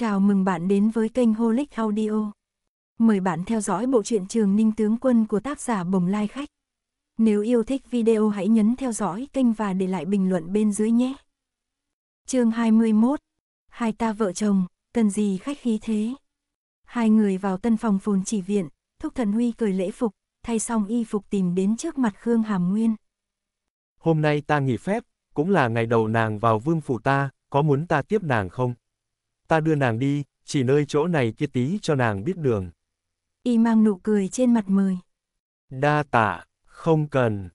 Chào mừng bạn đến với kênh Holic Audio. Mời bạn theo dõi bộ truyện Trường Ninh Tướng Quân của tác giả Bồng Lai Khách. Nếu yêu thích video hãy nhấn theo dõi kênh và để lại bình luận bên dưới nhé. chương 21 Hai ta vợ chồng, cần gì khách khí thế? Hai người vào tân phòng phồn chỉ viện, Thúc Thần Huy cười lễ phục, thay xong y phục tìm đến trước mặt Khương Hàm Nguyên. Hôm nay ta nghỉ phép, cũng là ngày đầu nàng vào vương phủ ta, có muốn ta tiếp nàng không? ta đưa nàng đi, chỉ nơi chỗ này kia tí cho nàng biết đường. Y mang nụ cười trên mặt mời. Đa tạ, không cần.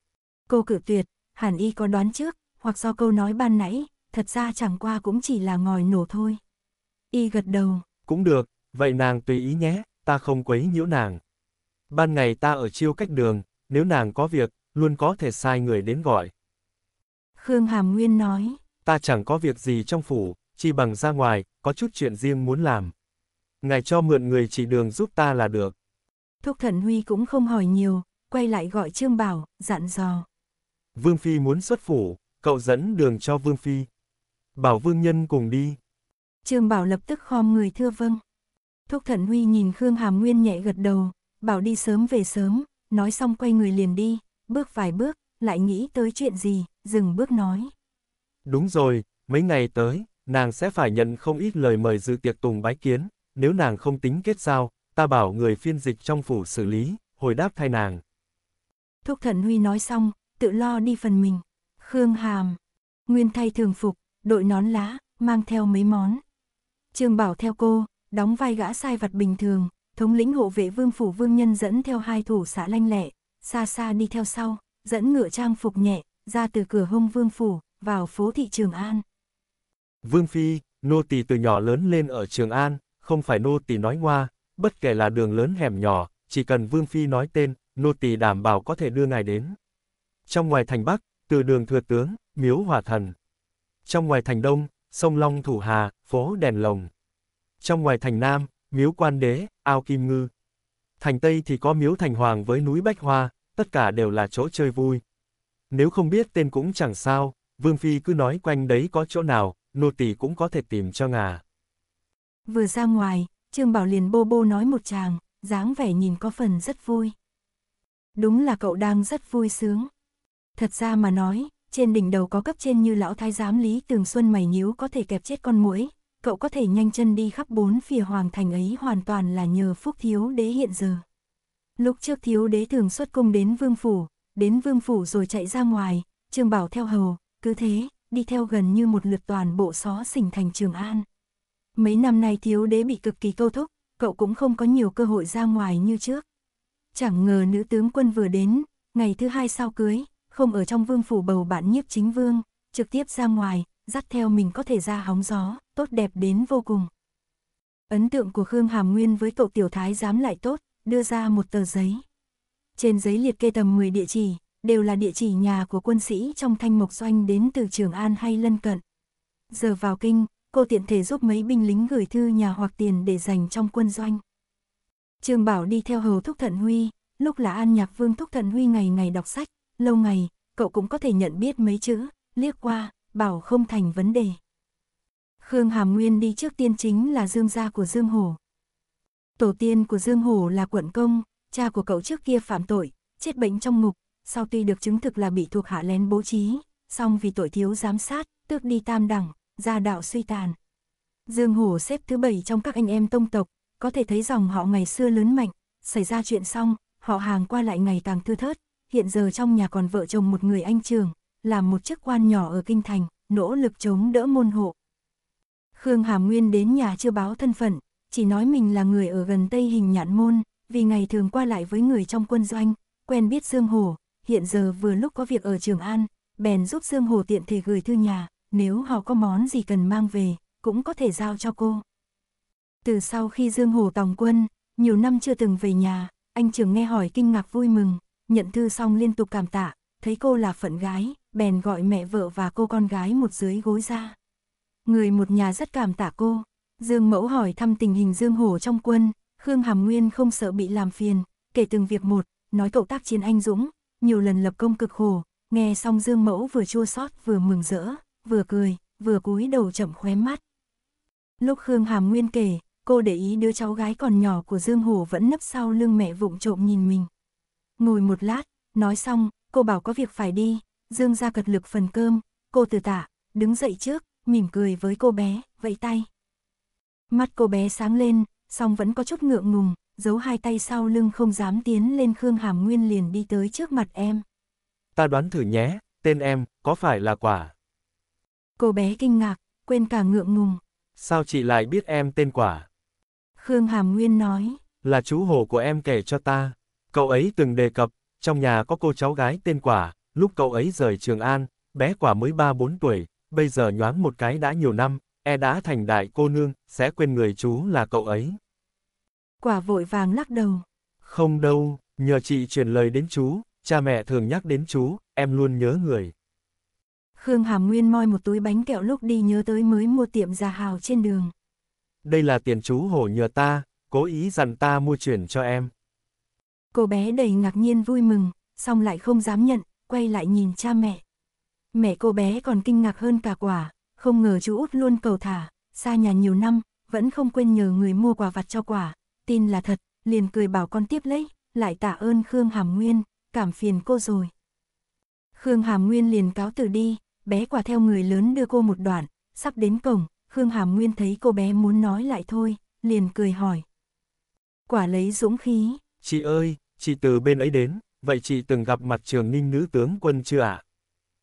Cô cử tuyệt, hẳn y có đoán trước, hoặc do câu nói ban nãy, thật ra chẳng qua cũng chỉ là ngòi nổ thôi. Y gật đầu. Cũng được, vậy nàng tùy ý nhé, ta không quấy nhiễu nàng. Ban ngày ta ở chiêu cách đường, nếu nàng có việc, luôn có thể sai người đến gọi. Khương Hàm Nguyên nói. Ta chẳng có việc gì trong phủ, chi bằng ra ngoài, có chút chuyện riêng muốn làm. Ngài cho mượn người chỉ đường giúp ta là được. Thúc thần Huy cũng không hỏi nhiều, quay lại gọi Trương Bảo, dặn dò. Vương Phi muốn xuất phủ, cậu dẫn đường cho Vương Phi. Bảo Vương Nhân cùng đi. Trương Bảo lập tức khom người thưa vâng. Thúc Thần Huy nhìn Khương Hàm Nguyên nhẹ gật đầu, bảo đi sớm về sớm, nói xong quay người liền đi, bước vài bước, lại nghĩ tới chuyện gì, dừng bước nói. Đúng rồi, mấy ngày tới, nàng sẽ phải nhận không ít lời mời dự tiệc tùng bái kiến, nếu nàng không tính kết sao, ta bảo người phiên dịch trong phủ xử lý, hồi đáp thay nàng. Thúc thần Huy nói xong, tự lo đi phần mình. Khương Hàm, Nguyên thay thường phục, đội nón lá, mang theo mấy món. Trương Bảo theo cô, đóng vai gã sai vặt bình thường, thống lĩnh hộ vệ vương phủ vương nhân dẫn theo hai thủ xã lanh lẹ, xa xa đi theo sau, dẫn ngựa trang phục nhẹ, ra từ cửa hông vương phủ, vào phố thị Trường An. Vương Phi, nô tỳ từ nhỏ lớn lên ở Trường An, không phải nô tỳ nói ngoa, bất kể là đường lớn hẻm nhỏ, chỉ cần Vương Phi nói tên, nô tỳ đảm bảo có thể đưa ngài đến. Trong ngoài thành Bắc, từ đường Thừa Tướng, Miếu Hòa Thần. Trong ngoài thành Đông, sông Long Thủ Hà, phố Đèn Lồng. Trong ngoài thành Nam, Miếu Quan Đế, Ao Kim Ngư. Thành Tây thì có Miếu Thành Hoàng với núi Bách Hoa, tất cả đều là chỗ chơi vui. Nếu không biết tên cũng chẳng sao, Vương Phi cứ nói quanh đấy có chỗ nào, nô tỳ cũng có thể tìm cho ngà. Vừa ra ngoài, Trương Bảo liền bô bô nói một chàng, dáng vẻ nhìn có phần rất vui. Đúng là cậu đang rất vui sướng. Thật ra mà nói, trên đỉnh đầu có cấp trên như lão thái giám Lý Tường Xuân mày nhíu có thể kẹp chết con muỗi, cậu có thể nhanh chân đi khắp bốn phía hoàng thành ấy hoàn toàn là nhờ phúc thiếu đế hiện giờ. Lúc trước thiếu đế thường xuất cung đến vương phủ, đến vương phủ rồi chạy ra ngoài, Trương Bảo theo hầu, cứ thế, đi theo gần như một lượt toàn bộ xó xỉnh thành Trường An. Mấy năm nay thiếu đế bị cực kỳ câu thúc, cậu cũng không có nhiều cơ hội ra ngoài như trước. Chẳng ngờ nữ tướng quân vừa đến, ngày thứ hai sau cưới, không ở trong vương phủ bầu bạn nhiếp chính vương, trực tiếp ra ngoài, dắt theo mình có thể ra hóng gió, tốt đẹp đến vô cùng. Ấn tượng của Khương Hàm Nguyên với cậu tiểu thái dám lại tốt, đưa ra một tờ giấy. Trên giấy liệt kê tầm 10 địa chỉ, đều là địa chỉ nhà của quân sĩ trong thanh mục doanh đến từ Trường An hay lân cận. Giờ vào kinh, cô tiện thể giúp mấy binh lính gửi thư nhà hoặc tiền để dành trong quân doanh. Trương Bảo đi theo hầu Thúc Thận Huy, lúc là An Nhạc Vương Thúc Thận Huy ngày ngày đọc sách, lâu ngày, cậu cũng có thể nhận biết mấy chữ, liếc qua, bảo không thành vấn đề. Khương Hàm Nguyên đi trước tiên chính là Dương gia của Dương Hổ. Tổ tiên của Dương Hổ là quận công, cha của cậu trước kia phạm tội, chết bệnh trong ngục, sau tuy được chứng thực là bị thuộc hạ lén bố trí, song vì tội thiếu giám sát, tước đi tam đẳng, gia đạo suy tàn. Dương Hổ xếp thứ bảy trong các anh em tông tộc, có thể thấy dòng họ ngày xưa lớn mạnh, xảy ra chuyện xong, họ hàng qua lại ngày càng thưa thớt, hiện giờ trong nhà còn vợ chồng một người anh trường, làm một chức quan nhỏ ở kinh thành, nỗ lực chống đỡ môn hộ. Khương Hàm Nguyên đến nhà chưa báo thân phận, chỉ nói mình là người ở gần Tây Hình Nhạn Môn, vì ngày thường qua lại với người trong quân doanh, quen biết Dương Hổ, hiện giờ vừa lúc có việc ở Trường An, bèn giúp Dương Hồ tiện thể gửi thư nhà, nếu họ có món gì cần mang về, cũng có thể giao cho cô. Từ sau khi Dương Hồ tòng quân, nhiều năm chưa từng về nhà, anh Trường nghe hỏi kinh ngạc vui mừng, nhận thư xong liên tục cảm tạ, thấy cô là phận gái, bèn gọi mẹ vợ và cô con gái một dưới gối ra. Người một nhà rất cảm tạ cô, Dương Mẫu hỏi thăm tình hình Dương Hồ trong quân, Khương Hàm Nguyên không sợ bị làm phiền, kể từng việc một, nói cậu tác chiến anh Dũng, nhiều lần lập công cực khổ, nghe xong Dương Mẫu vừa chua xót vừa mừng rỡ, vừa cười, vừa cúi đầu chậm khóe mắt. Lúc Khương Hàm Nguyên kể, cô để ý đứa cháu gái còn nhỏ của Dương Hổ vẫn nấp sau lưng mẹ vụng trộm nhìn mình. Ngồi một lát, nói xong, cô bảo có việc phải đi, Dương ra cật lực phần cơm, cô từ tả, đứng dậy trước, mỉm cười với cô bé, vẫy tay. Mắt cô bé sáng lên, song vẫn có chút ngượng ngùng, giấu hai tay sau lưng không dám tiến lên Khương Hàm Nguyên liền đi tới trước mặt em. Ta đoán thử nhé, tên em, có phải là quả? Cô bé kinh ngạc, quên cả ngượng ngùng. Sao chị lại biết em tên quả? Khương Hàm Nguyên nói. Là chú hồ của em kể cho ta. Cậu ấy từng đề cập, trong nhà có cô cháu gái tên quả, lúc cậu ấy rời Trường An, bé quả mới 3-4 tuổi, bây giờ nhoáng một cái đã nhiều năm, e đã thành đại cô nương, sẽ quên người chú là cậu ấy. Quả vội vàng lắc đầu. Không đâu, nhờ chị truyền lời đến chú, cha mẹ thường nhắc đến chú, em luôn nhớ người. Khương Hàm Nguyên moi một túi bánh kẹo lúc đi nhớ tới mới mua tiệm già hào trên đường. Đây là tiền chú hổ nhờ ta, cố ý dặn ta mua chuyển cho em. Cô bé đầy ngạc nhiên vui mừng, xong lại không dám nhận, quay lại nhìn cha mẹ. Mẹ cô bé còn kinh ngạc hơn cả quả, không ngờ chú út luôn cầu thả, xa nhà nhiều năm, vẫn không quên nhờ người mua quà vặt cho quả, tin là thật, liền cười bảo con tiếp lấy, lại tạ ơn Khương Hàm Nguyên, cảm phiền cô rồi. Khương Hàm Nguyên liền cáo từ đi, bé quả theo người lớn đưa cô một đoạn, sắp đến cổng, Khương Hàm Nguyên thấy cô bé muốn nói lại thôi, liền cười hỏi. Quả lấy dũng khí. Chị ơi, chị từ bên ấy đến, vậy chị từng gặp mặt trường ninh nữ tướng quân chưa ạ?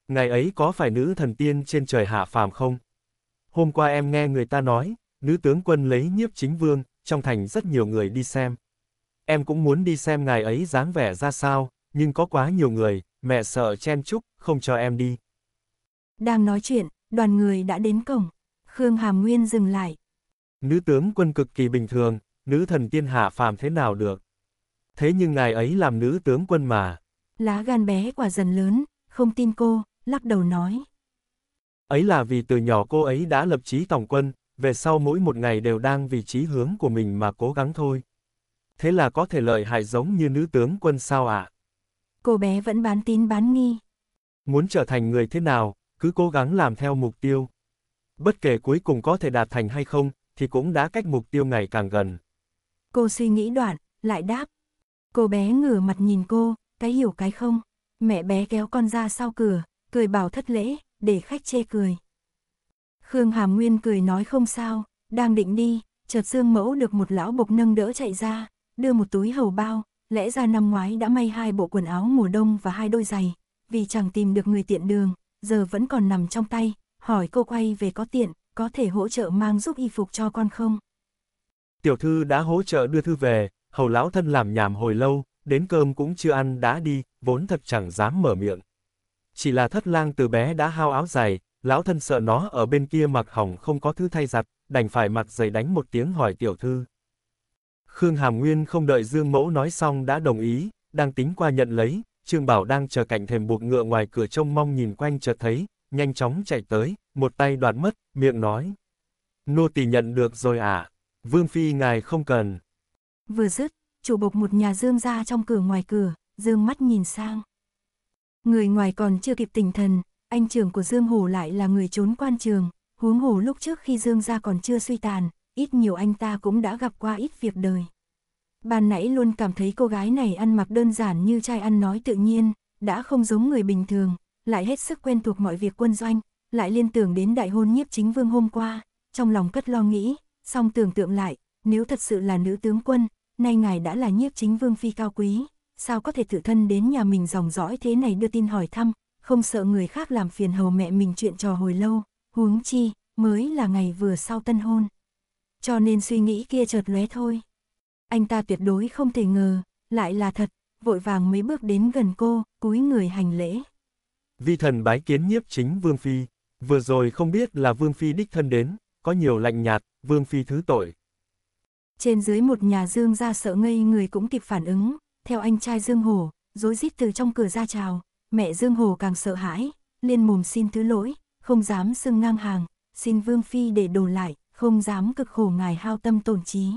Ngày ấy có phải nữ thần tiên trên trời hạ phàm không? Hôm qua em nghe người ta nói, nữ tướng quân lấy nhiếp chính vương, trong thành rất nhiều người đi xem. Em cũng muốn đi xem ngài ấy dáng vẻ ra sao, nhưng có quá nhiều người, mẹ sợ chen chúc, không cho em đi. Đang nói chuyện, đoàn người đã đến cổng. Khương Hàm Nguyên dừng lại. Nữ tướng quân cực kỳ bình thường, nữ thần tiên hạ phàm thế nào được. Thế nhưng ngài ấy làm nữ tướng quân mà. Lá gan bé quả dần lớn, không tin cô, lắc đầu nói. Ấy là vì từ nhỏ cô ấy đã lập chí tổng quân, về sau mỗi một ngày đều đang vì chí hướng của mình mà cố gắng thôi. Thế là có thể lợi hại giống như nữ tướng quân sao ạ? Cô bé vẫn bán tín bán nghi. Muốn trở thành người thế nào, cứ cố gắng làm theo mục tiêu. Bất kể cuối cùng có thể đạt thành hay không, thì cũng đã cách mục tiêu ngày càng gần. Cô suy nghĩ đoạn, lại đáp. Cô bé ngửa mặt nhìn cô, cái hiểu cái không. Mẹ bé kéo con ra sau cửa, cười bảo thất lễ, để khách chê cười. Khương Hàm Nguyên cười nói không sao, đang định đi, chợt Dương Mẫu được một lão bộc nâng đỡ chạy ra, đưa một túi hầu bao, lẽ ra năm ngoái đã may hai bộ quần áo mùa đông và hai đôi giày, vì chẳng tìm được người tiện đường, giờ vẫn còn nằm trong tay, hỏi cô quay về có tiện, có thể hỗ trợ mang giúp y phục cho con không? Tiểu thư đã hỗ trợ đưa thư về, hầu lão thân làm nhảm hồi lâu, đến cơm cũng chưa ăn đã đi, vốn thật chẳng dám mở miệng. Chỉ là thất lang từ bé đã hao áo giày lão thân sợ nó ở bên kia mặc hỏng không có thứ thay giặt, đành phải mặc giày đánh một tiếng hỏi tiểu thư. Khương Hàm Nguyên không đợi Dương Mẫu nói xong đã đồng ý, đang tính qua nhận lấy, Trương Bảo đang chờ cạnh thềm buộc ngựa ngoài cửa trông mong nhìn quanh chợt thấy, nhanh chóng chạy tới, một tay đoạt mất, miệng nói. Nô tỳ nhận được rồi à, Vương Phi ngài không cần. Vừa dứt, chủ bộc một nhà Dương ra trong cửa ngoài cửa, Dương mắt nhìn sang. Người ngoài còn chưa kịp tỉnh thần, anh trưởng của Dương Hổ lại là người trốn quan trường, huống hồ lúc trước khi Dương gia còn chưa suy tàn, ít nhiều anh ta cũng đã gặp qua ít việc đời. Ban nãy luôn cảm thấy cô gái này ăn mặc đơn giản như trai ăn nói tự nhiên, đã không giống người bình thường, lại hết sức quen thuộc mọi việc quân doanh, lại liên tưởng đến đại hôn nhiếp chính vương hôm qua, trong lòng cất lo nghĩ, song tưởng tượng lại, nếu thật sự là nữ tướng quân, nay ngài đã là nhiếp chính vương phi cao quý, sao có thể tự thân đến nhà mình dòng dõi thế này đưa tin hỏi thăm, không sợ người khác làm phiền hầu mẹ mình chuyện trò hồi lâu, huống chi, mới là ngày vừa sau tân hôn. Cho nên suy nghĩ kia chợt lóe thôi. Anh ta tuyệt đối không thể ngờ, lại là thật, vội vàng mới bước đến gần cô, cúi người hành lễ. Vi thần bái kiến nhiếp chính Vương Phi, vừa rồi không biết là Vương Phi đích thân đến, có nhiều lạnh nhạt, Vương Phi thứ tội. Trên dưới một nhà Dương ra sợ ngây người cũng kịp phản ứng, theo anh trai Dương Hổ, dối rít từ trong cửa ra chào, mẹ Dương Hồ càng sợ hãi, liên mồm xin thứ lỗi, không dám xưng ngang hàng, xin Vương Phi để đổ lại, không dám cực khổ ngài hao tâm tổn trí.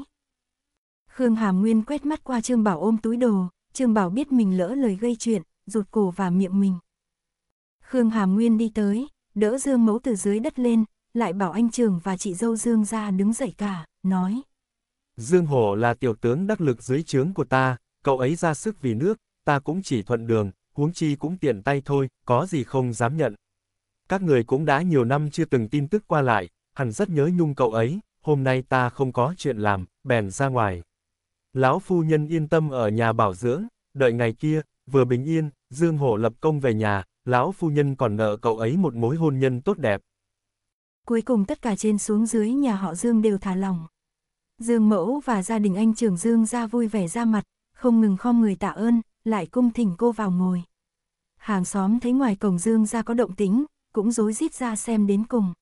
Khương Hàm Nguyên quét mắt qua Trương Bảo ôm túi đồ, Trương Bảo biết mình lỡ lời gây chuyện, rụt cổ và miệng mình. Khương Hàm Nguyên đi tới, đỡ Dương Mẫu từ dưới đất lên, lại bảo anh Trường và chị dâu Dương ra đứng dậy cả, nói. Dương hồ là tiểu tướng đắc lực dưới trướng của ta, cậu ấy ra sức vì nước, ta cũng chỉ thuận đường, huống chi cũng tiện tay thôi, có gì không dám nhận. Các người cũng đã nhiều năm chưa từng tin tức qua lại, hẳn rất nhớ nhung cậu ấy, hôm nay ta không có chuyện làm, bèn ra ngoài. Lão phu nhân yên tâm ở nhà bảo dưỡng, đợi ngày kia, vừa bình yên, Dương Hổ lập công về nhà, lão phu nhân còn nợ cậu ấy một mối hôn nhân tốt đẹp. Cuối cùng tất cả trên xuống dưới nhà họ Dương đều thả lòng. Dương Mẫu và gia đình anh trưởng Dương ra vui vẻ ra mặt, không ngừng khom người tạ ơn, lại cung thỉnh cô vào ngồi. Hàng xóm thấy ngoài cổng Dương ra có động tính, cũng rối rít ra xem đến cùng.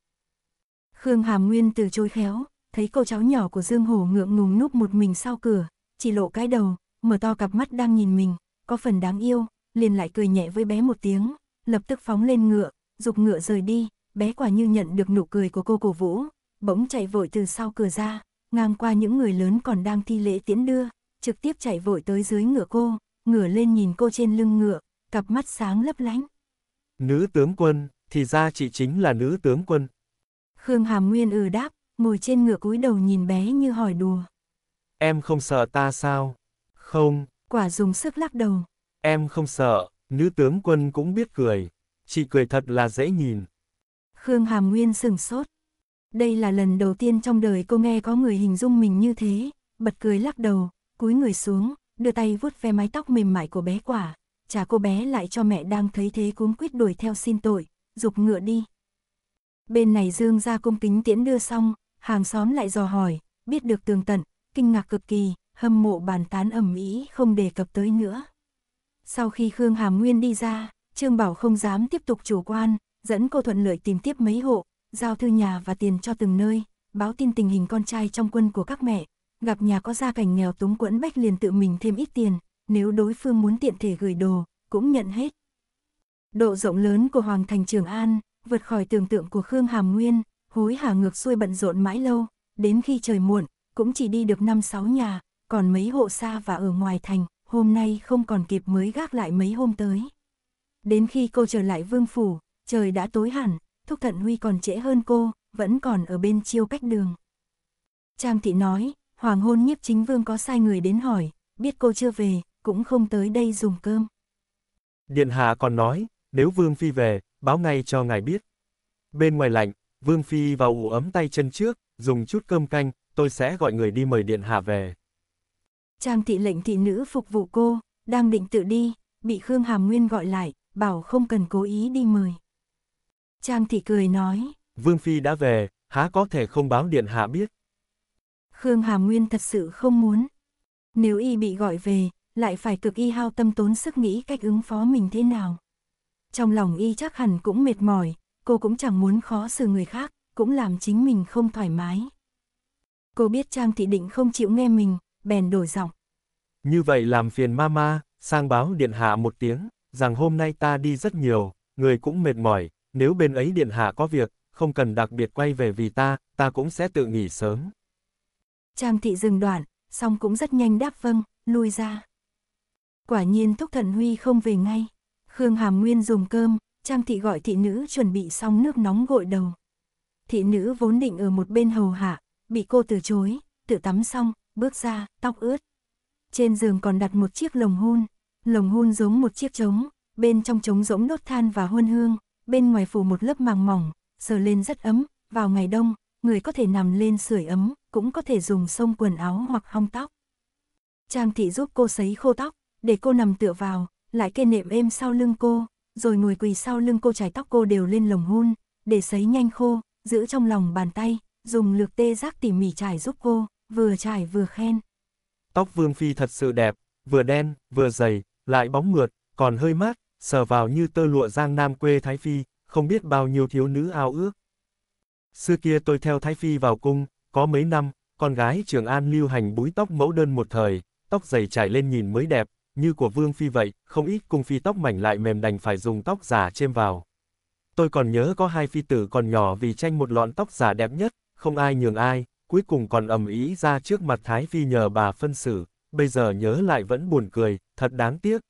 Khương Hàm Nguyên từ chối khéo, thấy cô cháu nhỏ của Dương Hổ ngượng ngùng núp một mình sau cửa, chỉ lộ cái đầu, mở to cặp mắt đang nhìn mình, có phần đáng yêu, liền lại cười nhẹ với bé một tiếng, lập tức phóng lên ngựa, dục ngựa rời đi, bé quả như nhận được nụ cười của cô cổ vũ, bỗng chạy vội từ sau cửa ra, ngang qua những người lớn còn đang thi lễ tiễn đưa, trực tiếp chạy vội tới dưới ngựa cô, ngửa lên nhìn cô trên lưng ngựa, cặp mắt sáng lấp lánh. Nữ tướng quân, thì ra chị chính là nữ tướng quân. Khương Hàm Nguyên ừ đáp, ngồi trên ngựa cúi đầu nhìn bé như hỏi đùa. Em không sợ ta sao? Không. Quả dùng sức lắc đầu. Em không sợ, nữ tướng quân cũng biết cười. Chị cười thật là dễ nhìn. Khương Hàm Nguyên sừng sốt. Đây là lần đầu tiên trong đời cô nghe có người hình dung mình như thế, bật cười lắc đầu, cúi người xuống, đưa tay vuốt ve mái tóc mềm mại của bé quả, trả cô bé lại cho mẹ đang thấy thế cuống quyết đuổi theo xin tội, dục ngựa đi. Bên này Dương ra cung kính tiễn đưa xong, hàng xóm lại dò hỏi, biết được tường tận, kinh ngạc cực kỳ, hâm mộ bàn tán ẩm ý không đề cập tới nữa. Sau khi Khương Hàm Nguyên đi ra, Trương Bảo không dám tiếp tục chủ quan, dẫn cô thuận lợi tìm tiếp mấy hộ, giao thư nhà và tiền cho từng nơi, báo tin tình hình con trai trong quân của các mẹ, gặp nhà có gia cảnh nghèo túng quẫn bách liền tự mình thêm ít tiền, nếu đối phương muốn tiện thể gửi đồ, cũng nhận hết. Độ rộng lớn của Hoàng thành Trường An, vượt khỏi tưởng tượng của Khương Hàm Nguyên, hối hả ngược xuôi bận rộn mãi lâu, đến khi trời muộn, cũng chỉ đi được 5-6 nhà, còn mấy hộ xa và ở ngoài thành, hôm nay không còn kịp mới gác lại mấy hôm tới. Đến khi cô trở lại vương phủ, trời đã tối hẳn, Thúc Thận Huy còn trễ hơn cô, vẫn còn ở bên chiêu cách đường. Trang Thị nói, Hoàng hôn nhiếp chính vương có sai người đến hỏi, biết cô chưa về, cũng không tới đây dùng cơm. Điện hạ còn nói, nếu vương phi về, báo ngay cho ngài biết. Bên ngoài lạnh, vương phi vào ủ ấm tay chân trước, dùng chút cơm canh, tôi sẽ gọi người đi mời điện hạ về. Trang thị lệnh thị nữ phục vụ cô, đang định tự đi, bị Khương Hàm Nguyên gọi lại, bảo không cần cố ý đi mời. Trang thị cười nói, Vương Phi đã về, há có thể không báo điện hạ biết. Khương Hàm Nguyên thật sự không muốn. Nếu y bị gọi về, lại phải cực y hao tâm tốn sức nghĩ cách ứng phó mình thế nào. Trong lòng y chắc hẳn cũng mệt mỏi, cô cũng chẳng muốn khó xử người khác, cũng làm chính mình không thoải mái. Cô biết Trang Thị Định không chịu nghe mình, bèn đổi giọng. Như vậy làm phiền mama, sang báo điện hạ một tiếng, rằng hôm nay ta đi rất nhiều, người cũng mệt mỏi, nếu bên ấy điện hạ có việc, không cần đặc biệt quay về vì ta, ta cũng sẽ tự nghỉ sớm. Trang thị dừng đoạn, xong cũng rất nhanh đáp vâng, lui ra. Quả nhiên Thúc Thận Huy không về ngay. Khương Hàm Nguyên dùng cơm, Trang thị gọi thị nữ chuẩn bị xong nước nóng gội đầu. Thị nữ vốn định ở một bên hầu hạ, bị cô từ chối, tự tắm xong, bước ra, tóc ướt. Trên giường còn đặt một chiếc lồng hun, lồng hun giống một chiếc trống, bên trong trống rỗng đốt than và huân hương, bên ngoài phủ một lớp màng mỏng, sờ lên rất ấm, vào ngày đông, người có thể nằm lên sưởi ấm, cũng có thể dùng xông quần áo hoặc hong tóc. Trang thị giúp cô sấy khô tóc, để cô nằm tựa vào, lại kê nệm êm sau lưng cô, rồi ngồi quỳ sau lưng cô trải tóc cô đều lên lồng hôn, để sấy nhanh khô, giữ trong lòng bàn tay, dùng lược tê giác tỉ mỉ trải giúp cô, vừa trải vừa khen. Tóc Vương Phi thật sự đẹp, vừa đen, vừa dày, lại bóng mượt, còn hơi mát, sờ vào như tơ lụa giang nam quê Thái Phi, không biết bao nhiêu thiếu nữ ao ước. Xưa kia tôi theo Thái Phi vào cung, có mấy năm, con gái Trường An lưu hành búi tóc mẫu đơn một thời, tóc dày trải lên nhìn mới đẹp, như của Vương Phi vậy, không ít cung phi tóc mảnh lại mềm đành phải dùng tóc giả chêm vào. Tôi còn nhớ có hai phi tử còn nhỏ vì tranh một lọn tóc giả đẹp nhất, không ai nhường ai, cuối cùng còn ầm ý ra trước mặt Thái Phi nhờ bà phân xử, bây giờ nhớ lại vẫn buồn cười, thật đáng tiếc.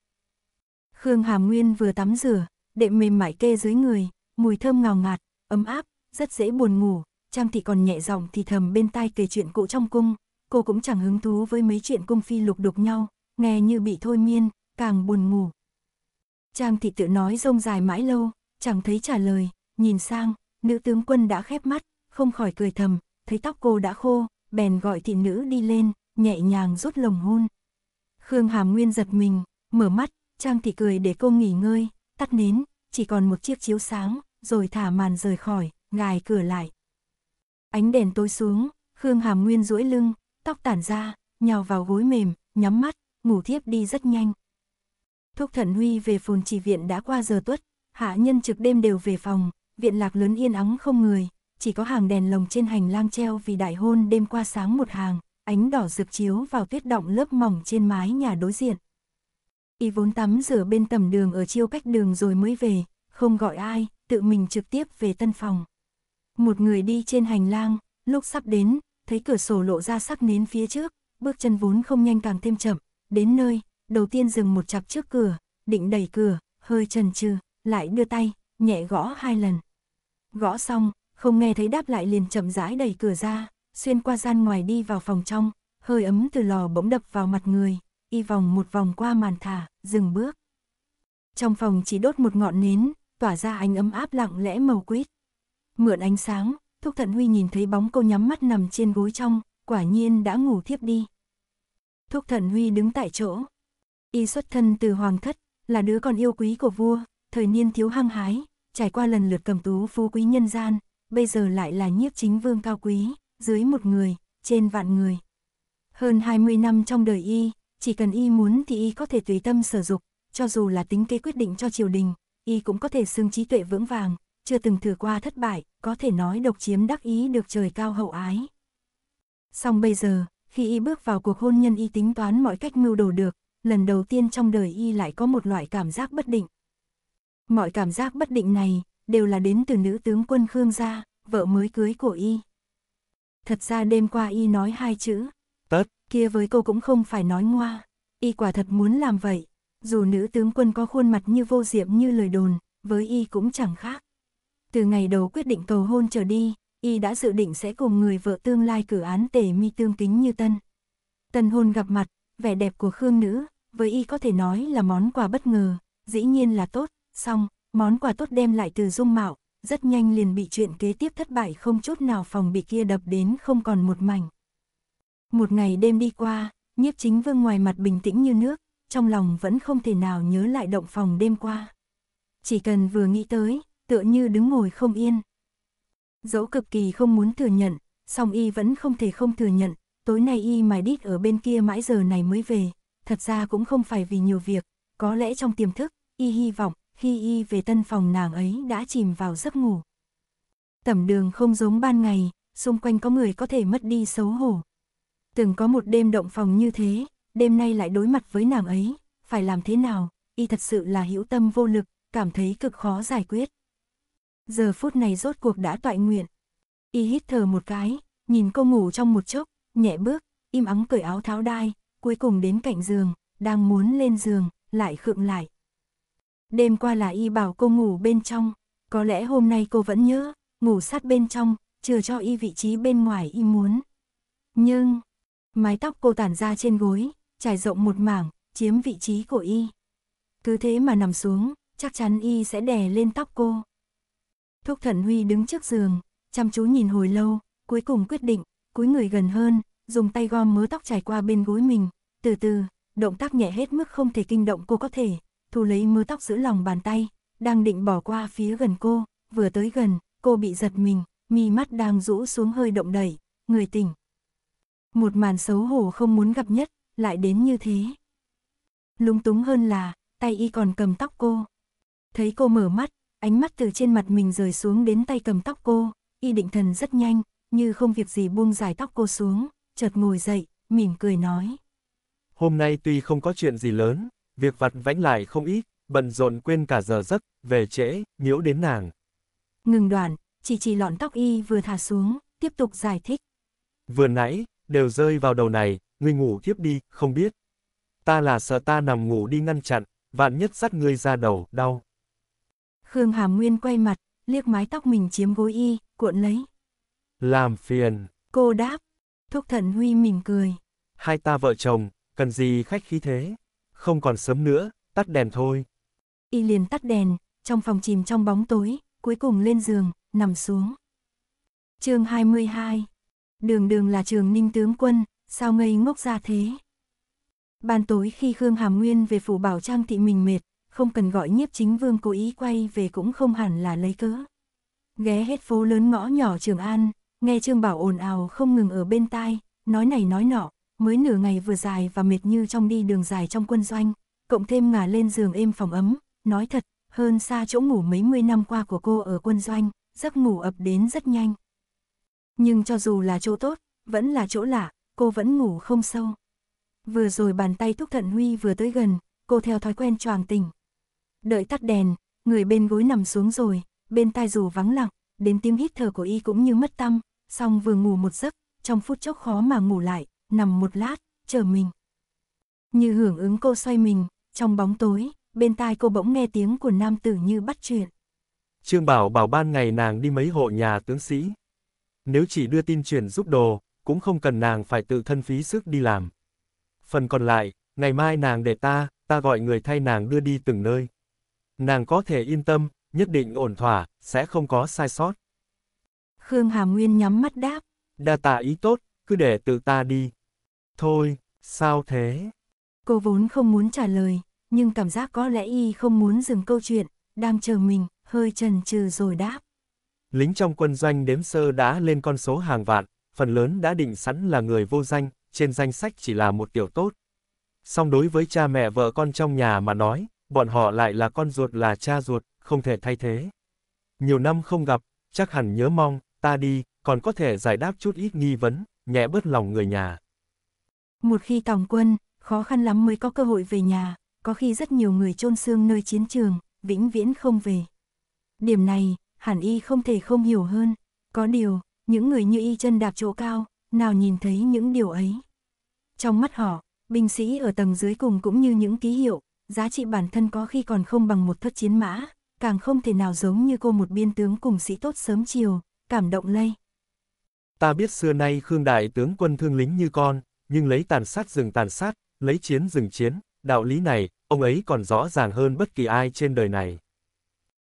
Khương Hàm Nguyên vừa tắm rửa, đệm mềm mại kê dưới người, mùi thơm ngào ngạt, ấm áp, rất dễ buồn ngủ, Trang Thị còn nhẹ giọng thì thầm bên tai kể chuyện cũ trong cung, cô cũng chẳng hứng thú với mấy chuyện cung phi lục đục nhau, nghe như bị thôi miên, càng buồn ngủ. Trang Thị tự nói rông dài mãi lâu, chẳng thấy trả lời, nhìn sang, nữ tướng quân đã khép mắt, không khỏi cười thầm, thấy tóc cô đã khô, bèn gọi thị nữ đi lên, nhẹ nhàng rút lồng hôn. Khương Hàm Nguyên giật mình, mở mắt, Trang Thị cười để cô nghỉ ngơi, tắt nến, chỉ còn một chiếc chiếu sáng, rồi thả màn rời khỏi, ngài cửa lại. Ánh đèn tối xuống, Khương Hàm Nguyên duỗi lưng, tóc tản ra, nhào vào gối mềm, nhắm mắt, ngủ thiếp đi rất nhanh. Thúc Thận Huy về phồn chỉ viện đã qua giờ tuất, hạ nhân trực đêm đều về phòng, viện lạc lớn yên ắng không người, chỉ có hàng đèn lồng trên hành lang treo vì đại hôn đêm qua sáng một hàng, ánh đỏ rực chiếu vào tuyết động lớp mỏng trên mái nhà đối diện. Y vốn tắm rửa bên tầm đường ở chiêu cách đường rồi mới về, không gọi ai, tự mình trực tiếp về tân phòng. Một người đi trên hành lang, lúc sắp đến, thấy cửa sổ lộ ra sắc nến phía trước, bước chân vốn không nhanh càng thêm chậm, đến nơi, đầu tiên dừng một chặp trước cửa, định đẩy cửa, hơi chần chừ, lại đưa tay, nhẹ gõ hai lần. Gõ xong, không nghe thấy đáp lại liền chậm rãi đẩy cửa ra, xuyên qua gian ngoài đi vào phòng trong, hơi ấm từ lò bỗng đập vào mặt người, y vòng một vòng qua màn thả, dừng bước. Trong phòng chỉ đốt một ngọn nến, tỏa ra ánh ấm áp lặng lẽ màu quýt. Mượn ánh sáng, Thúc Thận Huy nhìn thấy bóng cô nhắm mắt nằm trên gối trong, quả nhiên đã ngủ thiếp đi. Thúc Thận Huy đứng tại chỗ. Y xuất thân từ hoàng thất, là đứa con yêu quý của vua, thời niên thiếu hăng hái, trải qua lần lượt cầm tú phú quý nhân gian, bây giờ lại là nhiếp chính vương cao quý, dưới một người, trên vạn người. Hơn 20 năm trong đời y, chỉ cần y muốn thì y có thể tùy tâm sở dục, cho dù là tính kế quyết định cho triều đình, y cũng có thể xưng trí tuệ vững vàng, chưa từng thử qua thất bại, có thể nói độc chiếm đắc ý được trời cao hậu ái. Song bây giờ, khi y bước vào cuộc hôn nhân y tính toán mọi cách mưu đồ được, lần đầu tiên trong đời y lại có một loại cảm giác bất định. Mọi cảm giác bất định này đều là đến từ nữ tướng quân Khương gia, vợ mới cưới của y. Thật ra đêm qua y nói hai chữ, tất, kia với cô cũng không phải nói ngoa, y quả thật muốn làm vậy, dù nữ tướng quân có khuôn mặt như vô diệm như lời đồn, với y cũng chẳng khác. Từ ngày đầu quyết định cầu hôn trở đi, y đã dự định sẽ cùng người vợ tương lai cử án tề mi tương kính như tân. Tân hôn gặp mặt, vẻ đẹp của Khương nữ, với y có thể nói là món quà bất ngờ, dĩ nhiên là tốt, xong, món quà tốt đem lại từ dung mạo, rất nhanh liền bị chuyện kế tiếp thất bại không chút nào phòng bị kia đập đến không còn một mảnh. Một ngày đêm đi qua, nhiếp chính vương ngoài mặt bình tĩnh như nước, trong lòng vẫn không thể nào nhớ lại động phòng đêm qua. Chỉ cần vừa nghĩ tới, tựa như đứng ngồi không yên. Dẫu cực kỳ không muốn thừa nhận, song y vẫn không thể không thừa nhận, tối nay y mài đít ở bên kia mãi giờ này mới về, thật ra cũng không phải vì nhiều việc, có lẽ trong tiềm thức, y hy vọng, khi y về tân phòng nàng ấy đã chìm vào giấc ngủ. Tẩm đường không giống ban ngày, xung quanh có người có thể mất đi xấu hổ. Từng có một đêm động phòng như thế, đêm nay lại đối mặt với nàng ấy, phải làm thế nào, y thật sự là hữu tâm vô lực, cảm thấy cực khó giải quyết giờ phút này rốt cuộc đã toại nguyện. Y hít thở một cái, nhìn cô ngủ trong một chốc, nhẹ bước, im ắng cởi áo tháo đai, cuối cùng đến cạnh giường, đang muốn lên giường, lại khựng lại. Đêm qua là y bảo cô ngủ bên trong, có lẽ hôm nay cô vẫn nhớ, ngủ sát bên trong, chừa cho y vị trí bên ngoài y muốn. Nhưng, mái tóc cô tản ra trên gối, trải rộng một mảng, chiếm vị trí của y. Cứ thế mà nằm xuống, chắc chắn y sẽ đè lên tóc cô. Thúc Thận Huy đứng trước giường, chăm chú nhìn hồi lâu, cuối cùng quyết định, cúi người gần hơn, dùng tay gom mớ tóc trải qua bên gối mình, từ từ, động tác nhẹ hết mức không thể kinh động cô có thể, thu lấy mớ tóc giữ lòng bàn tay, đang định bỏ qua phía gần cô, vừa tới gần, cô bị giật mình, mi mắt đang rũ xuống hơi động đẩy, người tỉnh. Một màn xấu hổ không muốn gặp nhất, lại đến như thế. Lúng túng hơn là, tay y còn cầm tóc cô. Thấy cô mở mắt, ánh mắt từ trên mặt mình rời xuống đến tay cầm tóc cô, y định thần rất nhanh, như không việc gì buông dài tóc cô xuống, chợt ngồi dậy, mỉm cười nói. Hôm nay tuy không có chuyện gì lớn, việc vặt vãnh lại không ít, bận rộn quên cả giờ giấc, về trễ, nhiễu đến nàng. Ngừng đoạn, chỉ chỉ lọn tóc y vừa thả xuống, tiếp tục giải thích. Vừa nãy, đều rơi vào đầu này, ngươi ngủ tiếp đi, không biết. Ta là sợ ta nằm ngủ đi ngăn chặn, vạn nhất dắt ngươi ra đầu, đau. Khương Hàm Nguyên quay mặt, liếc mái tóc mình chiếm gối y, cuộn lấy. Làm phiền. Cô đáp. Thúc Thận Huy mỉm cười. Hai ta vợ chồng, cần gì khách khí thế? Không còn sớm nữa, tắt đèn thôi. Y liền tắt đèn, trong phòng chìm trong bóng tối, cuối cùng lên giường, nằm xuống. chương 22 Đường đường là trường ninh tướng quân, sao ngây ngốc ra thế? Ban tối khi Khương Hàm Nguyên về phủ bảo trang thị mình mệt, không cần gọi nhiếp chính vương cố ý quay về cũng không hẳn là lấy cớ. Ghé hết phố lớn ngõ nhỏ Trường An, nghe Trương Bảo ồn ào không ngừng ở bên tai, nói này nói nọ, mới nửa ngày vừa dài và mệt như trong đi đường dài trong quân doanh, cộng thêm ngả lên giường êm phòng ấm, nói thật, hơn xa chỗ ngủ mấy mươi năm qua của cô ở quân doanh, giấc ngủ ập đến rất nhanh. Nhưng cho dù là chỗ tốt, vẫn là chỗ lạ, cô vẫn ngủ không sâu. Vừa rồi bàn tay Thúc Thận Huy vừa tới gần, cô theo thói quen choàng tỉnh, đợi tắt đèn, người bên gối nằm xuống rồi, bên tai dù vắng lặng, đến tiếng hít thở của y cũng như mất tâm, xong vừa ngủ một giấc, trong phút chốc khó mà ngủ lại, nằm một lát, chờ mình. Như hưởng ứng cô xoay mình, trong bóng tối, bên tai cô bỗng nghe tiếng của nam tử như bắt chuyện. Trương Bảo bảo ban ngày nàng đi mấy hộ nhà tướng sĩ. Nếu chỉ đưa tin truyền giúp đồ, cũng không cần nàng phải tự thân phí sức đi làm. Phần còn lại, ngày mai nàng để ta, ta gọi người thay nàng đưa đi từng nơi. Nàng có thể yên tâm, nhất định ổn thỏa, sẽ không có sai sót. Khương Hà Nguyên nhắm mắt đáp. Đa tạ ý tốt, cứ để tự ta đi. Thôi, sao thế? Cô vốn không muốn trả lời, nhưng cảm giác có lẽ y không muốn dừng câu chuyện, đang chờ mình, hơi chần chừ rồi đáp. Lính trong quân doanh đếm sơ đã lên con số hàng vạn, phần lớn đã định sẵn là người vô danh, trên danh sách chỉ là một tiểu tốt. Song đối với cha mẹ vợ con trong nhà mà nói, bọn họ lại là con ruột là cha ruột, không thể thay thế. Nhiều năm không gặp, chắc hẳn nhớ mong, ta đi, còn có thể giải đáp chút ít nghi vấn, nhẹ bớt lòng người nhà. Một khi tòng quân, khó khăn lắm mới có cơ hội về nhà, có khi rất nhiều người chôn xương nơi chiến trường, vĩnh viễn không về. Điểm này, hẳn y không thể không hiểu hơn, có điều, những người như y chân đạp chỗ cao, nào nhìn thấy những điều ấy. Trong mắt họ, binh sĩ ở tầng dưới cùng cũng như những ký hiệu, giá trị bản thân có khi còn không bằng một thất chiến mã, càng không thể nào giống như cô một biên tướng cùng sĩ tốt sớm chiều, cảm động lây. Ta biết xưa nay Khương Đại tướng quân thương lính như con, nhưng lấy tàn sát rừng tàn sát, lấy chiến rừng chiến, đạo lý này, ông ấy còn rõ ràng hơn bất kỳ ai trên đời này.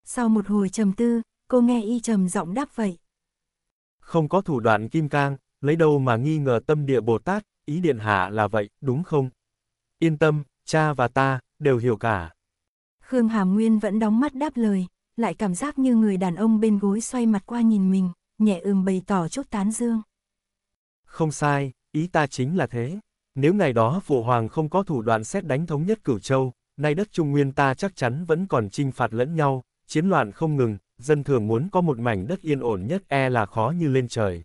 Sau một hồi trầm tư, cô nghe y trầm giọng đáp vậy. Không có thủ đoạn kim cang, lấy đâu mà nghi ngờ tâm địa Bồ Tát, ý điện hạ là vậy, đúng không? Yên tâm, cha và ta, đều hiểu cả. Khương Hà Nguyên vẫn đóng mắt đáp lời, lại cảm giác như người đàn ông bên gối xoay mặt qua nhìn mình, nhẹ ừm bày tỏ chút tán dương. Không sai, ý ta chính là thế. Nếu ngày đó Phụ Hoàng không có thủ đoạn xét đánh thống nhất cửu châu, nay đất Trung Nguyên ta chắc chắn vẫn còn chinh phạt lẫn nhau, chiến loạn không ngừng, dân thường muốn có một mảnh đất yên ổn nhất e là khó như lên trời.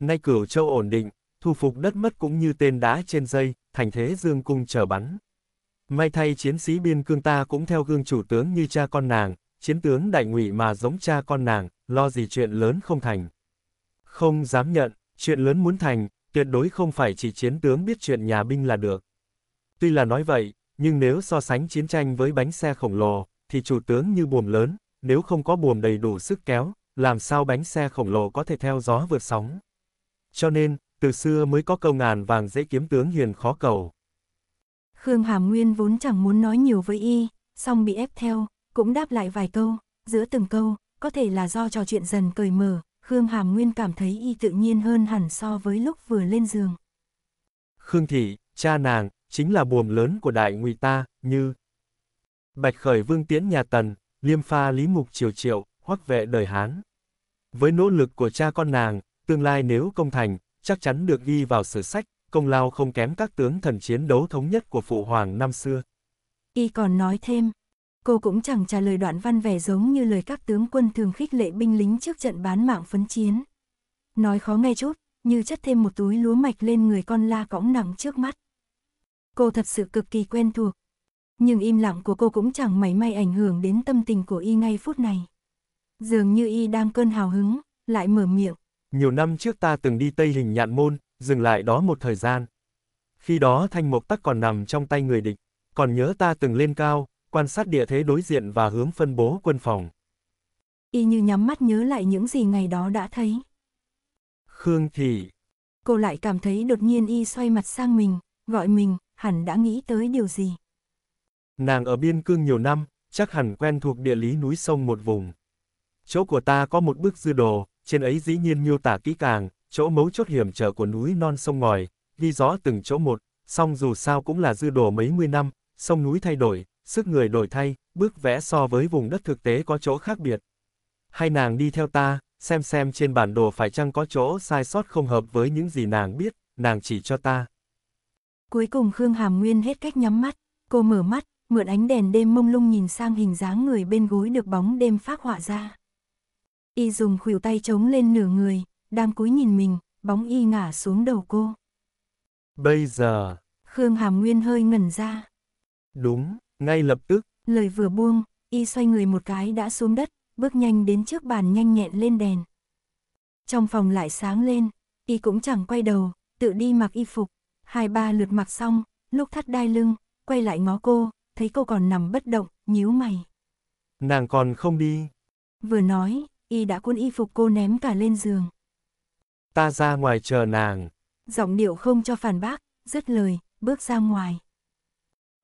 Nay cửu châu ổn định, thu phục đất mất cũng như tên đá trên dây, thành thế dương cung chờ bắn. May thay chiến sĩ biên cương ta cũng theo gương chủ tướng như cha con nàng, chiến tướng đại ngụy mà giống cha con nàng, lo gì chuyện lớn không thành. Không dám nhận, chuyện lớn muốn thành, tuyệt đối không phải chỉ chiến tướng biết chuyện nhà binh là được. Tuy là nói vậy, nhưng nếu so sánh chiến tranh với bánh xe khổng lồ, thì chủ tướng như buồm lớn, nếu không có buồm đầy đủ sức kéo, làm sao bánh xe khổng lồ có thể theo gió vượt sóng. Cho nên, từ xưa mới có câu ngàn vàng dễ kiếm tướng hiền khó cầu. Khương Hàm Nguyên vốn chẳng muốn nói nhiều với y, song bị ép theo, cũng đáp lại vài câu, giữa từng câu, có thể là do trò chuyện dần cởi mở, Khương Hàm Nguyên cảm thấy y tự nhiên hơn hẳn so với lúc vừa lên giường. Khương Thị, cha nàng, chính là buồm lớn của đại ngụy ta, như Bạch Khởi Vương Tiễn nhà Tần, Liêm Pha Lý Mục Triều Triệu, hoắc vệ đời Hán. Với nỗ lực của cha con nàng, tương lai nếu công thành, chắc chắn được ghi vào sử sách, công lao không kém các tướng thần chiến đấu thống nhất của phụ hoàng năm xưa. Y còn nói thêm, cô cũng chẳng trả lời đoạn văn vẻ giống như lời các tướng quân thường khích lệ binh lính trước trận bán mạng phấn chiến. Nói khó nghe chút, như chất thêm một túi lúa mạch lên người con la cõng nặng trước mắt. Cô thật sự cực kỳ quen thuộc, nhưng im lặng của cô cũng chẳng mảy may ảnh hưởng đến tâm tình của y ngay phút này. Dường như y đang cơn hào hứng, lại mở miệng. Nhiều năm trước ta từng đi Tây Hình Nhạn Môn, dừng lại đó một thời gian. Khi đó thanh mục tắc còn nằm trong tay người địch, còn nhớ ta từng lên cao, quan sát địa thế đối diện và hướng phân bố quân phòng. Y như nhắm mắt nhớ lại những gì ngày đó đã thấy. Khương Thị. Cô lại cảm thấy đột nhiên Y xoay mặt sang mình, gọi mình, hẳn đã nghĩ tới điều gì. Nàng ở biên cương nhiều năm, chắc hẳn quen thuộc địa lý núi sông một vùng. Chỗ của ta có một bức dư đồ, trên ấy dĩ nhiên miêu tả kỹ càng, chỗ mấu chốt hiểm trở của núi non sông ngòi, đi rõ từng chỗ một, song dù sao cũng là dư đồ mấy mươi năm, sông núi thay đổi, sức người đổi thay, bước vẽ so với vùng đất thực tế có chỗ khác biệt. Hai nàng đi theo ta, xem xem trên bản đồ phải chăng có chỗ sai sót không hợp với những gì nàng biết, nàng chỉ cho ta. Cuối cùng Khương Hàm Nguyên hết cách nhắm mắt, cô mở mắt, mượn ánh đèn đêm mông lung nhìn sang hình dáng người bên gối được bóng đêm phát họa ra. Y dùng khuỷu tay chống lên nửa người, đang cúi nhìn mình, bóng y ngả xuống đầu cô. Bây giờ, Khương Hàm Nguyên hơi ngẩn ra. Đúng, ngay lập tức. Lời vừa buông, y xoay người một cái đã xuống đất, bước nhanh đến trước bàn nhanh nhẹn lên đèn. Trong phòng lại sáng lên, y cũng chẳng quay đầu, tự đi mặc y phục. Hai ba lượt mặc xong, lúc thắt đai lưng, quay lại ngó cô, thấy cô còn nằm bất động, nhíu mày. Nàng còn không đi. Vừa nói, y đã cuốn y phục cô ném cả lên giường ta ra ngoài chờ nàng. Giọng điệu không cho phản bác, dứt lời, bước ra ngoài.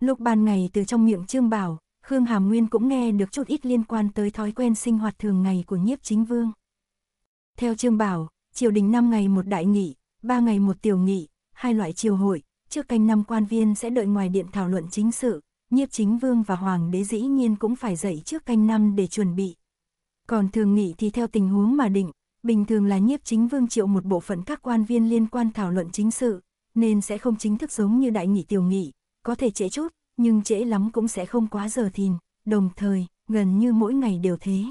Lúc ban ngày từ trong miệng Trương Bảo, Khương Hàm Nguyên cũng nghe được chút ít liên quan tới thói quen sinh hoạt thường ngày của nhiếp chính vương. Theo Trương Bảo, triều đình 5 ngày một đại nghị, 3 ngày một tiểu nghị, hai loại triều hội, trước canh năm quan viên sẽ đợi ngoài điện thảo luận chính sự, nhiếp chính vương và hoàng đế dĩ nhiên cũng phải dậy trước canh năm để chuẩn bị. Còn thường nghị thì theo tình huống mà định, Bình thường là nhiếp chính vương triệu một bộ phận các quan viên liên quan thảo luận chính sự, nên sẽ không chính thức giống như đại nghị tiểu nghị, có thể trễ chút, nhưng trễ lắm cũng sẽ không quá giờ thìn, đồng thời, gần như mỗi ngày đều thế.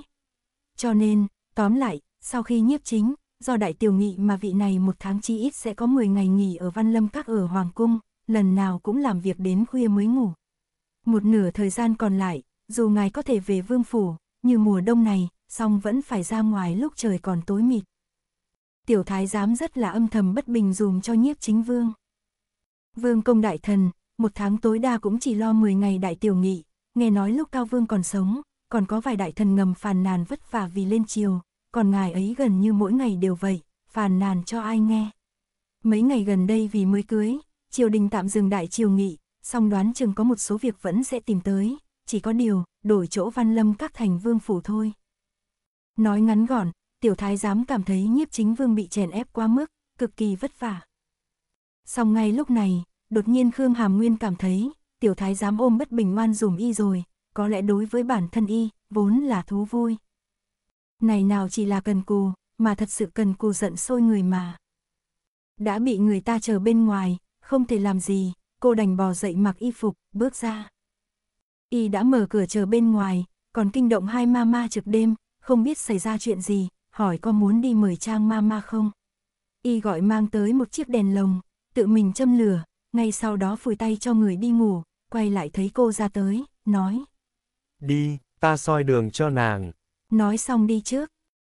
Cho nên, tóm lại, sau khi nhiếp chính, do đại tiểu nghị mà vị này một tháng chi ít sẽ có 10 ngày nghỉ ở Văn Lâm Các ở Hoàng Cung, lần nào cũng làm việc đến khuya mới ngủ. Một nửa thời gian còn lại, dù ngài có thể về vương phủ, như mùa đông này, song vẫn phải ra ngoài lúc trời còn tối mịt. Tiểu thái giám rất là âm thầm bất bình dùm cho nhiếp chính vương. Vương công đại thần, một tháng tối đa cũng chỉ lo 10 ngày đại tiểu nghị, nghe nói lúc cao vương còn sống, còn có vài đại thần ngầm phàn nàn vất vả vì lên chiều, còn ngài ấy gần như mỗi ngày đều vậy, phàn nàn cho ai nghe. Mấy ngày gần đây vì mới cưới, triều đình tạm dừng đại triều nghị, song đoán chừng có một số việc vẫn sẽ tìm tới, chỉ có điều, đổi chỗ văn lâm các thành vương phủ thôi. Nói ngắn gọn, tiểu thái giám cảm thấy nhiếp chính vương bị chèn ép quá mức, cực kỳ vất vả. Xong ngay lúc này, đột nhiên Khương Hàm Nguyên cảm thấy, tiểu thái giám ôm bất bình oan dùm y rồi, có lẽ đối với bản thân y, vốn là thú vui. Này nào chỉ là cần cù, mà thật sự cần cù giận sôi người mà. Đã bị người ta chờ bên ngoài, không thể làm gì, cô đành bò dậy mặc y phục, bước ra. Y đã mở cửa chờ bên ngoài, còn kinh động hai ma ma trực đêm, không biết xảy ra chuyện gì, hỏi có muốn đi mời Trang Mama không. Y gọi mang tới một chiếc đèn lồng, tự mình châm lửa, ngay sau đó phủi tay cho người đi ngủ, quay lại thấy cô ra tới, nói. Đi, ta soi đường cho nàng. Nói xong đi trước.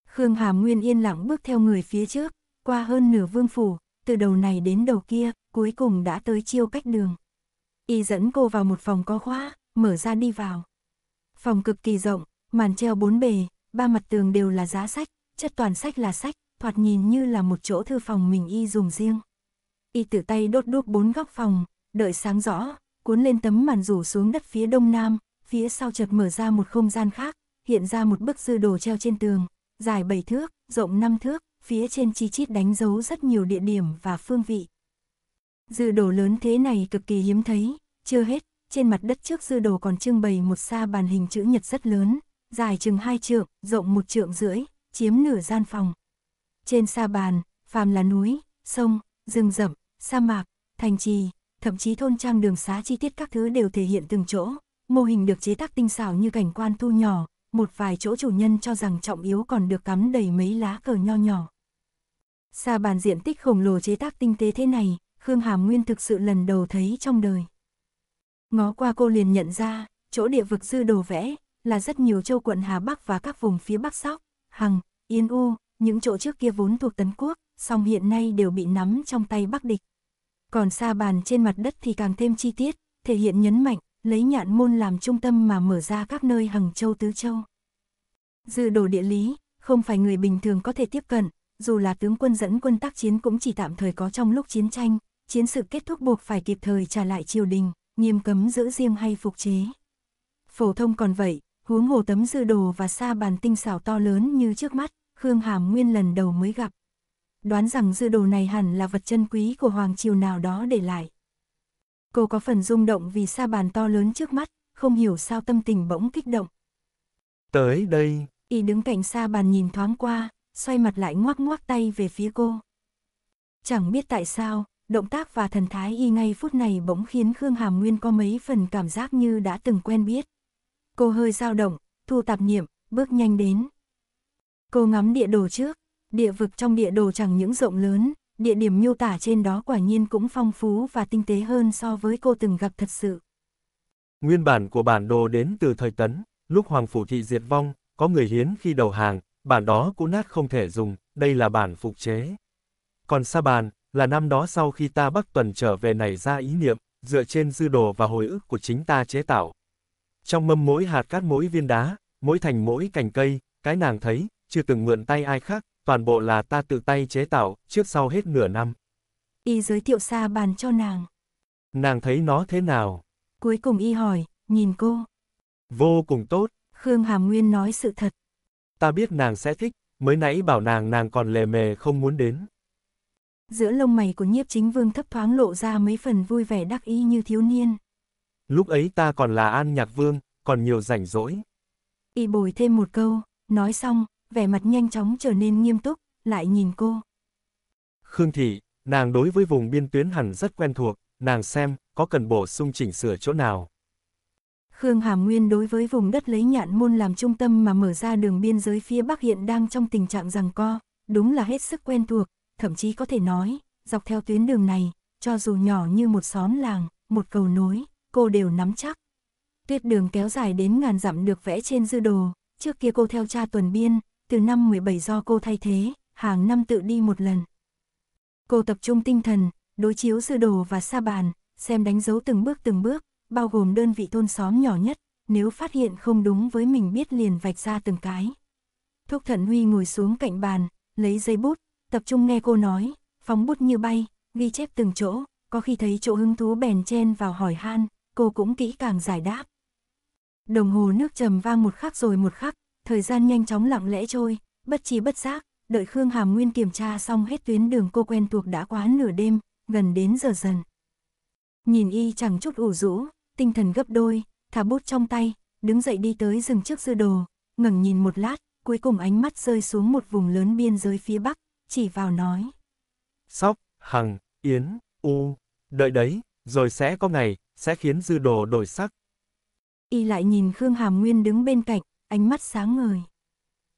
Khương Hàm Nguyên yên lặng bước theo người phía trước, qua hơn nửa vương phủ, từ đầu này đến đầu kia, cuối cùng đã tới chiêu cách đường. Y dẫn cô vào một phòng có khóa, mở ra đi vào. Phòng cực kỳ rộng, màn treo bốn bề, ba mặt tường đều là giá sách, chất toàn sách là sách, thoạt nhìn như là một chỗ thư phòng mình y dùng riêng. Y tự tay đốt đuốc bốn góc phòng, đợi sáng rõ, cuốn lên tấm màn rủ xuống đất phía đông nam, phía sau chợt mở ra một không gian khác, hiện ra một bức dư đồ treo trên tường, dài bảy thước, rộng năm thước, phía trên chi chít đánh dấu rất nhiều địa điểm và phương vị. Dư đồ lớn thế này cực kỳ hiếm thấy, chưa hết, trên mặt đất trước dư đồ còn trưng bày một sa bàn hình chữ nhật rất lớn, dài chừng hai trượng, rộng một trượng rưỡi, chiếm nửa gian phòng. Trên sa bàn, phàm là núi, sông, rừng rậm, sa mạc, thành trì, thậm chí thôn trang đường xá chi tiết các thứ đều thể hiện từng chỗ, mô hình được chế tác tinh xảo như cảnh quan thu nhỏ, một vài chỗ chủ nhân cho rằng trọng yếu còn được cắm đầy mấy lá cờ nho nhỏ. Sa bàn diện tích khổng lồ chế tác tinh tế thế này, Khương Hàm Nguyên thực sự lần đầu thấy trong đời. Ngó qua cô liền nhận ra, chỗ địa vực dư đồ vẽ, là rất nhiều châu quận Hà Bắc và các vùng phía Bắc Sóc, Hằng, Yên U, những chỗ trước kia vốn thuộc Tấn Quốc, song hiện nay đều bị nắm trong tay Bắc địch. Còn xa bàn trên mặt đất thì càng thêm chi tiết, thể hiện nhấn mạnh, lấy nhạn môn làm trung tâm mà mở ra các nơi Hằng Châu Tứ Châu. Dự đồ địa lý, không phải người bình thường có thể tiếp cận, dù là tướng quân dẫn quân tác chiến cũng chỉ tạm thời có trong lúc chiến tranh, chiến sự kết thúc buộc phải kịp thời trả lại triều đình, nghiêm cấm giữ riêng hay phục chế. Phổ thông còn vậy, huống hồ tấm dư đồ và sa bàn tinh xảo to lớn như trước mắt, Khương Hàm Nguyên lần đầu mới gặp. Đoán rằng dư đồ này hẳn là vật chân quý của Hoàng Triều nào đó để lại. Cô có phần rung động vì sa bàn to lớn trước mắt, không hiểu sao tâm tình bỗng kích động. Tới đây. Y đứng cạnh sa bàn nhìn thoáng qua, xoay mặt lại ngoắc ngoắc tay về phía cô. Chẳng biết tại sao, động tác và thần thái y ngay phút này bỗng khiến Khương Hàm Nguyên có mấy phần cảm giác như đã từng quen biết. Cô hơi dao động, thu tạp niệm, bước nhanh đến. Cô ngắm địa đồ trước, địa vực trong địa đồ chẳng những rộng lớn, địa điểm miêu tả trên đó quả nhiên cũng phong phú và tinh tế hơn so với cô từng gặp thật sự. Nguyên bản của bản đồ đến từ thời Tấn, lúc Hoàng Phủ Thị diệt vong, có người hiến khi đầu hàng, bản đó cũ nát không thể dùng, đây là bản phục chế. Còn Sa Bàn, là năm đó sau khi ta Bắc Tuần trở về này ra ý niệm, dựa trên dư đồ và hồi ức của chính ta chế tạo, trong mâm mỗi hạt cát mỗi viên đá, mỗi thành mỗi cành cây, cái nàng thấy, chưa từng mượn tay ai khác, toàn bộ là ta tự tay chế tạo, trước sau hết nửa năm. Y giới thiệu xa bàn cho nàng. Nàng thấy nó thế nào? Cuối cùng y hỏi, nhìn cô. Vô cùng tốt. Khương Hàm Nguyên nói sự thật. Ta biết nàng sẽ thích, mới nãy bảo nàng nàng còn lề mề không muốn đến. Giữa lông mày của nhiếp chính vương thấp thoáng lộ ra mấy phần vui vẻ đắc ý như thiếu niên. Lúc ấy ta còn là An Nhạc Vương, còn nhiều rảnh rỗi. Y bồi thêm một câu, nói xong, vẻ mặt nhanh chóng trở nên nghiêm túc, lại nhìn cô. Khương Thị, nàng đối với vùng biên tuyến hẳn rất quen thuộc, nàng xem, có cần bổ sung chỉnh sửa chỗ nào. Khương Hàm Nguyên đối với vùng đất lấy nhạn môn làm trung tâm mà mở ra đường biên giới phía Bắc hiện đang trong tình trạng rằng co, đúng là hết sức quen thuộc, thậm chí có thể nói, dọc theo tuyến đường này, cho dù nhỏ như một xóm làng, một cầu nối, cô đều nắm chắc. Tuyết đường kéo dài đến ngàn dặm được vẽ trên dư đồ, trước kia cô theo cha tuần biên, từ năm 17 do cô thay thế, hàng năm tự đi một lần. Cô tập trung tinh thần, đối chiếu dư đồ và sa bàn, xem đánh dấu từng bước từng bước, bao gồm đơn vị thôn xóm nhỏ nhất, nếu phát hiện không đúng với mình biết liền vạch ra từng cái. Thúc Thận Huy ngồi xuống cạnh bàn, lấy giấy bút, tập trung nghe cô nói, phóng bút như bay, ghi chép từng chỗ, có khi thấy chỗ hứng thú bèn chen vào hỏi han, cô cũng kỹ càng giải đáp. Đồng hồ nước trầm vang một khắc rồi một khắc, thời gian nhanh chóng lặng lẽ trôi, bất trí bất giác, đợi Khương Hàm Nguyên kiểm tra xong hết tuyến đường cô quen thuộc đã quá nửa đêm, gần đến giờ dần. Nhìn y chẳng chút ủ rũ, tinh thần gấp đôi, thả bút trong tay, đứng dậy đi tới rừng trước dư đồ, ngẩng nhìn một lát, cuối cùng ánh mắt rơi xuống một vùng lớn biên giới phía bắc, chỉ vào nói. Sóc, Hằng, Yến, U, đợi đấy, rồi sẽ có ngày, sẽ khiến dư đồ đổi sắc. Y lại nhìn Khương Hàm Nguyên đứng bên cạnh, ánh mắt sáng ngời.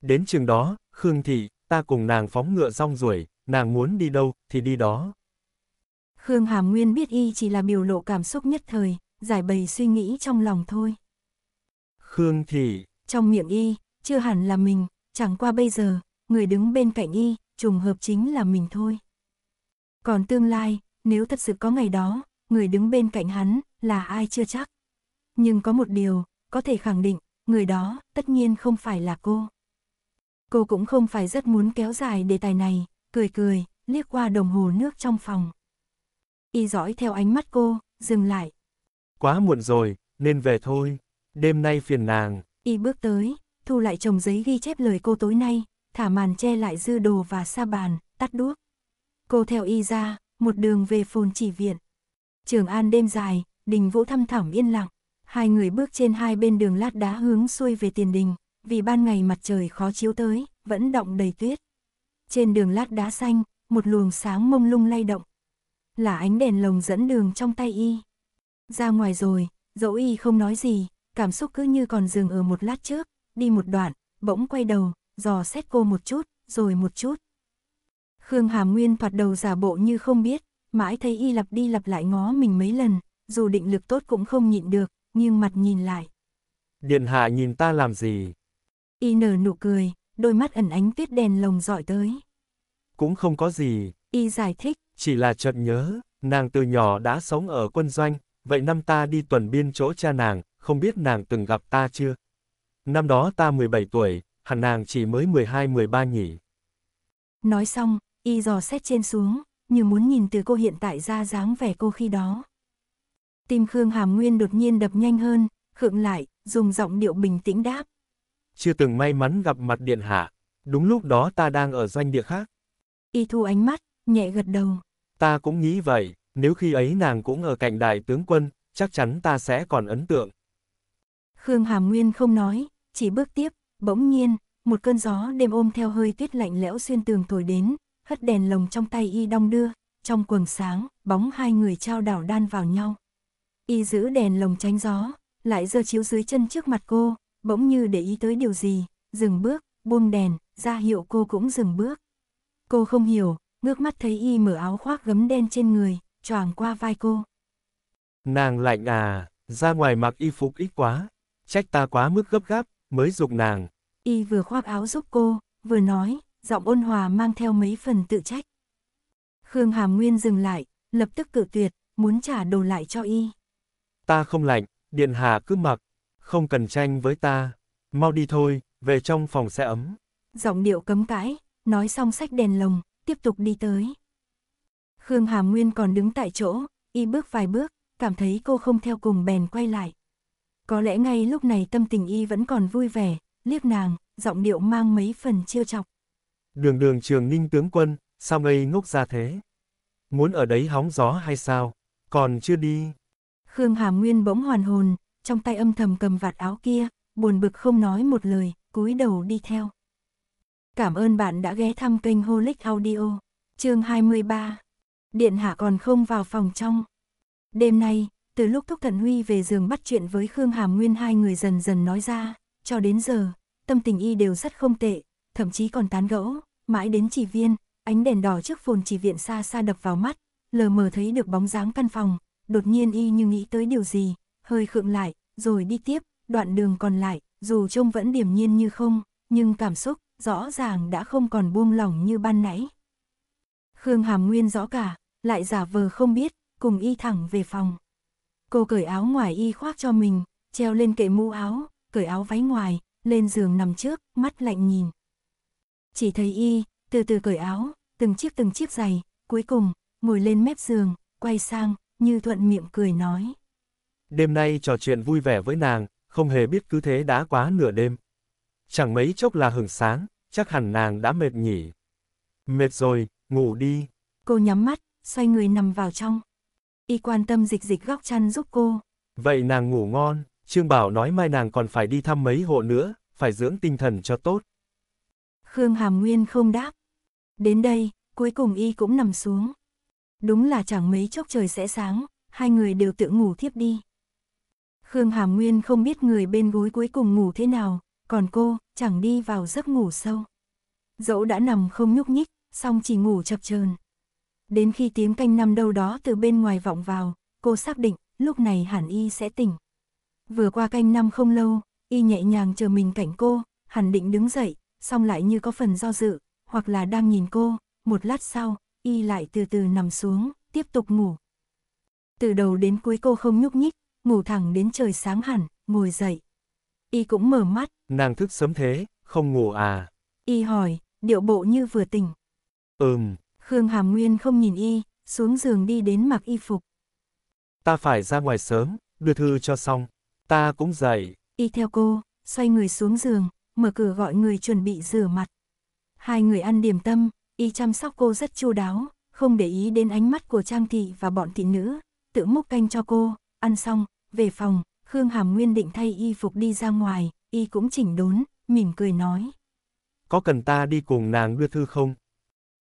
Đến trường đó, Khương Thị, ta cùng nàng phóng ngựa rong ruổi, nàng muốn đi đâu, thì đi đó. Khương Hàm Nguyên biết y chỉ là biểu lộ cảm xúc nhất thời, giải bày suy nghĩ trong lòng thôi. Khương Thị. Trong miệng y, chưa hẳn là mình, chẳng qua bây giờ, người đứng bên cạnh y, trùng hợp chính là mình thôi. Còn tương lai, nếu thật sự có ngày đó, người đứng bên cạnh hắn là ai chưa chắc. Nhưng có một điều, có thể khẳng định, người đó tất nhiên không phải là cô. Cô cũng không phải rất muốn kéo dài đề tài này, cười cười, liếc qua đồng hồ nước trong phòng. Y dõi theo ánh mắt cô, dừng lại. Quá muộn rồi, nên về thôi. Đêm nay phiền nàng. Y bước tới, thu lại chồng giấy ghi chép lời cô tối nay, thả màn che lại dư đồ và sa bàn, tắt đuốc. Cô theo y ra, một đường về phồn chỉ viện. Trường An đêm dài, đình vũ thăm thẳm yên lặng. Hai người bước trên hai bên đường lát đá hướng xuôi về tiền đình, vì ban ngày mặt trời khó chiếu tới, vẫn động đầy tuyết. Trên đường lát đá xanh, một luồng sáng mông lung lay động. Là ánh đèn lồng dẫn đường trong tay y. Ra ngoài rồi, dẫu y không nói gì, cảm xúc cứ như còn dừng ở một lát trước, đi một đoạn, bỗng quay đầu, dò xét cô một chút, rồi một chút. Khương Hà Nguyên thoạt đầu giả bộ như không biết, mãi thấy y lặp đi lặp lại ngó mình mấy lần, dù định lực tốt cũng không nhịn được, nghiêng mặt nhìn lại. Điện hạ nhìn ta làm gì? Y nở nụ cười, đôi mắt ẩn ánh tuyết đèn lồng dọi tới. Cũng không có gì. Y giải thích. Chỉ là chợt nhớ, nàng từ nhỏ đã sống ở quân doanh, vậy năm ta đi tuần biên chỗ cha nàng, không biết nàng từng gặp ta chưa? Năm đó ta 17 tuổi, hẳn nàng chỉ mới 12-13 nhỉ. Nói xong, y dò xét trên xuống, như muốn nhìn từ cô hiện tại ra dáng vẻ cô khi đó. Tim Khương Hàm Nguyên đột nhiên đập nhanh hơn, khựng lại, dùng giọng điệu bình tĩnh đáp. Chưa từng may mắn gặp mặt điện hạ, đúng lúc đó ta đang ở doanh địa khác. Y thu ánh mắt, nhẹ gật đầu. Ta cũng nghĩ vậy, nếu khi ấy nàng cũng ở cạnh đại tướng quân, chắc chắn ta sẽ còn ấn tượng. Khương Hàm Nguyên không nói, chỉ bước tiếp, bỗng nhiên, một cơn gió đêm ôm theo hơi tuyết lạnh lẽo xuyên tường thổi đến, hất đèn lồng trong tay y đong đưa, trong quầng sáng, bóng hai người trao đảo đan vào nhau. Y giữ đèn lồng tránh gió, lại giơ chiếu dưới chân trước mặt cô, bỗng như để ý tới điều gì, dừng bước, buông đèn, ra hiệu cô cũng dừng bước. Cô không hiểu, ngước mắt thấy y mở áo khoác gấm đen trên người, choàng qua vai cô. Nàng lạnh à, ra ngoài mặc y phục ít quá, trách ta quá mức gấp gáp, mới dục nàng. Y vừa khoác áo giúp cô, vừa nói, giọng ôn hòa mang theo mấy phần tự trách. Khương Hàm Nguyên dừng lại, lập tức cử tuyệt, muốn trả đồ lại cho y. Ta không lạnh, điện hạ cứ mặc, không cần tranh với ta, mau đi thôi, về trong phòng sẽ ấm. Giọng điệu cấm cãi, nói xong sách đèn lồng, tiếp tục đi tới. Khương Hàm Nguyên còn đứng tại chỗ, y bước vài bước, cảm thấy cô không theo cùng bèn quay lại. Có lẽ ngay lúc này tâm tình y vẫn còn vui vẻ, liếc nàng, giọng điệu mang mấy phần chiêu chọc. Đường đường trường ninh tướng quân, sao ngây ngốc ra thế? Muốn ở đấy hóng gió hay sao? Còn chưa đi. Khương Hà Nguyên bỗng hoàn hồn, trong tay âm thầm cầm vạt áo kia, buồn bực không nói một lời, cúi đầu đi theo. Cảm ơn bạn đã ghé thăm kênh Holic Audio, chương 23. Điện hạ còn không vào phòng trong. Đêm nay, từ lúc Thúc Thần Huy về giường bắt chuyện với Khương Hàm Nguyên hai người dần dần nói ra, cho đến giờ, tâm tình y đều rất không tệ, thậm chí còn tán gẫu, mãi đến chỉ viên, ánh đèn đỏ trước phồn chỉ viện xa xa đập vào mắt, lờ mờ thấy được bóng dáng căn phòng, đột nhiên y như nghĩ tới điều gì, hơi khượng lại, rồi đi tiếp, đoạn đường còn lại, dù trông vẫn điềm nhiên như không, nhưng cảm xúc rõ ràng đã không còn buông lỏng như ban nãy. Khương Hàm Nguyên rõ cả, lại giả vờ không biết, cùng y thẳng về phòng. Cô cởi áo ngoài y khoác cho mình, treo lên kệ mũ áo, cởi áo váy ngoài, lên giường nằm trước, mắt lạnh nhìn chỉ thấy y, từ từ cởi áo, từng chiếc từng chiếc giày, cuối cùng, ngồi lên mép giường, quay sang, như thuận miệng cười nói. Đêm nay trò chuyện vui vẻ với nàng, không hề biết cứ thế đã quá nửa đêm. Chẳng mấy chốc là hưởng sáng, chắc hẳn nàng đã mệt nhỉ. Mệt rồi, ngủ đi. Cô nhắm mắt, xoay người nằm vào trong. Y quan tâm dịch dịch góc chăn giúp cô. Vậy nàng ngủ ngon, Trương Bảo nói mai nàng còn phải đi thăm mấy hộ nữa, phải dưỡng tinh thần cho tốt. Khương Hàm Nguyên không đáp. Đến đây, cuối cùng y cũng nằm xuống. Đúng là chẳng mấy chốc trời sẽ sáng, hai người đều tự ngủ thiếp đi. Khương Hàm Nguyên không biết người bên gối cuối cùng ngủ thế nào, còn cô, chẳng đi vào giấc ngủ sâu. Dẫu đã nằm không nhúc nhích, song chỉ ngủ chập chờn. Đến khi tiếng canh năm đâu đó từ bên ngoài vọng vào, cô xác định, lúc này hẳn y sẽ tỉnh. Vừa qua canh năm không lâu, y nhẹ nhàng chờ mình cảnh cô, hẳn định đứng dậy, song lại như có phần do dự, hoặc là đang nhìn cô, một lát sau, y lại từ từ nằm xuống, tiếp tục ngủ. Từ đầu đến cuối cô không nhúc nhích, ngủ thẳng đến trời sáng hẳn, ngồi dậy. Y cũng mở mắt. Nàng thức sớm thế, không ngủ à? Y hỏi, điệu bộ như vừa tỉnh. Ừm. Khương Hàm Nguyên không nhìn y, xuống giường đi đến mặc y phục. Ta phải ra ngoài sớm, đưa thư cho xong. Ta cũng dậy. Y theo cô, xoay người xuống giường, mở cửa gọi người chuẩn bị rửa mặt. Hai người ăn điểm tâm, y chăm sóc cô rất chu đáo, không để ý đến ánh mắt của Trang thị và bọn thị nữ, tự múc canh cho cô, ăn xong, về phòng, Khương Hàm Nguyên định thay y phục đi ra ngoài, y cũng chỉnh đốn, mỉm cười nói. Có cần ta đi cùng nàng đưa thư không?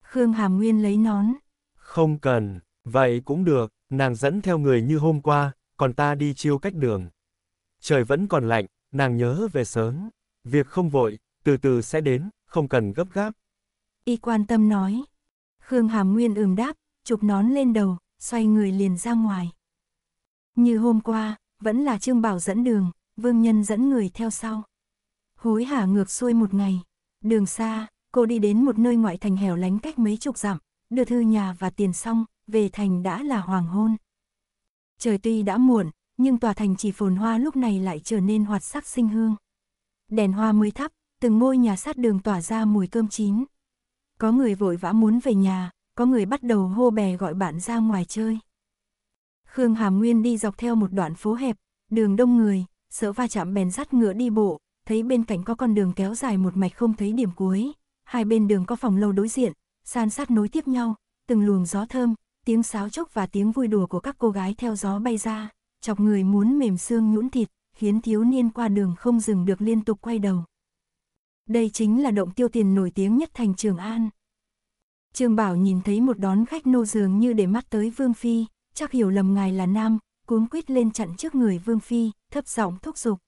Khương Hàm Nguyên lấy nón. Không cần, vậy cũng được, nàng dẫn theo người như hôm qua, còn ta đi chiêu cách đường. Trời vẫn còn lạnh, nàng nhớ về sớm. Việc không vội, từ từ sẽ đến, không cần gấp gáp. Y quan tâm nói. Khương Hàm Nguyên ừm đáp, chụp nón lên đầu, xoay người liền ra ngoài. Như hôm qua, vẫn là Trương Bảo dẫn đường, Vương Nhân dẫn người theo sau. Hối hả ngược xuôi một ngày, đường xa, cô đi đến một nơi ngoại thành hẻo lánh cách mấy chục dặm, đưa thư nhà và tiền xong, về thành đã là hoàng hôn. Trời tuy đã muộn, nhưng tòa thành chỉ phồn hoa lúc này lại trở nên hoạt sắc sinh hương. Đèn hoa mới thắp, từng ngôi nhà sát đường tỏa ra mùi cơm chín. Có người vội vã muốn về nhà, có người bắt đầu hô bè gọi bạn ra ngoài chơi. Khương Hàm Nguyên đi dọc theo một đoạn phố hẹp, đường đông người, sợ va chạm bèn dắt ngựa đi bộ, thấy bên cạnh có con đường kéo dài một mạch không thấy điểm cuối, hai bên đường có phòng lâu đối diện, san sát nối tiếp nhau, từng luồng gió thơm, tiếng sáo chốc và tiếng vui đùa của các cô gái theo gió bay ra, chọc người muốn mềm xương nhũn thịt, khiến thiếu niên qua đường không dừng được liên tục quay đầu. Đây chính là động tiêu tiền nổi tiếng nhất thành Trường An. Trương Bảo nhìn thấy một đón khách nô dường như để mắt tới Vương Phi, chắc hiểu lầm ngài là nam, cuốn quýt lên chặn trước người Vương Phi, thấp giọng thúc giục.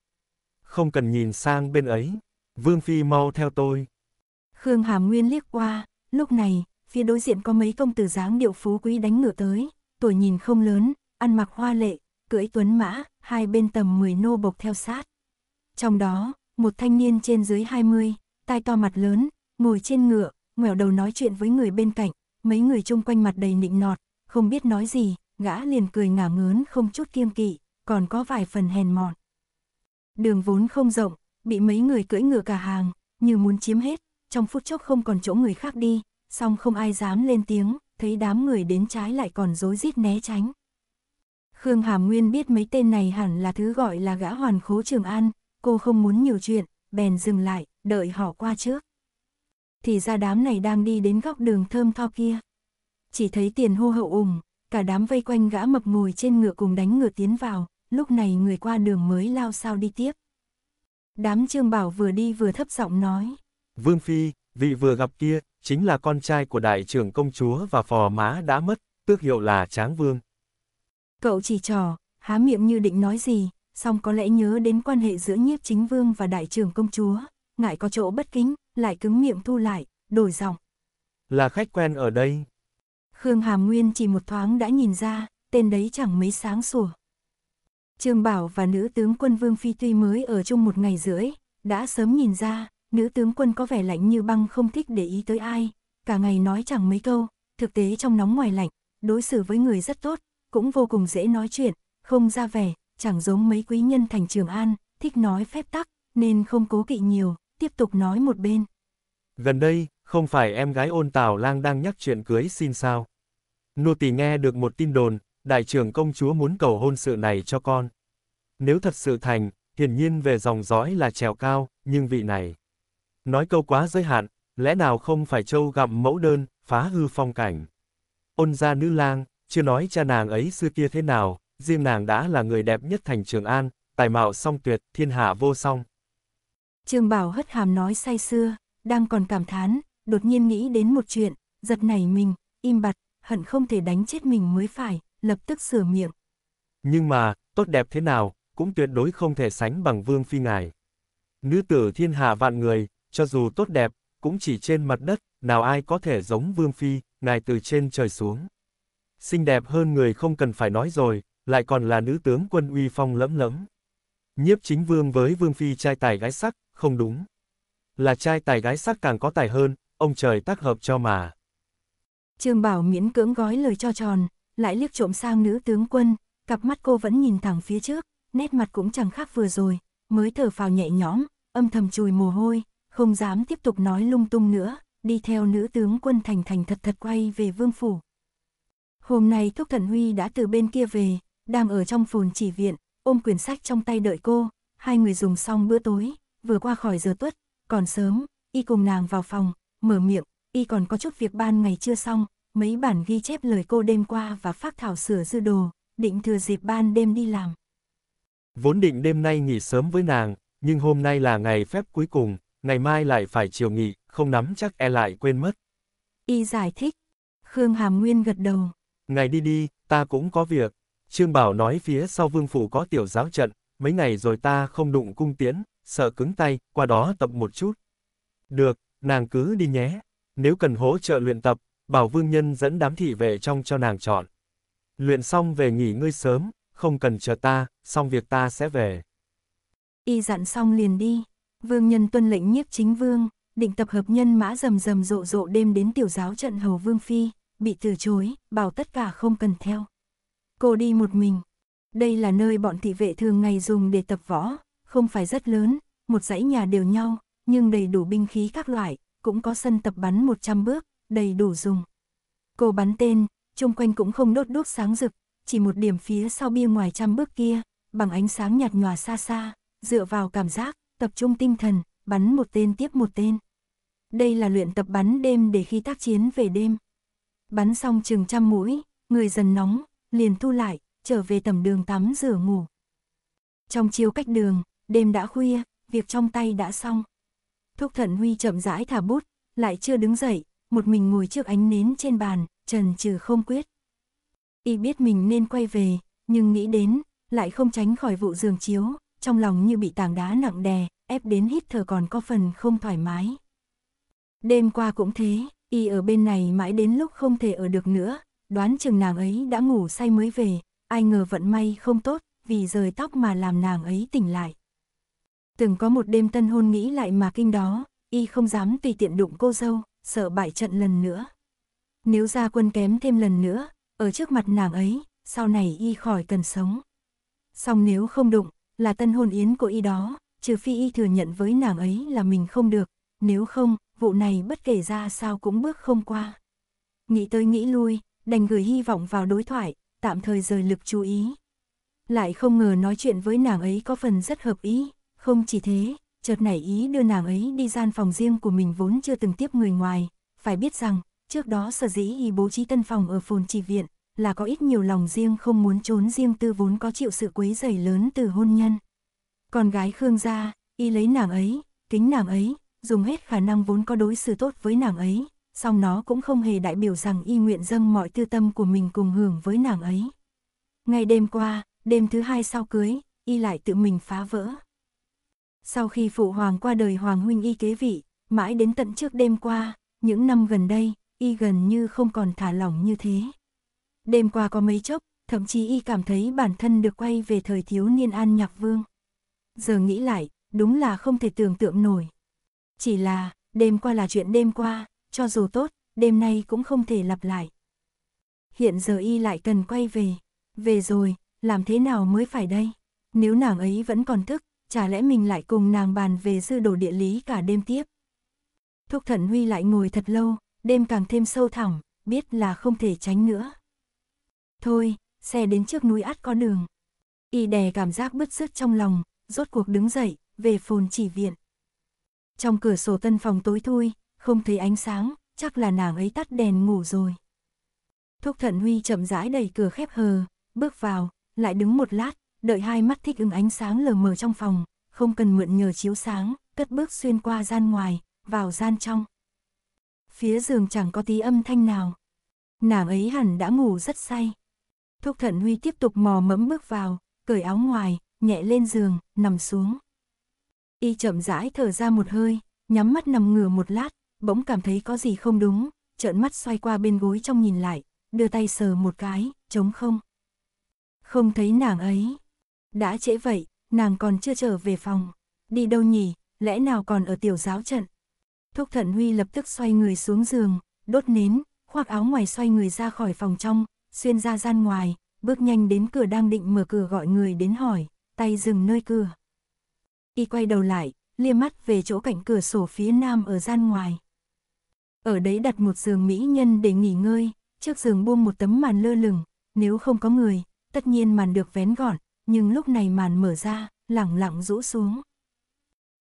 Không cần nhìn sang bên ấy, Vương Phi mau theo tôi. Khương Hàm Nguyên liếc qua, lúc này, phía đối diện có mấy công tử dáng điệu phú quý đánh ngựa tới, tuổi nhìn không lớn, ăn mặc hoa lệ, cưỡi tuấn mã, hai bên tầm 10 nô bộc theo sát. Trong đó, một thanh niên trên dưới 20, tai to mặt lớn, ngồi trên ngựa, ngoẻo đầu nói chuyện với người bên cạnh, mấy người chung quanh mặt đầy nịnh nọt, không biết nói gì, gã liền cười ngả ngớn không chút kiêng kỵ, còn có vài phần hèn mọn. Đường vốn không rộng, bị mấy người cưỡi ngựa cả hàng, như muốn chiếm hết, trong phút chốc không còn chỗ người khác đi, song không ai dám lên tiếng, thấy đám người đến trái lại còn rối rít né tránh. Khương Hàm Nguyên biết mấy tên này hẳn là thứ gọi là gã hoàn khố Trường An, cô không muốn nhiều chuyện, bèn dừng lại, đợi họ qua trước. Thì ra đám này đang đi đến góc đường thơm tho kia. Chỉ thấy tiền hô hậu ủng, cả đám vây quanh gã mập ngồi trên ngựa cùng đánh ngựa tiến vào, lúc này người qua đường mới lao sao đi tiếp. Đám Trương Bảo vừa đi vừa thấp giọng nói. Vương Phi, vị vừa gặp kia, chính là con trai của đại trưởng công chúa và phò má đã mất, tước hiệu là Tráng Vương. Cậu chỉ trò há miệng như định nói gì, song có lẽ nhớ đến quan hệ giữa nhiếp chính vương và đại trưởng công chúa, ngại có chỗ bất kính, lại cứng miệng thu lại, đổi giọng. Là khách quen ở đây. Khương Hàm Nguyên chỉ một thoáng đã nhìn ra, tên đấy chẳng mấy sáng sủa. Trương Bảo và nữ tướng quân Vương Phi tuy mới ở chung một ngày rưỡi, đã sớm nhìn ra, nữ tướng quân có vẻ lạnh như băng không thích để ý tới ai, cả ngày nói chẳng mấy câu, thực tế trong nóng ngoài lạnh, đối xử với người rất tốt, cũng vô cùng dễ nói chuyện, không ra vẻ, chẳng giống mấy quý nhân thành Trường An, thích nói phép tắc, nên không cố kỵ nhiều, tiếp tục nói một bên. Gần đây, không phải em gái ôn Tào Lang đang nhắc chuyện cưới xin sao? Nô tỳ nghe được một tin đồn, đại trưởng công chúa muốn cầu hôn sự này cho con. Nếu thật sự thành, hiển nhiên về dòng dõi là trèo cao, nhưng vị này. Nói câu quá giới hạn, lẽ nào không phải châu gặm mẫu đơn, phá hư phong cảnh. Ôn gia nữ lang, chưa nói cha nàng ấy xưa kia thế nào, riêng nàng đã là người đẹp nhất thành Trường An, tài mạo song tuyệt, thiên hạ vô song. Trương Bảo hất hàm nói say xưa, đang còn cảm thán, đột nhiên nghĩ đến một chuyện, giật nảy mình, im bặt, hận không thể đánh chết mình mới phải, lập tức sửa miệng. Nhưng mà, tốt đẹp thế nào, cũng tuyệt đối không thể sánh bằng vương phi ngài. Nữ tử thiên hạ vạn người, cho dù tốt đẹp, cũng chỉ trên mặt đất, nào ai có thể giống vương phi, ngài từ trên trời xuống xinh đẹp hơn người không cần phải nói rồi, lại còn là nữ tướng quân uy phong lẫm lẫm. Nhiếp chính vương với vương phi trai tài gái sắc, không đúng. Là trai tài gái sắc càng có tài hơn, ông trời tác hợp cho mà. Trương Bảo miễn cưỡng gói lời cho tròn, lại liếc trộm sang nữ tướng quân, cặp mắt cô vẫn nhìn thẳng phía trước, nét mặt cũng chẳng khác vừa rồi, mới thở phào nhẹ nhõm, âm thầm chùi mồ hôi, không dám tiếp tục nói lung tung nữa, đi theo nữ tướng quân thành thành thật thật quay về vương phủ. Hôm nay Thúc Thần Huy đã từ bên kia về, đang ở trong phồn chỉ viện, ôm quyển sách trong tay đợi cô, hai người dùng xong bữa tối, vừa qua khỏi giờ tuất, còn sớm, y cùng nàng vào phòng, mở miệng, y còn có chút việc ban ngày chưa xong, mấy bản ghi chép lời cô đêm qua và phát thảo sửa dư đồ, định thừa dịp ban đêm đi làm. Vốn định đêm nay nghỉ sớm với nàng, nhưng hôm nay là ngày phép cuối cùng, ngày mai lại phải chiều nghỉ, không nắm chắc e lại quên mất. Y giải thích, Khương Hàm Nguyên gật đầu, Ngài đi đi, ta cũng có việc. Trương Bảo nói phía sau vương phủ có tiểu giáo trận, mấy ngày rồi ta không đụng cung tiễn, sợ cứng tay, qua đó tập một chút. Được, nàng cứ đi nhé. Nếu cần hỗ trợ luyện tập, bảo vương nhân dẫn đám thị về trong cho nàng chọn. Luyện xong về nghỉ ngơi sớm, không cần chờ ta, xong việc ta sẽ về. Y dặn xong liền đi, vương nhân tuân lệnh nhiếp chính vương, định tập hợp nhân mã rầm rầm rộ rộ đêm đến tiểu giáo trận hầu vương phi bị từ chối, bảo tất cả không cần theo. Cô đi một mình. Đây là nơi bọn thị vệ thường ngày dùng để tập võ, không phải rất lớn, một dãy nhà đều nhau, nhưng đầy đủ binh khí các loại, cũng có sân tập bắn 100 bước, đầy đủ dùng. Cô bắn tên, chung quanh cũng không đốt đốt sáng rực, chỉ một điểm phía sau bia ngoài trăm bước kia, bằng ánh sáng nhạt nhòa xa xa, dựa vào cảm giác, tập trung tinh thần, bắn một tên tiếp một tên. Đây là luyện tập bắn đêm để khi tác chiến về đêm. Bắn xong chừng trăm mũi, người dần nóng, liền thu lại, trở về tầm đường tắm rửa ngủ. Trong chiều cách đường, đêm đã khuya, việc trong tay đã xong. Thúc thận Huy chậm rãi thả bút, lại chưa đứng dậy, một mình ngồi trước ánh nến trên bàn, trần trừ không quyết. Y biết mình nên quay về, nhưng nghĩ đến, lại không tránh khỏi vụ giường chiếu, trong lòng như bị tảng đá nặng đè, ép đến hít thở còn có phần không thoải mái. Đêm qua cũng thế, y ở bên này mãi đến lúc không thể ở được nữa, đoán chừng nàng ấy đã ngủ say mới về, ai ngờ vận may không tốt, vì rời tóc mà làm nàng ấy tỉnh lại. Từng có một đêm tân hôn nghĩ lại mà kinh đó, y không dám tùy tiện đụng cô dâu, sợ bại trận lần nữa. Nếu ra quân kém thêm lần nữa, ở trước mặt nàng ấy, sau này y khỏi cần sống. Song nếu không đụng, là tân hôn yến của y đó, trừ phi y thừa nhận với nàng ấy là mình không được, nếu không, vụ này bất kể ra sao cũng bước không qua. Nghĩ tới nghĩ lui, đành gửi hy vọng vào đối thoại, tạm thời rời lực chú ý. Lại không ngờ nói chuyện với nàng ấy có phần rất hợp ý, không chỉ thế, chợt nảy ý đưa nàng ấy đi gian phòng riêng của mình vốn chưa từng tiếp người ngoài, phải biết rằng, trước đó sở dĩ y bố trí tân phòng ở phồn trì viện, là có ít nhiều lòng riêng không muốn trốn riêng tư vốn có chịu sự quấy rầy lớn từ hôn nhân. Con gái Khương gia, y lấy nàng ấy, kính nàng ấy, dùng hết khả năng vốn có đối xử tốt với nàng ấy, song nó cũng không hề đại biểu rằng y nguyện dâng mọi tư tâm của mình cùng hưởng với nàng ấy. Ngày đêm qua, đêm thứ hai sau cưới, y lại tự mình phá vỡ. Sau khi phụ hoàng qua đời hoàng huynh y kế vị, mãi đến tận trước đêm qua, những năm gần đây, y gần như không còn thả lỏng như thế. Đêm qua có mấy chốc, thậm chí y cảm thấy bản thân được quay về thời thiếu niên an nhạc vương. Giờ nghĩ lại, đúng là không thể tưởng tượng nổi. Chỉ là, đêm qua là chuyện đêm qua, cho dù tốt, đêm nay cũng không thể lặp lại. Hiện giờ y lại cần quay về. Về rồi, làm thế nào mới phải đây? Nếu nàng ấy vẫn còn thức, chả lẽ mình lại cùng nàng bàn về dư đồ địa lý cả đêm tiếp? Thúc Thận Huy lại ngồi thật lâu, đêm càng thêm sâu thẳm, biết là không thể tránh nữa. Thôi, xe đến trước núi ắt có đường. Y đè cảm giác bứt rứt trong lòng, rốt cuộc đứng dậy, về phồn chỉ viện trong cửa sổ tân phòng tối thui, không thấy ánh sáng, chắc là nàng ấy tắt đèn ngủ rồi. Thúc thận Huy chậm rãi đẩy cửa khép hờ, bước vào, lại đứng một lát, đợi hai mắt thích ứng ánh sáng lờ mờ trong phòng, không cần mượn nhờ chiếu sáng, cất bước xuyên qua gian ngoài, vào gian trong. Phía giường chẳng có tí âm thanh nào. Nàng ấy hẳn đã ngủ rất say. Thúc thận Huy tiếp tục mò mẫm bước vào, cởi áo ngoài, nhẹ lên giường, nằm xuống. Y chậm rãi thở ra một hơi, nhắm mắt nằm ngửa một lát, bỗng cảm thấy có gì không đúng, trợn mắt xoay qua bên gối trong nhìn lại, đưa tay sờ một cái, trống không. Không thấy nàng ấy. Đã trễ vậy, nàng còn chưa trở về phòng. Đi đâu nhỉ, lẽ nào còn ở tiểu giáo trận? Thúc thận Huy lập tức xoay người xuống giường, đốt nến, khoác áo ngoài xoay người ra khỏi phòng trong, xuyên ra gian ngoài, bước nhanh đến cửa đang định mở cửa gọi người đến hỏi, tay dừng nơi cửa y quay đầu lại, lia mắt về chỗ cạnh cửa sổ phía nam ở gian ngoài. Ở đấy đặt một giường mỹ nhân để nghỉ ngơi, trước giường buông một tấm màn lơ lửng, nếu không có người, tất nhiên màn được vén gọn, nhưng lúc này màn mở ra, lẳng lặng rũ xuống.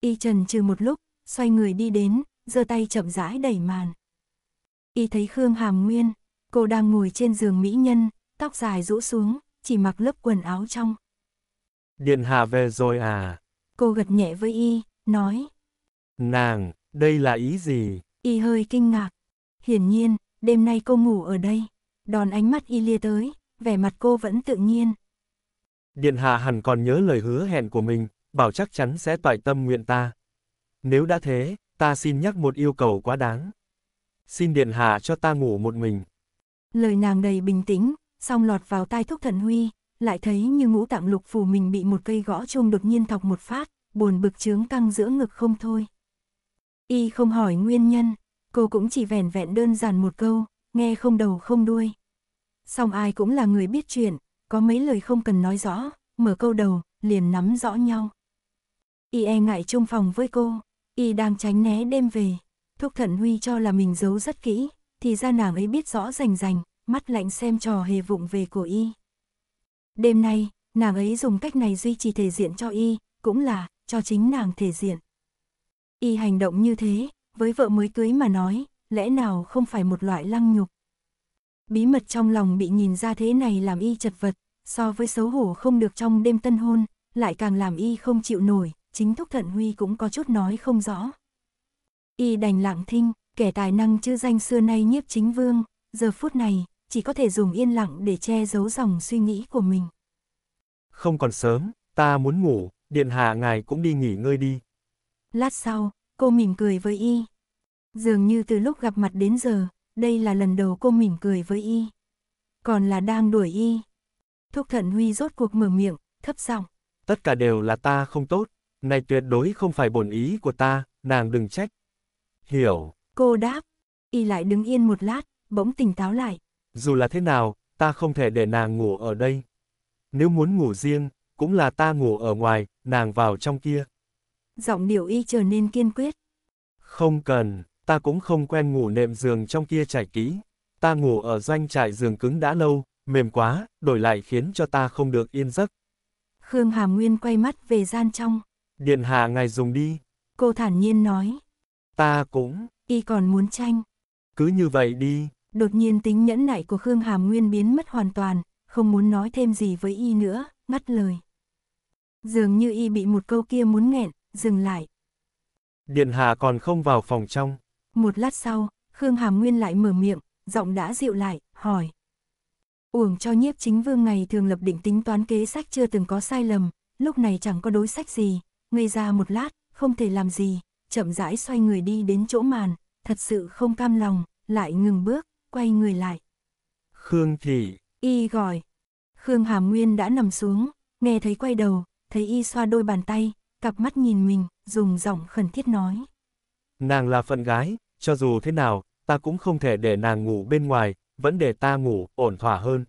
Y trần trừ một lúc, xoay người đi đến, giơ tay chậm rãi đẩy màn. Y thấy Khương Hàm Nguyên, cô đang ngồi trên giường mỹ nhân, tóc dài rũ xuống, chỉ mặc lớp quần áo trong. Điện hạ về rồi à? Cô gật nhẹ với y, nói. Nàng, đây là ý gì? Y hơi kinh ngạc. Hiển nhiên, đêm nay cô ngủ ở đây. Đòn ánh mắt y lia tới, vẻ mặt cô vẫn tự nhiên. Điện hạ hẳn còn nhớ lời hứa hẹn của mình, bảo chắc chắn sẽ toại tâm nguyện ta. Nếu đã thế, ta xin nhắc một yêu cầu quá đáng. Xin điện hạ cho ta ngủ một mình. Lời nàng đầy bình tĩnh, song lọt vào tai thúc thần huy, lại thấy như ngũ tạng lục phù mình bị một cây gõ chuông đột nhiên thọc một phát, buồn bực chướng căng giữa ngực không thôi. Y không hỏi nguyên nhân, cô cũng chỉ vẻn vẹn đơn giản một câu, nghe không đầu không đuôi. Song ai cũng là người biết chuyện, có mấy lời không cần nói rõ, mở câu đầu, liền nắm rõ nhau. Y e ngại chung phòng với cô, Y đang tránh né đêm về. Thúc thận Huy cho là mình giấu rất kỹ, thì ra nàng ấy biết rõ rành rành, mắt lạnh xem trò hề vụng về của Y. Đêm nay, nàng ấy dùng cách này duy trì thể diện cho y, cũng là, cho chính nàng thể diện. Y hành động như thế, với vợ mới cưới mà nói, lẽ nào không phải một loại lăng nhục. Bí mật trong lòng bị nhìn ra thế này làm y chật vật, so với xấu hổ không được trong đêm tân hôn, lại càng làm y không chịu nổi, chính Thúc Thận Huy cũng có chút nói không rõ. Y đành lặng thinh, kẻ tài năng chữ danh xưa nay nhiếp chính vương, giờ phút này, chỉ có thể dùng yên lặng để che giấu dòng suy nghĩ của mình. Không còn sớm, ta muốn ngủ, điện hạ ngài cũng đi nghỉ ngơi đi. Lát sau, cô mỉm cười với y. Dường như từ lúc gặp mặt đến giờ, đây là lần đầu cô mỉm cười với y. Còn là đang đuổi y. Thúc thận Huy rốt cuộc mở miệng, thấp giọng. Tất cả đều là ta không tốt, này tuyệt đối không phải bổn ý của ta, nàng đừng trách. Hiểu. Cô đáp. Y lại đứng yên một lát, bỗng tỉnh táo lại, dù là thế nào, ta không thể để nàng ngủ ở đây. Nếu muốn ngủ riêng, cũng là ta ngủ ở ngoài, nàng vào trong kia. Giọng điệu y trở nên kiên quyết. Không cần, ta cũng không quen ngủ nệm giường trong kia trải kỹ. Ta ngủ ở doanh trại giường cứng đã lâu, mềm quá, đổi lại khiến cho ta không được yên giấc. Khương hà Nguyên quay mắt về gian trong. Điện hạ ngài dùng đi. Cô thản nhiên nói. Ta cũng. Y còn muốn tranh. Cứ như vậy đi. Đột nhiên tính nhẫn nại của Khương Hàm Nguyên biến mất hoàn toàn, không muốn nói thêm gì với y nữa, ngắt lời. Dường như y bị một câu kia muốn nghẹn, dừng lại. Điện hạ còn không vào phòng trong. Một lát sau, Khương Hàm Nguyên lại mở miệng, giọng đã dịu lại, hỏi. Uổng cho nhiếp chính vương ngày thường lập định tính toán kế sách chưa từng có sai lầm, lúc này chẳng có đối sách gì, ngây ra một lát, không thể làm gì, chậm rãi xoay người đi đến chỗ màn, thật sự không cam lòng, lại ngừng bước quay người lại. Khương Thị. Y gọi. Khương Hàm Nguyên đã nằm xuống, nghe thấy quay đầu, thấy Y xoa đôi bàn tay, cặp mắt nhìn mình, dùng giọng khẩn thiết nói. Nàng là phận gái, cho dù thế nào, ta cũng không thể để nàng ngủ bên ngoài, vẫn để ta ngủ, ổn thỏa hơn.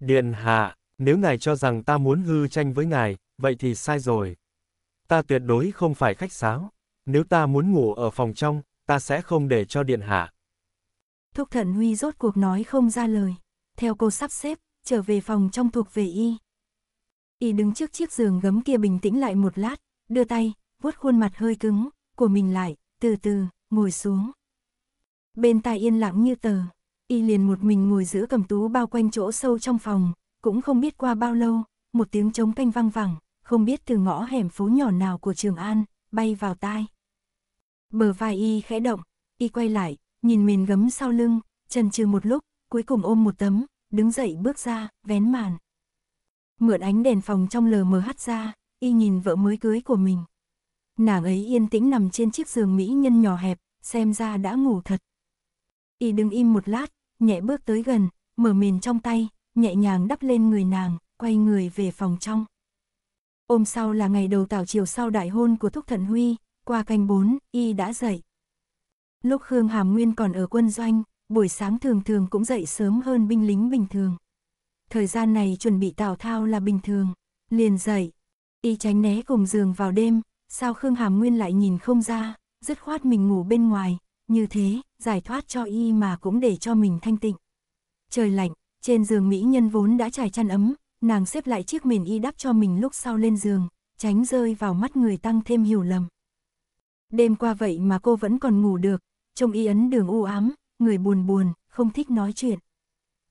Điện hạ, nếu ngài cho rằng ta muốn hư tranh với ngài, vậy thì sai rồi. Ta tuyệt đối không phải khách sáo. Nếu ta muốn ngủ ở phòng trong, ta sẽ không để cho điện hạ. Thúc Thận Huy rốt cuộc nói không ra lời. Theo cô sắp xếp, trở về phòng trong thuộc về y. Y đứng trước chiếc giường gấm kia bình tĩnh lại một lát, đưa tay, vuốt khuôn mặt hơi cứng của mình lại, từ từ ngồi xuống. Bên tai yên lặng như tờ, y liền một mình ngồi giữa cầm tú bao quanh chỗ sâu trong phòng, cũng không biết qua bao lâu, một tiếng trống canh vang vẳng, không biết từ ngõ hẻm phố nhỏ nào của Trường An, bay vào tai. Bờ vai y khẽ động, y quay lại, nhìn miền gấm sau lưng, trần chừ một lúc, cuối cùng ôm một tấm, đứng dậy bước ra, vén màn. Mượn ánh đèn phòng trong lờ mờ hắt ra, y nhìn vợ mới cưới của mình. Nàng ấy yên tĩnh nằm trên chiếc giường mỹ nhân nhỏ hẹp, xem ra đã ngủ thật. Y đứng im một lát, nhẹ bước tới gần, mở mền trong tay, nhẹ nhàng đắp lên người nàng, quay người về phòng trong. Ôm sau là ngày đầu tảo chiều sau đại hôn của Thúc Thần Huy, qua canh bốn, y đã dậy. Lúc Khương Hàm Nguyên còn ở quân doanh, buổi sáng thường thường cũng dậy sớm hơn binh lính bình thường. Thời gian này chuẩn bị tào thao là bình thường, liền dậy. Y tránh né cùng giường vào đêm, sao Khương Hàm Nguyên lại nhìn không ra, dứt khoát mình ngủ bên ngoài, như thế, giải thoát cho y mà cũng để cho mình thanh tịnh. Trời lạnh, trên giường mỹ nhân vốn đã trải chăn ấm, nàng xếp lại chiếc mền y đắp cho mình lúc sau lên giường, tránh rơi vào mắt người tăng thêm hiểu lầm. Đêm qua vậy mà cô vẫn còn ngủ được, trông y ấn đường u ám, người buồn buồn, không thích nói chuyện.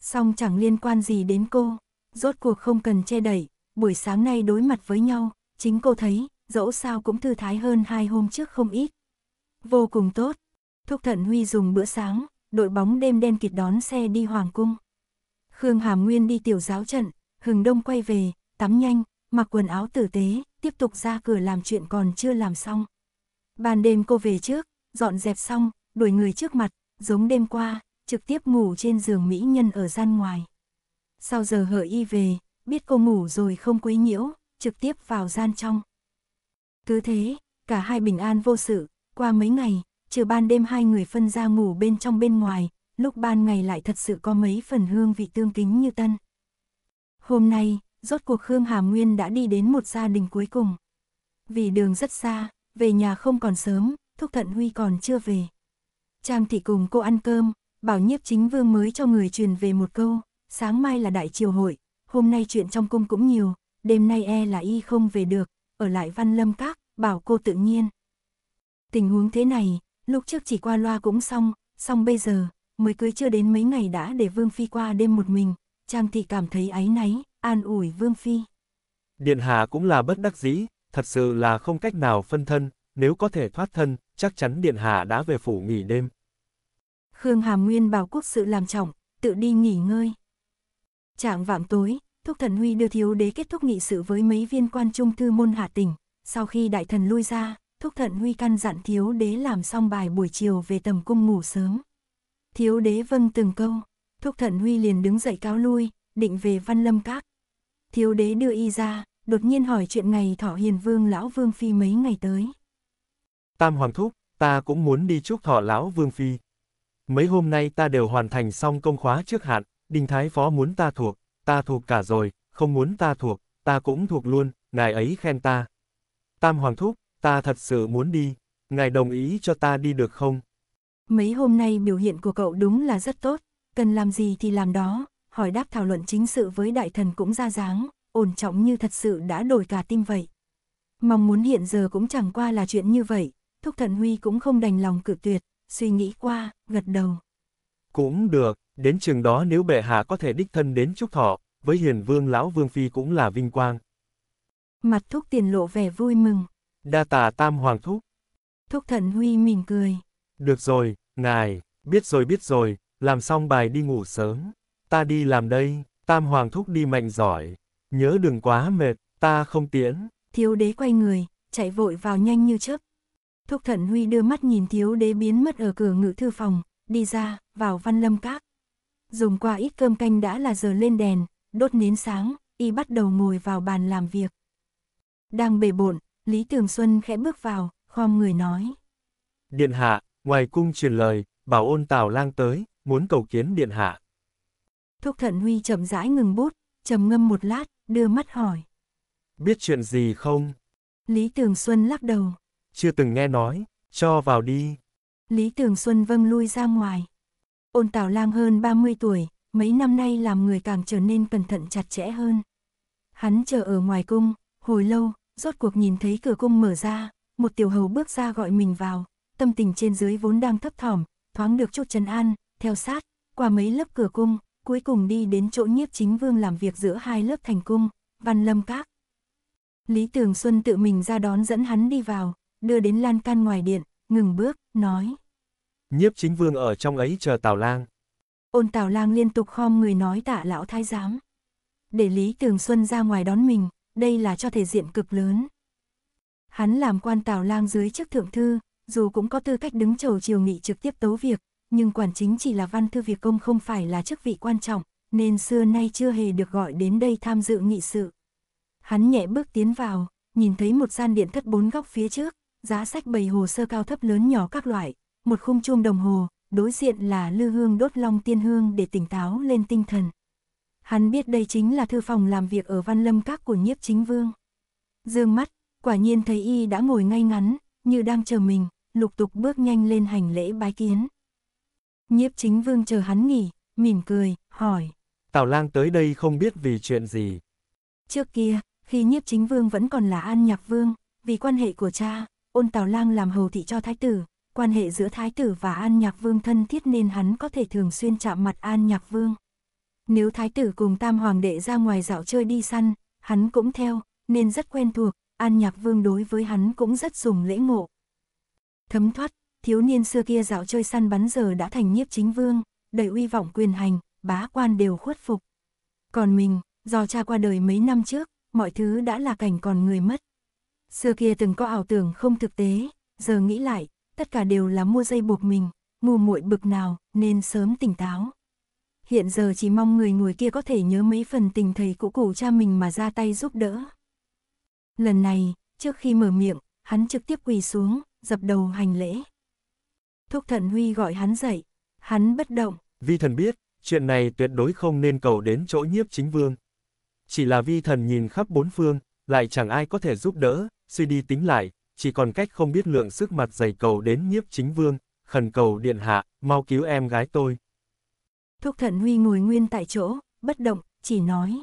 Song chẳng liên quan gì đến cô, rốt cuộc không cần che đẩy, buổi sáng nay đối mặt với nhau, chính cô thấy, dẫu sao cũng thư thái hơn hai hôm trước không ít. Vô cùng tốt, Thúc Thận Huy dùng bữa sáng, đội bóng đêm đen kịt đón xe đi Hoàng Cung. Khương Hàm Nguyên đi tiểu giáo trận, Hừng Đông quay về, tắm nhanh, mặc quần áo tử tế, tiếp tục ra cửa làm chuyện còn chưa làm xong. Ban đêm cô về trước, dọn dẹp xong, đuổi người trước mặt, giống đêm qua, trực tiếp ngủ trên giường mỹ nhân ở gian ngoài. Sau giờ hợi y về, biết cô ngủ rồi không quấy nhiễu, trực tiếp vào gian trong. Cứ thế, cả hai bình an vô sự, qua mấy ngày, trừ ban đêm hai người phân ra ngủ bên trong bên ngoài, lúc ban ngày lại thật sự có mấy phần hương vị tương kính như tân. Hôm nay, rốt cuộc Khương Hà Nguyên đã đi đến một gia đình cuối cùng. Vì đường rất xa, về nhà không còn sớm, thúc thận Huy còn chưa về. Trang thị cùng cô ăn cơm, bảo nhiếp chính vương mới cho người truyền về một câu, sáng mai là đại triều hội, hôm nay chuyện trong cung cũng nhiều, đêm nay e là y không về được, ở lại văn lâm các, bảo cô tự nhiên. Tình huống thế này, lúc trước chỉ qua loa cũng xong, xong bây giờ, mới cưới chưa đến mấy ngày đã để Vương Phi qua đêm một mình, Trang Thị cảm thấy áy náy, an ủi Vương Phi. Điện Hà cũng là bất đắc dĩ, thật sự là không cách nào phân thân, nếu có thể thoát thân, chắc chắn Điện Hạ đã về phủ nghỉ đêm. Khương Hàm Nguyên bảo quốc sự làm trọng, tự đi nghỉ ngơi. Trạng vạng tối, Thúc Thần Huy đưa thiếu đế kết thúc nghị sự với mấy viên quan trung thư môn hạ tỉnh. Sau khi đại thần lui ra, Thúc Thần Huy căn dặn thiếu đế làm xong bài buổi chiều về tầm cung ngủ sớm. Thiếu đế vâng từng câu, Thúc Thần Huy liền đứng dậy cáo lui, định về Văn Lâm Các. Thiếu đế đưa y ra, đột nhiên hỏi chuyện ngày thọ hiền vương lão vương phi mấy ngày tới. Tam hoàng thúc, ta cũng muốn đi chúc thọ lão vương phi. Mấy hôm nay ta đều hoàn thành xong công khóa trước hạn, đình thái phó muốn ta thuộc, ta thuộc cả rồi, không muốn ta thuộc, ta cũng thuộc luôn, ngài ấy khen ta. Tam hoàng thúc, ta thật sự muốn đi, ngài đồng ý cho ta đi được không? Mấy hôm nay biểu hiện của cậu đúng là rất tốt, cần làm gì thì làm đó, hỏi đáp thảo luận chính sự với đại thần cũng ra dáng, ổn trọng như thật sự đã đổi cả tim vậy. Mong muốn hiện giờ cũng chẳng qua là chuyện như vậy, Thúc Thần Huy cũng không đành lòng cử tuyệt, suy nghĩ qua, gật đầu. Cũng được, đến trường đó nếu bệ hạ có thể đích thân đến chúc thọ, với hiền vương lão vương phi cũng là vinh quang. Mặt Thúc Tiền lộ vẻ vui mừng. Đa tà tam hoàng thúc. Thúc Thần Huy mỉm cười. Được rồi, ngài, biết rồi biết rồi, làm xong bài đi ngủ sớm. Ta đi làm đây, tam hoàng thúc đi mạnh giỏi nhớ đừng quá mệt, ta không tiễn. Thiếu đế quay người, chạy vội vào nhanh như chớp. Thúc thận Huy đưa mắt nhìn thiếu đế biến mất ở cửa ngự thư phòng, đi ra, vào văn lâm các. Dùng qua ít cơm canh đã là giờ lên đèn, đốt nến sáng, y bắt đầu ngồi vào bàn làm việc. Đang bề bộn, Lý Tường Xuân khẽ bước vào, khom người nói. Điện hạ, ngoài cung truyền lời, bảo ôn tào lang tới, muốn cầu kiến điện hạ. Thúc thận Huy chậm rãi ngừng bút, trầm ngâm một lát, đưa mắt hỏi. Biết chuyện gì không? Lý Tường Xuân lắc đầu. Chưa từng nghe nói, cho vào đi. Lý Tường Xuân vâng lui ra ngoài. Ôn Tào Lang hơn 30 tuổi, mấy năm nay làm người càng trở nên cẩn thận chặt chẽ hơn. Hắn chờ ở ngoài cung, hồi lâu, rốt cuộc nhìn thấy cửa cung mở ra, một tiểu hầu bước ra gọi mình vào, tâm tình trên dưới vốn đang thấp thỏm, thoáng được chút trấn an, theo sát, qua mấy lớp cửa cung, cuối cùng đi đến chỗ nhiếp chính vương làm việc giữa hai lớp thành cung, văn lâm các. Lý Tường Xuân tự mình ra đón dẫn hắn đi vào, đưa đến lan can ngoài điện, ngừng bước, nói. Nhiếp chính vương ở trong ấy chờ Tào Lang. Ôn Tào Lang liên tục khom người nói tạ lão thái giám. Để Lý Tường Xuân ra ngoài đón mình, đây là cho thể diện cực lớn. Hắn làm quan Tào Lang dưới chức thượng thư, dù cũng có tư cách đứng chầu triều nghị trực tiếp tấu việc, nhưng quản chính chỉ là văn thư việc công không phải là chức vị quan trọng, nên xưa nay chưa hề được gọi đến đây tham dự nghị sự. Hắn nhẹ bước tiến vào, nhìn thấy một gian điện thất bốn góc phía trước, giá sách bày hồ sơ cao thấp lớn nhỏ các loại, một khung chuông đồng hồ, đối diện là lư hương đốt long tiên hương để tỉnh táo lên tinh thần. Hắn biết đây chính là thư phòng làm việc ở Văn Lâm Các của nhiếp chính vương. Dương mắt, quả nhiên thấy y đã ngồi ngay ngắn, như đang chờ mình, lục tục bước nhanh lên hành lễ bái kiến. Nhiếp chính vương chờ hắn nghỉ, mỉm cười, hỏi. Tào lang tới đây không biết vì chuyện gì. Trước kia, khi nhiếp chính vương vẫn còn là an nhạc vương, vì quan hệ của cha, ôn tào lang làm hầu thị cho thái tử, quan hệ giữa thái tử và an nhạc vương thân thiết nên hắn có thể thường xuyên chạm mặt an nhạc vương. Nếu thái tử cùng tam hoàng đệ ra ngoài dạo chơi đi săn, hắn cũng theo, nên rất quen thuộc, an nhạc vương đối với hắn cũng rất dùng lễ ngộ. Thấm thoát, thiếu niên xưa kia dạo chơi săn bắn giờ đã thành nhiếp chính vương, đầy uy vọng quyền hành, bá quan đều khuất phục. Còn mình, do cha qua đời mấy năm trước, mọi thứ đã là cảnh còn người mất. Xưa kia từng có ảo tưởng không thực tế, giờ nghĩ lại, tất cả đều là mua dây buộc mình, ngu muội bực nào, nên sớm tỉnh táo. Hiện giờ chỉ mong người ngồi kia có thể nhớ mấy phần tình thầy cũ củ cha mình mà ra tay giúp đỡ. Lần này, trước khi mở miệng, hắn trực tiếp quỳ xuống, dập đầu hành lễ. Thúc thần Huy gọi hắn dậy. Hắn bất động. Vi thần biết, chuyện này tuyệt đối không nên cầu đến chỗ nhiếp chính vương. Chỉ là vi thần nhìn khắp bốn phương, lại chẳng ai có thể giúp đỡ, suy đi tính lại, chỉ còn cách không biết lượng sức mặt dày cầu đến nhiếp chính vương, khẩn cầu điện hạ, mau cứu em gái tôi. Thúc thần Huy ngồi nguyên tại chỗ, bất động, chỉ nói.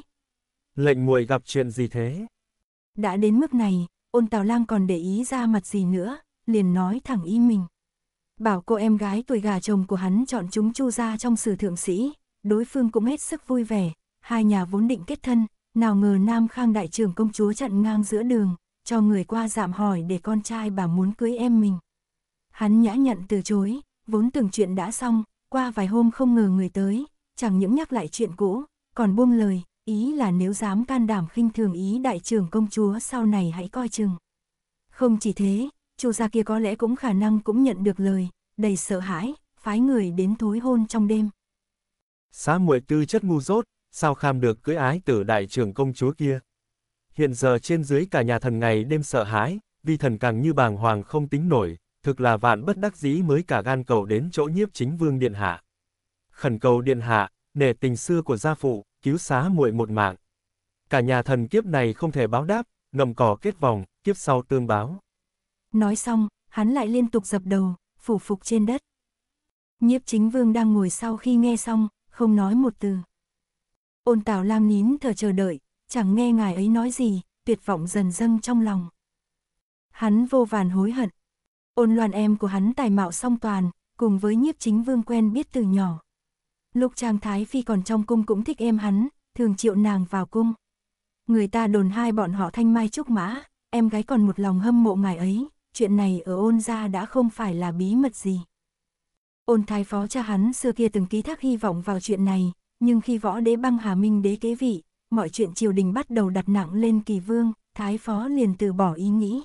Lệnh muội gặp chuyện gì thế? Đã đến mức này, ôn tào lang còn để ý ra mặt gì nữa, liền nói thẳng y mình. Bảo cô em gái tuổi gà chồng của hắn chọn chúng chu ra trong sử thượng sĩ, đối phương cũng hết sức vui vẻ, hai nhà vốn định kết thân, nào ngờ Nam Khang đại trưởng công chúa chặn ngang giữa đường, cho người qua dạm hỏi để con trai bà muốn cưới em mình. Hắn nhã nhận từ chối, vốn tưởng chuyện đã xong, qua vài hôm không ngờ người tới, chẳng những nhắc lại chuyện cũ, còn buông lời, ý là nếu dám can đảm khinh thường ý đại trưởng công chúa sau này hãy coi chừng. Không chỉ thế, chu gia kia có lẽ cũng khả năng cũng nhận được lời, đầy sợ hãi, phái người đến thối hôn trong đêm. Xá muội tư chất ngu dốt, sao kham được cưới ái tử đại trưởng công chúa kia. Hiện giờ trên dưới cả nhà thần ngày đêm sợ hãi, vi thần càng như bàng hoàng không tính nổi, thực là vạn bất đắc dĩ mới cả gan cầu đến chỗ nhiếp chính vương điện hạ. Khẩn cầu điện hạ, nể tình xưa của gia phụ, cứu xá muội một mạng. Cả nhà thần kiếp này không thể báo đáp, ngầm cỏ kết vòng, kiếp sau tương báo nói xong, hắn lại liên tục dập đầu, phủ phục trên đất. Nhiếp chính vương đang ngồi sau khi nghe xong, không nói một từ. Ôn tào lam nín thở chờ đợi, chẳng nghe ngài ấy nói gì, tuyệt vọng dần dâng trong lòng. Hắn vô vàn hối hận. Ôn loan em của hắn tài mạo song toàn, cùng với nhiếp chính vương quen biết từ nhỏ. Lúc Trang Thái Phi còn trong cung cũng thích em hắn, thường triệu nàng vào cung. Người ta đồn hai bọn họ thanh mai trúc mã, em gái còn một lòng hâm mộ ngài ấy chuyện này ở ôn gia đã không phải là bí mật gì. Ôn thái phó cha hắn xưa kia từng ký thác hy vọng vào chuyện này, nhưng khi võ đế băng Hà Minh đế kế vị, mọi chuyện triều đình bắt đầu đặt nặng lên kỳ vương, thái phó liền từ bỏ ý nghĩ.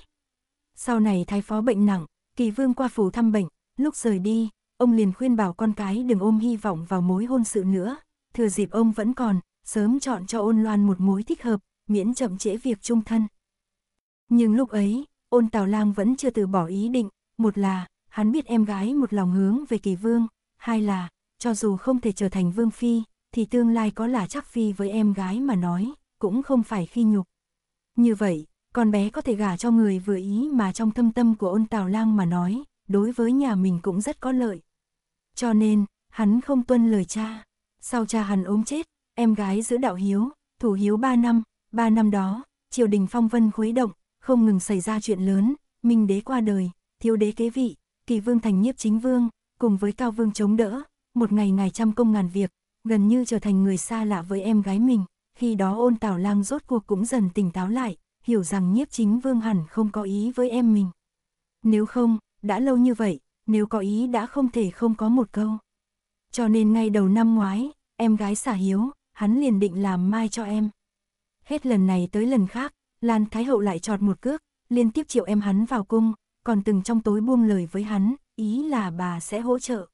Sau này thái phó bệnh nặng, kỳ vương qua phủ thăm bệnh, lúc rời đi, ông liền khuyên bảo con cái đừng ôm hy vọng vào mối hôn sự nữa, thừa dịp ông vẫn còn, sớm chọn cho ôn loan một mối thích hợp, miễn chậm trễ việc chung thân. Nhưng lúc ấy, ôn tào lang vẫn chưa từ bỏ ý định, một là, hắn biết em gái một lòng hướng về kỳ vương, hai là, cho dù không thể trở thành vương phi, thì tương lai có là chắc phi với em gái mà nói, cũng không phải khi nhục. Như vậy, con bé có thể gả cho người vừa ý mà trong thâm tâm của ôn tào lang mà nói, đối với nhà mình cũng rất có lợi. Cho nên, hắn không tuân lời cha. Sau cha hắn ốm chết, em gái giữ đạo hiếu, thủ hiếu ba năm, Ba năm đó, triều đình phong vân khuấy động, không ngừng xảy ra chuyện lớn, Minh đế qua đời, thiếu đế kế vị, kỳ vương thành nhiếp chính vương, cùng với cao vương chống đỡ, một ngày ngày trăm công ngàn việc, gần như trở thành người xa lạ với em gái mình, khi đó ôn tảo lang rốt cuộc cũng dần tỉnh táo lại, hiểu rằng nhiếp chính vương hẳn không có ý với em mình. Nếu không, đã lâu như vậy, nếu có ý đã không thể không có một câu. Cho nên ngay đầu năm ngoái, em gái xả hiếu, hắn liền định làm mai cho em. Hết lần này tới lần khác, Lan Thái Hậu lại trọt một cước, liên tiếp triệu em hắn vào cung, còn từng trong tối buông lời với hắn, ý là bà sẽ hỗ trợ.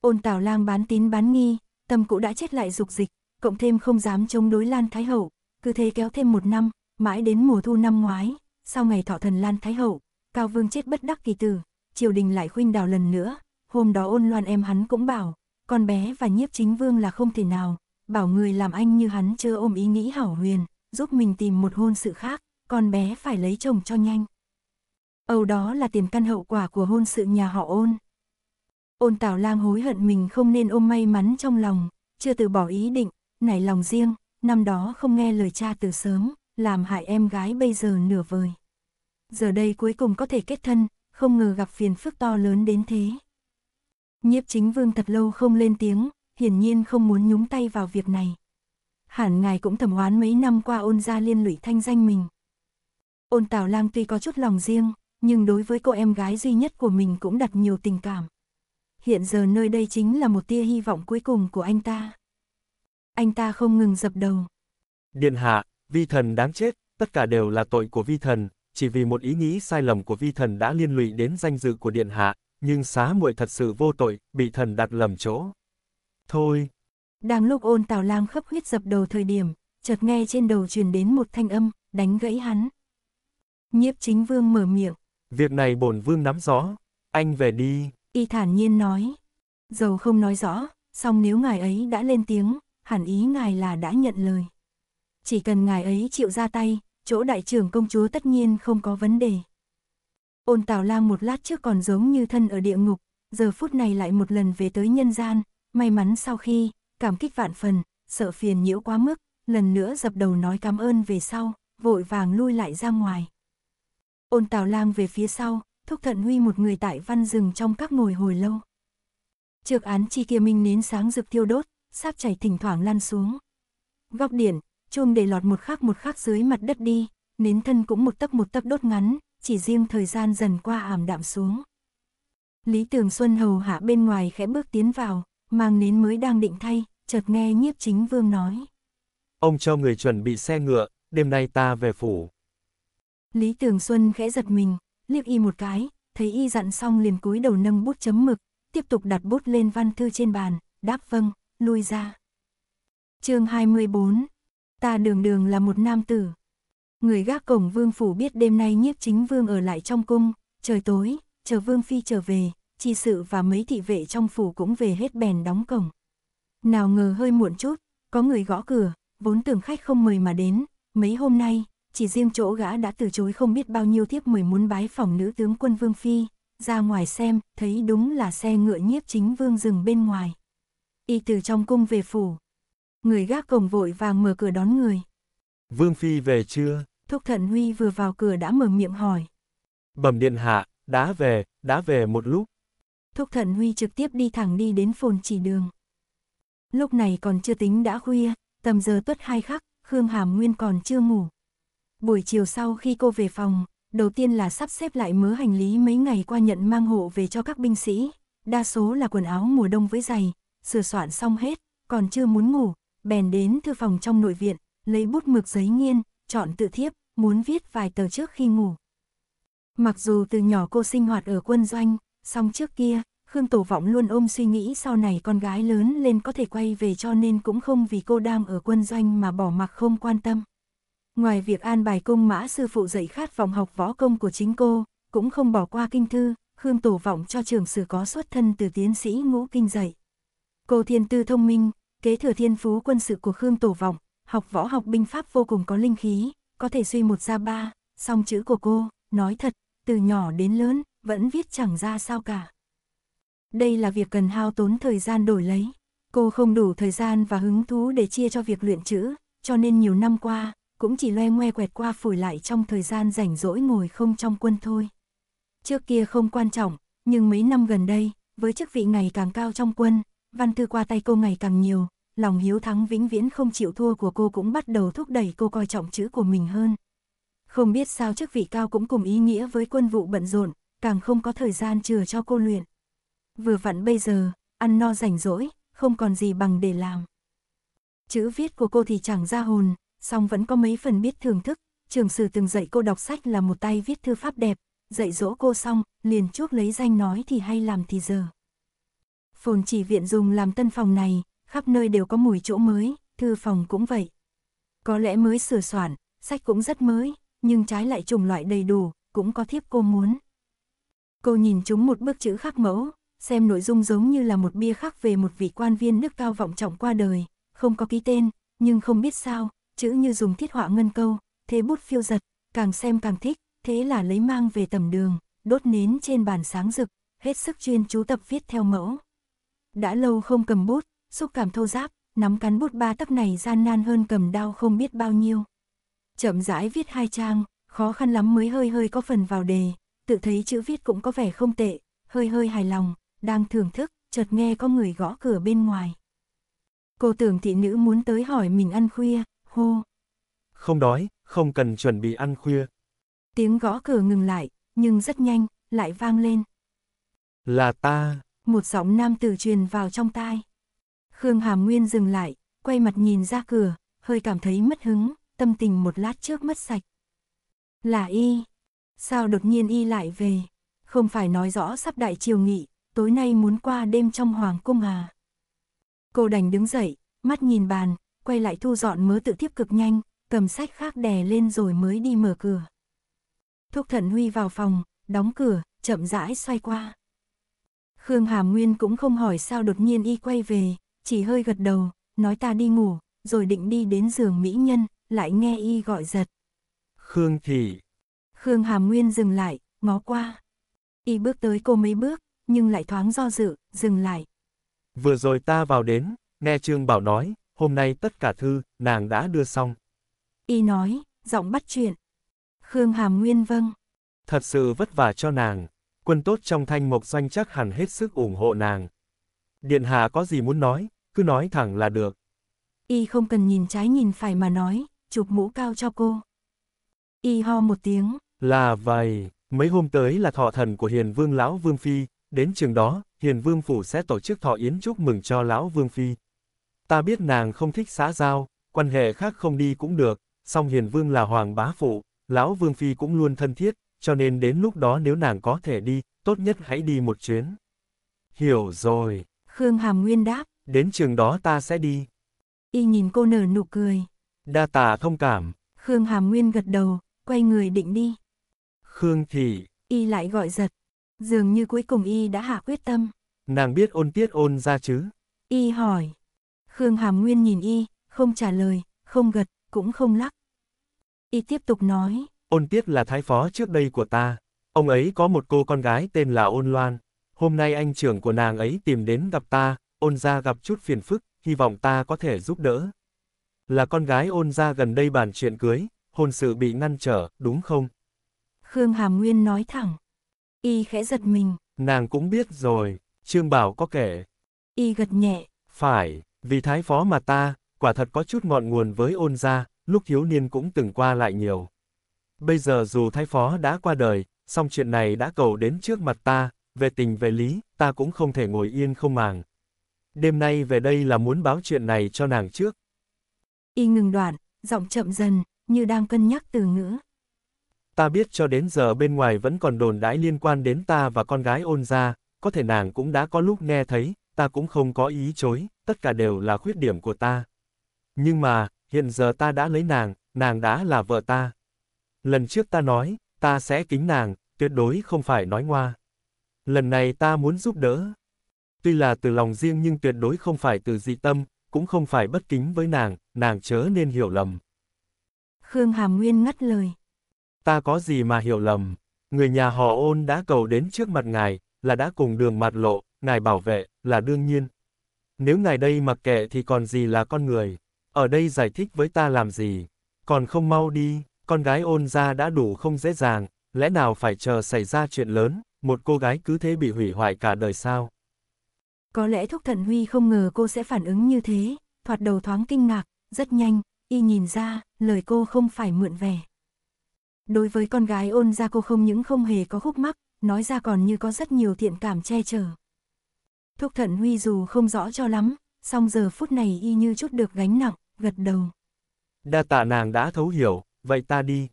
Ôn Tào Lang bán tín bán nghi, tâm cũ đã chết lại dục dịch, cộng thêm không dám chống đối Lan Thái Hậu, cứ thế kéo thêm một năm, mãi đến mùa thu năm ngoái, sau ngày thọ thần Lan Thái Hậu, Cao Vương chết bất đắc kỳ tử, triều đình lại khuynh đào lần nữa, hôm đó ôn loan em hắn cũng bảo, con bé và nhiếp chính vương là không thể nào, bảo người làm anh như hắn chưa ôm ý nghĩ hảo huyền, giúp mình tìm một hôn sự khác, con bé phải lấy chồng cho nhanh. Âu đó là tiền căn hậu quả của hôn sự nhà họ ôn. Ôn Tào Lang hối hận mình không nên ôm may mắn trong lòng, chưa từ bỏ ý định, nảy lòng riêng, năm đó không nghe lời cha từ sớm, làm hại em gái bây giờ nửa vời. Giờ đây cuối cùng có thể kết thân, không ngờ gặp phiền phức to lớn đến thế. Nhiếp chính vương thật lâu không lên tiếng, hiển nhiên không muốn nhúng tay vào việc này hẳn ngài cũng thầm oán mấy năm qua ôn ra liên lụy thanh danh mình. Ôn Tào Lang tuy có chút lòng riêng, nhưng đối với cô em gái duy nhất của mình cũng đặt nhiều tình cảm. Hiện giờ nơi đây chính là một tia hy vọng cuối cùng của anh ta. Anh ta không ngừng dập đầu. Điện hạ, vi thần đáng chết, tất cả đều là tội của vi thần, chỉ vì một ý nghĩ sai lầm của vi thần đã liên lụy đến danh dự của điện hạ, nhưng xá muội thật sự vô tội, bị thần đặt lầm chỗ. Thôi, đang lúc ôn Tào Lam khắp huyết dập đầu thời điểm, chợt nghe trên đầu truyền đến một thanh âm, đánh gãy hắn. Nhiếp chính vương mở miệng. Việc này bổn vương nắm rõ, anh về đi. Y thản nhiên nói. Dầu không nói rõ, song nếu ngài ấy đã lên tiếng, hẳn ý ngài là đã nhận lời. Chỉ cần ngài ấy chịu ra tay, chỗ đại trưởng công chúa tất nhiên không có vấn đề. Ôn Tào Lam một lát trước còn giống như thân ở địa ngục, giờ phút này lại một lần về tới nhân gian, may mắn sau khi, cảm kích vạn phần, sợ phiền nhiễu quá mức, lần nữa dập đầu nói cảm ơn về sau, vội vàng lui lại ra ngoài. Ôn Tào Lang về phía sau, thúc thận huy một người tại văn rừng trong các ngồi hồi lâu. Trược án chi kia minh nến sáng rực thiêu đốt, sáp chảy thỉnh thoảng lan xuống. Góc điển, chuông để lọt một khắc một khắc dưới mặt đất đi, nến thân cũng một tấc một tấc đốt ngắn, chỉ riêng thời gian dần qua ảm đạm xuống. Lý Tường Xuân hầu hạ bên ngoài khẽ bước tiến vào, mang nến mới đang định thay, chợt nghe nhiếp chính vương nói. Ông cho người chuẩn bị xe ngựa, đêm nay ta về phủ. Lý Tường Xuân khẽ giật mình, liếc y một cái, thấy y dặn xong liền cúi đầu nâng bút chấm mực, tiếp tục đặt bút lên văn thư trên bàn, đáp vâng, lui ra. chương 24, ta đường đường là một nam tử. Người gác cổng vương phủ biết đêm nay nhiếp chính vương ở lại trong cung, trời tối, chờ vương phi trở về, chi sự và mấy thị vệ trong phủ cũng về hết bèn đóng cổng. Nào ngờ hơi muộn chút, có người gõ cửa, vốn tưởng khách không mời mà đến, mấy hôm nay, chỉ riêng chỗ gã đã từ chối không biết bao nhiêu thiếp mời muốn bái phòng nữ tướng quân Vương Phi, ra ngoài xem, thấy đúng là xe ngựa nhiếp chính Vương dừng bên ngoài. Y từ trong cung về phủ. Người gác cổng vội vàng mở cửa đón người. Vương Phi về chưa? Thúc Thận Huy vừa vào cửa đã mở miệng hỏi. Bẩm điện hạ, đã về, đã về một lúc. Thúc Thận Huy trực tiếp đi thẳng đi đến phồn chỉ đường. Lúc này còn chưa tính đã khuya, tầm giờ tuất hai khắc, Khương Hàm Nguyên còn chưa ngủ. Buổi chiều sau khi cô về phòng, đầu tiên là sắp xếp lại mớ hành lý mấy ngày qua nhận mang hộ về cho các binh sĩ, đa số là quần áo mùa đông với giày, sửa soạn xong hết, còn chưa muốn ngủ, bèn đến thư phòng trong nội viện, lấy bút mực giấy nghiên, chọn tự thiếp, muốn viết vài tờ trước khi ngủ. Mặc dù từ nhỏ cô sinh hoạt ở quân doanh, song trước kia, Khương Tổ Vọng luôn ôm suy nghĩ sau này con gái lớn lên có thể quay về cho nên cũng không vì cô đang ở quân doanh mà bỏ mặc không quan tâm. Ngoài việc an bài cung mã sư phụ dạy khát vọng học võ công của chính cô, cũng không bỏ qua kinh thư, Khương Tổ Vọng cho trường sử có xuất thân từ tiến sĩ ngũ kinh dạy. Cô thiên tư thông minh, kế thừa thiên phú quân sự của Khương Tổ Vọng, học võ học binh pháp vô cùng có linh khí, có thể suy một ra ba, song chữ của cô, nói thật, từ nhỏ đến lớn, vẫn viết chẳng ra sao cả đây là việc cần hao tốn thời gian đổi lấy. Cô không đủ thời gian và hứng thú để chia cho việc luyện chữ, cho nên nhiều năm qua, cũng chỉ loe ngoe quẹt qua phủi lại trong thời gian rảnh rỗi ngồi không trong quân thôi. Trước kia không quan trọng, nhưng mấy năm gần đây, với chức vị ngày càng cao trong quân, văn thư qua tay cô ngày càng nhiều, lòng hiếu thắng vĩnh viễn không chịu thua của cô cũng bắt đầu thúc đẩy cô coi trọng chữ của mình hơn. Không biết sao chức vị cao cũng cùng ý nghĩa với quân vụ bận rộn, càng không có thời gian chừa cho cô luyện. Vừa vặn bây giờ, ăn no rảnh rỗi, không còn gì bằng để làm. Chữ viết của cô thì chẳng ra hồn, song vẫn có mấy phần biết thưởng thức. Trường sử từng dạy cô đọc sách là một tay viết thư pháp đẹp, dạy dỗ cô xong, liền chuốc lấy danh nói thì hay làm thì giờ. Phồn chỉ viện dùng làm tân phòng này, khắp nơi đều có mùi chỗ mới, thư phòng cũng vậy. Có lẽ mới sửa soạn, sách cũng rất mới, nhưng trái lại trùng loại đầy đủ, cũng có thiếp cô muốn. Cô nhìn chúng một bức chữ khác mẫu, xem nội dung giống như là một bia khắc về một vị quan viên nước cao vọng trọng qua đời, không có ký tên, nhưng không biết sao, chữ như dùng thiết họa ngân câu, thế bút phiêu giật, càng xem càng thích, thế là lấy mang về tầm đường, đốt nến trên bàn sáng rực, hết sức chuyên chú tập viết theo mẫu. Đã lâu không cầm bút, xúc cảm thô giáp, nắm cán bút ba tấc này gian nan hơn cầm đau không biết bao nhiêu. Chậm rãi viết hai trang, khó khăn lắm mới hơi hơi có phần vào đề, tự thấy chữ viết cũng có vẻ không tệ, hơi hơi hài lòng, đang thưởng thức, chợt nghe có người gõ cửa bên ngoài. Cô tưởng thị nữ muốn tới hỏi mình ăn khuya, hô. Không đói, không cần chuẩn bị ăn khuya. Tiếng gõ cửa ngừng lại, nhưng rất nhanh, lại vang lên. Là ta. Một giọng nam tử truyền vào trong tai. Khương Hàm Nguyên dừng lại, quay mặt nhìn ra cửa, hơi cảm thấy mất hứng, tâm tình một lát trước mất sạch. Là y. Sao đột nhiên y lại về? Không phải nói rõ sắp đại triều nghị, tối nay muốn qua đêm trong hoàng cung à. Cô đành đứng dậy, mắt nhìn bàn, quay lại thu dọn mớ tự tiếp cực nhanh, cầm sách khác đè lên rồi mới đi mở cửa. Thúc thận huy vào phòng, đóng cửa, chậm rãi xoay qua. Khương Hàm Nguyên cũng không hỏi sao đột nhiên y quay về, chỉ hơi gật đầu, nói ta đi ngủ, rồi định đi đến giường mỹ nhân, lại nghe y gọi giật. Khương Thị. Khương Hàm Nguyên dừng lại, ngó qua. Y bước tới cô mấy bước, nhưng lại thoáng do dự, dừng lại. Vừa rồi ta vào đến, nghe Trương Bảo nói, hôm nay tất cả thư, nàng đã đưa xong. Y nói, giọng bắt chuyện. Khương Hàm Nguyên vâng. Thật sự vất vả cho nàng, quân tốt trong thanh mộc doanh chắc hẳn hết sức ủng hộ nàng. Điện hạ có gì muốn nói, cứ nói thẳng là được. Y không cần nhìn trái nhìn phải mà nói, chụp mũ cao cho cô. Y ho một tiếng. Là vậy, mấy hôm tới là thọ thần của hiền vương lão vương phi, Đến trường đó, Hiền Vương Phủ sẽ tổ chức thọ yến chúc mừng cho Lão Vương Phi. Ta biết nàng không thích xã giao, quan hệ khác không đi cũng được, song Hiền Vương là Hoàng Bá Phụ, Lão Vương Phi cũng luôn thân thiết, cho nên đến lúc đó nếu nàng có thể đi, tốt nhất hãy đi một chuyến. Hiểu rồi. Khương Hàm Nguyên đáp. Đến trường đó ta sẽ đi. Y nhìn cô nở nụ cười. Đa tạ thông cảm. Khương Hàm Nguyên gật đầu, quay người định đi. Khương Thị. Y lại gọi giật. Dường như cuối cùng y đã hạ quyết tâm. Nàng biết ôn tiết ôn ra chứ? Y hỏi. Khương Hàm Nguyên nhìn y, không trả lời, không gật, cũng không lắc. Y tiếp tục nói. Ôn tiết là thái phó trước đây của ta. Ông ấy có một cô con gái tên là Ôn Loan. Hôm nay anh trưởng của nàng ấy tìm đến gặp ta, ôn ra gặp chút phiền phức, hy vọng ta có thể giúp đỡ. Là con gái ôn ra gần đây bàn chuyện cưới, hôn sự bị ngăn trở, đúng không? Khương Hàm Nguyên nói thẳng. Y khẽ giật mình. Nàng cũng biết rồi, Trương Bảo có kể. Y gật nhẹ. Phải, vì thái phó mà ta, quả thật có chút ngọn nguồn với ôn gia, lúc thiếu niên cũng từng qua lại nhiều. Bây giờ dù thái phó đã qua đời, song chuyện này đã cầu đến trước mặt ta, về tình về lý, ta cũng không thể ngồi yên không màng. Đêm nay về đây là muốn báo chuyện này cho nàng trước. Y ngừng đoạn, giọng chậm dần, như đang cân nhắc từ ngữ ta biết cho đến giờ bên ngoài vẫn còn đồn đãi liên quan đến ta và con gái ôn ra, có thể nàng cũng đã có lúc nghe thấy, ta cũng không có ý chối, tất cả đều là khuyết điểm của ta. Nhưng mà, hiện giờ ta đã lấy nàng, nàng đã là vợ ta. Lần trước ta nói, ta sẽ kính nàng, tuyệt đối không phải nói ngoa. Lần này ta muốn giúp đỡ. Tuy là từ lòng riêng nhưng tuyệt đối không phải từ dị tâm, cũng không phải bất kính với nàng, nàng chớ nên hiểu lầm. Khương Hàm Nguyên ngắt lời. Ta có gì mà hiểu lầm? Người nhà họ ôn đã cầu đến trước mặt ngài, là đã cùng đường mặt lộ, ngài bảo vệ, là đương nhiên. Nếu ngài đây mặc kệ thì còn gì là con người? Ở đây giải thích với ta làm gì? Còn không mau đi, con gái ôn ra đã đủ không dễ dàng, lẽ nào phải chờ xảy ra chuyện lớn, một cô gái cứ thế bị hủy hoại cả đời sao? Có lẽ Thúc Thần Huy không ngờ cô sẽ phản ứng như thế, thoạt đầu thoáng kinh ngạc, rất nhanh, y nhìn ra, lời cô không phải mượn vẻ. Đối với con gái ôn ra cô không những không hề có khúc mắc, nói ra còn như có rất nhiều thiện cảm che chở. Thúc thận Huy dù không rõ cho lắm, song giờ phút này y như chút được gánh nặng, gật đầu. Đa tạ nàng đã thấu hiểu, vậy ta đi.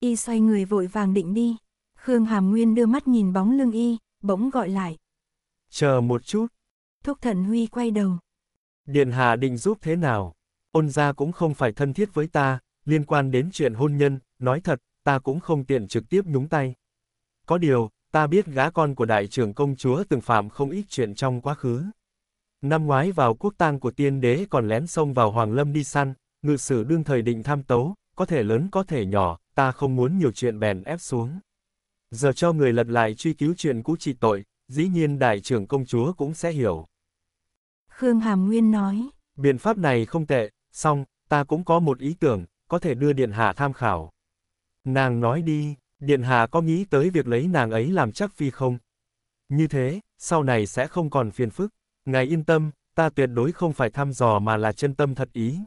Y xoay người vội vàng định đi, Khương Hàm Nguyên đưa mắt nhìn bóng lưng y, bỗng gọi lại. Chờ một chút. Thúc thận Huy quay đầu. Điện Hà định giúp thế nào? Ôn gia cũng không phải thân thiết với ta, liên quan đến chuyện hôn nhân, nói thật, ta cũng không tiện trực tiếp nhúng tay. Có điều, ta biết gã con của đại trưởng công chúa từng phạm không ít chuyện trong quá khứ. Năm ngoái vào quốc tang của tiên đế còn lén xông vào Hoàng Lâm đi săn, ngự sử đương thời định tham tấu, có thể lớn có thể nhỏ, ta không muốn nhiều chuyện bèn ép xuống. Giờ cho người lật lại truy cứu chuyện cũ trị tội, dĩ nhiên đại trưởng công chúa cũng sẽ hiểu. Khương Hàm Nguyên nói, biện pháp này không tệ, song ta cũng có một ý tưởng, có thể đưa điện hạ tham khảo. Nàng nói đi, Điện Hạ có nghĩ tới việc lấy nàng ấy làm chắc phi không? Như thế, sau này sẽ không còn phiền phức. Ngài yên tâm, ta tuyệt đối không phải thăm dò mà là chân tâm thật ý.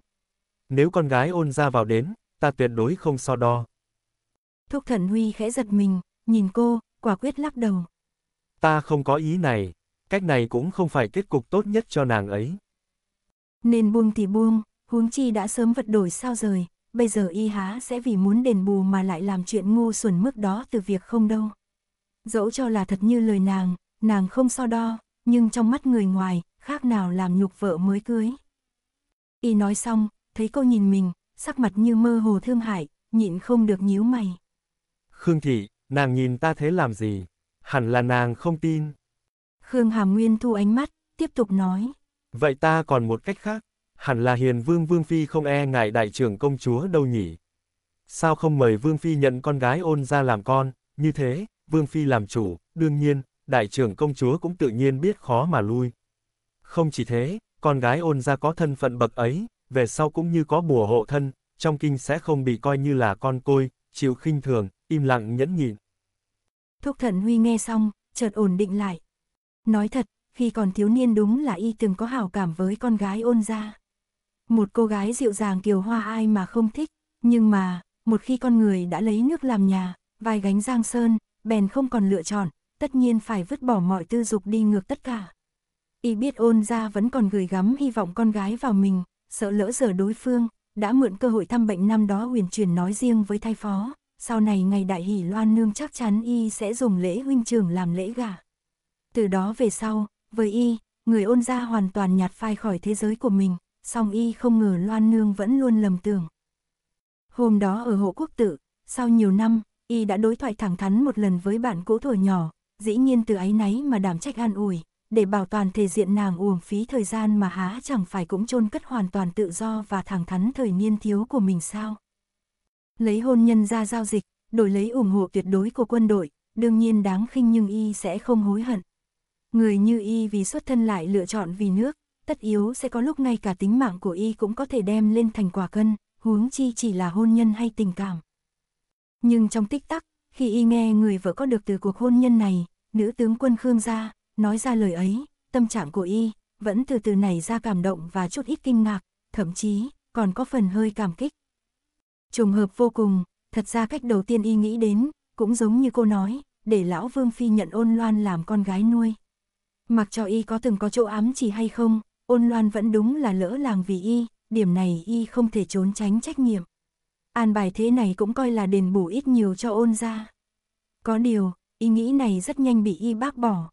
Nếu con gái ôn ra vào đến, ta tuyệt đối không so đo. Thúc thần Huy khẽ giật mình, nhìn cô, quả quyết lắc đầu. Ta không có ý này, cách này cũng không phải kết cục tốt nhất cho nàng ấy. Nên buông thì buông, huống chi đã sớm vật đổi sao rời, bây giờ y há sẽ vì muốn đền bù mà lại làm chuyện ngu xuẩn mức đó từ việc không đâu. Dẫu cho là thật như lời nàng, nàng không so đo, nhưng trong mắt người ngoài, khác nào làm nhục vợ mới cưới. Y nói xong, thấy cô nhìn mình, sắc mặt như mơ hồ thương hại, nhịn không được nhíu mày. Khương Thị, nàng nhìn ta thế làm gì? Hẳn là nàng không tin. Khương Hàm Nguyên thu ánh mắt, tiếp tục nói. Vậy ta còn một cách khác hẳn là hiền vương vương phi không e ngại đại trưởng công chúa đâu nhỉ. Sao không mời vương phi nhận con gái ôn ra làm con, như thế, vương phi làm chủ, đương nhiên, đại trưởng công chúa cũng tự nhiên biết khó mà lui. Không chỉ thế, con gái ôn ra có thân phận bậc ấy, về sau cũng như có bùa hộ thân, trong kinh sẽ không bị coi như là con côi, chịu khinh thường, im lặng nhẫn nhịn. Thúc thần Huy nghe xong, chợt ổn định lại. Nói thật, khi còn thiếu niên đúng là y từng có hảo cảm với con gái ôn gia. Một cô gái dịu dàng kiều hoa ai mà không thích, nhưng mà, một khi con người đã lấy nước làm nhà, vai gánh giang sơn, bèn không còn lựa chọn, tất nhiên phải vứt bỏ mọi tư dục đi ngược tất cả. Y biết ôn gia vẫn còn gửi gắm hy vọng con gái vào mình, sợ lỡ giờ đối phương, đã mượn cơ hội thăm bệnh năm đó huyền truyền nói riêng với thay phó, sau này ngày đại hỷ loan nương chắc chắn y sẽ dùng lễ huynh trưởng làm lễ gả. Từ đó về sau, với y, người ôn gia hoàn toàn nhạt phai khỏi thế giới của mình, song y không ngờ Loan Nương vẫn luôn lầm tưởng. Hôm đó ở hộ quốc tự, sau nhiều năm, y đã đối thoại thẳng thắn một lần với bạn cũ thuở nhỏ, dĩ nhiên từ ấy náy mà đảm trách an ủi, để bảo toàn thể diện nàng uổng phí thời gian mà há chẳng phải cũng chôn cất hoàn toàn tự do và thẳng thắn thời niên thiếu của mình sao. Lấy hôn nhân ra giao dịch, đổi lấy ủng hộ tuyệt đối của quân đội, đương nhiên đáng khinh nhưng y sẽ không hối hận. Người như y vì xuất thân lại lựa chọn vì nước, tất yếu sẽ có lúc ngay cả tính mạng của y cũng có thể đem lên thành quả cân, huống chi chỉ là hôn nhân hay tình cảm. Nhưng trong tích tắc, khi y nghe người vợ có được từ cuộc hôn nhân này, nữ tướng quân Khương gia nói ra lời ấy, tâm trạng của y vẫn từ từ nảy ra cảm động và chút ít kinh ngạc, thậm chí còn có phần hơi cảm kích. Trùng hợp vô cùng, thật ra cách đầu tiên y nghĩ đến, cũng giống như cô nói, để lão Vương Phi nhận ôn loan làm con gái nuôi. Mặc cho y có từng có chỗ ám chỉ hay không, ôn loan vẫn đúng là lỡ làng vì y, điểm này y không thể trốn tránh trách nhiệm. An bài thế này cũng coi là đền bù ít nhiều cho ôn ra. Có điều, ý nghĩ này rất nhanh bị y bác bỏ.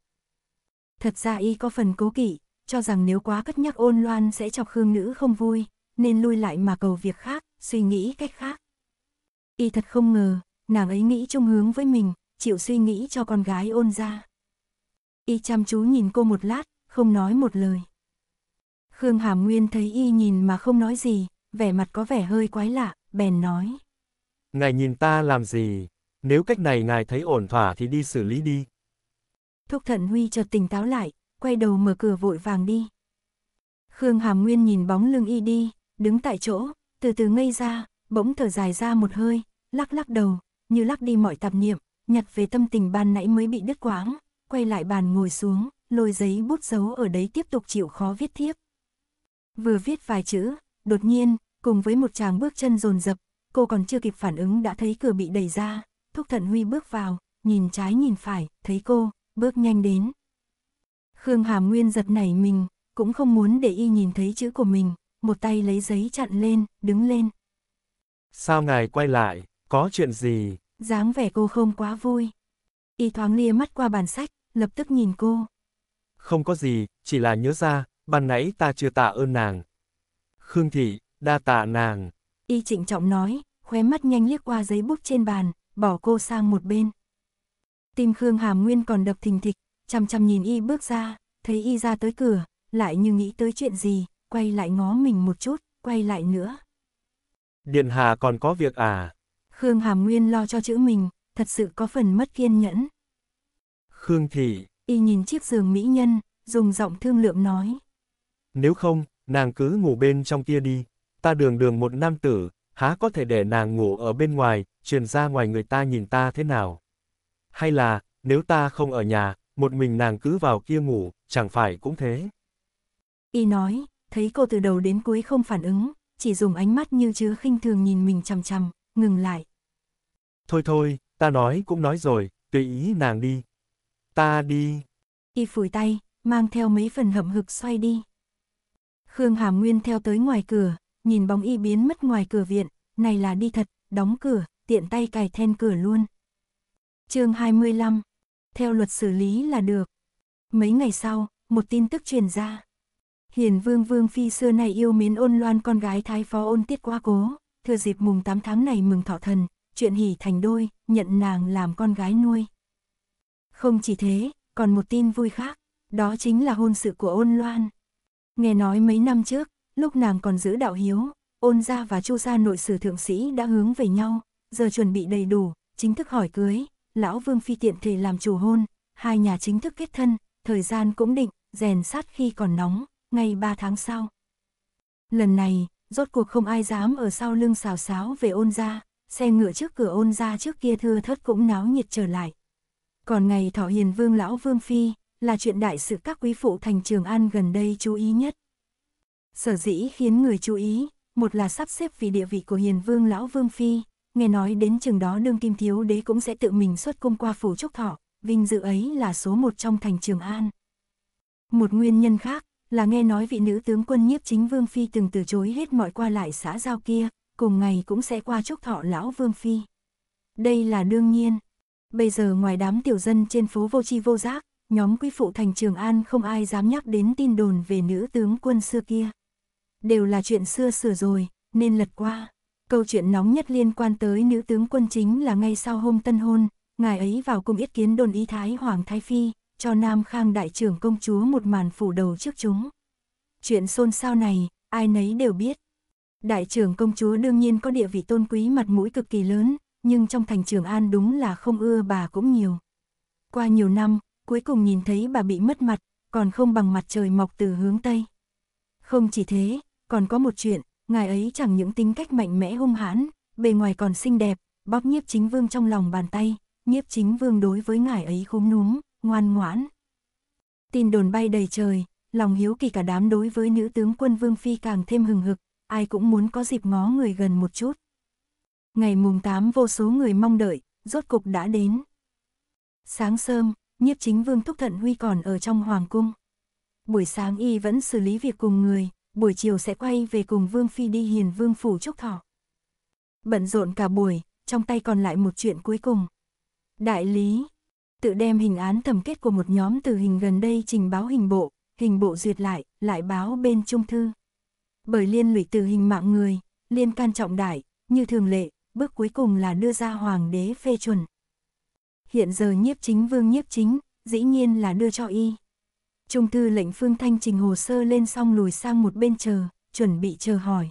Thật ra y có phần cố kỵ, cho rằng nếu quá cất nhắc ôn loan sẽ chọc khương nữ không vui, nên lui lại mà cầu việc khác, suy nghĩ cách khác. Y thật không ngờ, nàng ấy nghĩ chung hướng với mình, chịu suy nghĩ cho con gái ôn ra. Y chăm chú nhìn cô một lát, không nói một lời. Khương Hàm Nguyên thấy y nhìn mà không nói gì, vẻ mặt có vẻ hơi quái lạ, bèn nói. Ngài nhìn ta làm gì? Nếu cách này ngài thấy ổn thỏa thì đi xử lý đi. Thúc Thận Huy chợt tỉnh táo lại, quay đầu mở cửa vội vàng đi. Khương Hàm Nguyên nhìn bóng lưng y đi, đứng tại chỗ, từ từ ngây ra, bỗng thở dài ra một hơi, lắc lắc đầu, như lắc đi mọi tạp niệm, nhặt về tâm tình ban nãy mới bị đứt quãng, quay lại bàn ngồi xuống, lôi giấy bút dấu ở đấy tiếp tục chịu khó viết tiếp. Vừa viết vài chữ, đột nhiên, cùng với một chàng bước chân rồn rập, cô còn chưa kịp phản ứng đã thấy cửa bị đẩy ra, Thúc Thận Huy bước vào, nhìn trái nhìn phải, thấy cô, bước nhanh đến. Khương Hàm Nguyên giật nảy mình, cũng không muốn để y nhìn thấy chữ của mình, một tay lấy giấy chặn lên, đứng lên. Sao ngài quay lại, có chuyện gì? dáng vẻ cô không quá vui. Y thoáng lia mắt qua bàn sách, lập tức nhìn cô. Không có gì, chỉ là nhớ ra, ban nãy ta chưa tạ ơn nàng. Khương Thị, đa tạ nàng. Y trịnh trọng nói, khóe mắt nhanh liếc qua giấy bút trên bàn, bỏ cô sang một bên. Tim Khương Hàm Nguyên còn đập thình thịch, chăm chăm nhìn Y bước ra, thấy Y ra tới cửa, lại như nghĩ tới chuyện gì, quay lại ngó mình một chút, quay lại nữa. Điện Hà còn có việc à? Khương Hàm Nguyên lo cho chữ mình, thật sự có phần mất kiên nhẫn. Khương Thị. Y nhìn chiếc giường mỹ nhân, dùng giọng thương lượng nói. Nếu không, nàng cứ ngủ bên trong kia đi. Ta đường đường một nam tử, há có thể để nàng ngủ ở bên ngoài, truyền ra ngoài người ta nhìn ta thế nào. Hay là, nếu ta không ở nhà, một mình nàng cứ vào kia ngủ, chẳng phải cũng thế. Y nói, thấy cô từ đầu đến cuối không phản ứng, chỉ dùng ánh mắt như chứa khinh thường nhìn mình chằm chằm, ngừng lại. Thôi thôi, ta nói cũng nói rồi, tùy ý nàng đi. Ta đi. Y phủi tay, mang theo mấy phần hậm hực xoay đi. Khương Hàm Nguyên theo tới ngoài cửa, nhìn bóng y biến mất ngoài cửa viện, này là đi thật, đóng cửa, tiện tay cài then cửa luôn. chương 25, theo luật xử lý là được. Mấy ngày sau, một tin tức truyền ra. Hiền Vương Vương Phi xưa nay yêu mến ôn loan con gái thái phó ôn tiết quá cố, thừa dịp mùng 8 tháng này mừng thọ thần, chuyện hỉ thành đôi, nhận nàng làm con gái nuôi. Không chỉ thế, còn một tin vui khác, đó chính là hôn sự của ôn loan. Nghe nói mấy năm trước, lúc nàng còn giữ đạo hiếu, ôn gia và chu gia nội sử thượng sĩ đã hướng về nhau, giờ chuẩn bị đầy đủ, chính thức hỏi cưới, lão vương phi tiện thể làm chủ hôn, hai nhà chính thức kết thân, thời gian cũng định, rèn sát khi còn nóng, ngày ba tháng sau. Lần này, rốt cuộc không ai dám ở sau lưng xào xáo về ôn gia, xe ngựa trước cửa ôn gia trước kia thưa thớt cũng náo nhiệt trở lại. Còn ngày thọ hiền vương lão vương phi, là chuyện đại sự các quý phụ thành Trường An gần đây chú ý nhất. Sở dĩ khiến người chú ý, một là sắp xếp vì địa vị của hiền vương lão vương phi, nghe nói đến chừng đó đương kim thiếu đế cũng sẽ tự mình xuất cung qua phủ trúc thọ, vinh dự ấy là số một trong thành Trường An. Một nguyên nhân khác là nghe nói vị nữ tướng quân nhiếp chính vương phi từng từ chối hết mọi qua lại xã giao kia, cùng ngày cũng sẽ qua trúc thọ lão vương phi. Đây là đương nhiên. Bây giờ ngoài đám tiểu dân trên phố vô tri vô giác, nhóm quý phụ thành Trường An không ai dám nhắc đến tin đồn về nữ tướng quân xưa kia. Đều là chuyện xưa sửa rồi, nên lật qua. Câu chuyện nóng nhất liên quan tới nữ tướng quân chính là ngay sau hôm tân hôn, ngài ấy vào cung yết kiến đồn ý thái Hoàng Thái Phi, cho Nam Khang đại trưởng công chúa một màn phủ đầu trước chúng. Chuyện xôn xao này, ai nấy đều biết. Đại trưởng công chúa đương nhiên có địa vị tôn quý mặt mũi cực kỳ lớn, nhưng trong thành Trường An đúng là không ưa bà cũng nhiều. Qua nhiều năm, cuối cùng nhìn thấy bà bị mất mặt, còn không bằng mặt trời mọc từ hướng Tây. Không chỉ thế, còn có một chuyện, ngài ấy chẳng những tính cách mạnh mẽ hung hãn, bề ngoài còn xinh đẹp, bóp nhiếp chính vương trong lòng bàn tay, nhiếp chính vương đối với ngài ấy khúm núm, ngoan ngoãn. Tin đồn bay đầy trời, lòng hiếu kỳ cả đám đối với nữ tướng quân Vương Phi càng thêm hừng hực, ai cũng muốn có dịp ngó người gần một chút. Ngày mùng 8 vô số người mong đợi, rốt cục đã đến. Sáng sớm, nhiếp chính vương thúc thận huy còn ở trong hoàng cung. Buổi sáng y vẫn xử lý việc cùng người, buổi chiều sẽ quay về cùng vương phi đi hiền vương phủ trúc thọ. Bận rộn cả buổi, trong tay còn lại một chuyện cuối cùng. Đại lý, tự đem hình án thẩm kết của một nhóm từ hình gần đây trình báo hình bộ, hình bộ duyệt lại, lại báo bên trung thư. Bởi liên lụy từ hình mạng người, liên can trọng đại, như thường lệ, bước cuối cùng là đưa ra hoàng đế phê chuẩn hiện giờ nhiếp chính vương nhiếp chính, dĩ nhiên là đưa cho y. Trung thư lệnh Phương Thanh trình hồ sơ lên xong lùi sang một bên chờ, chuẩn bị chờ hỏi.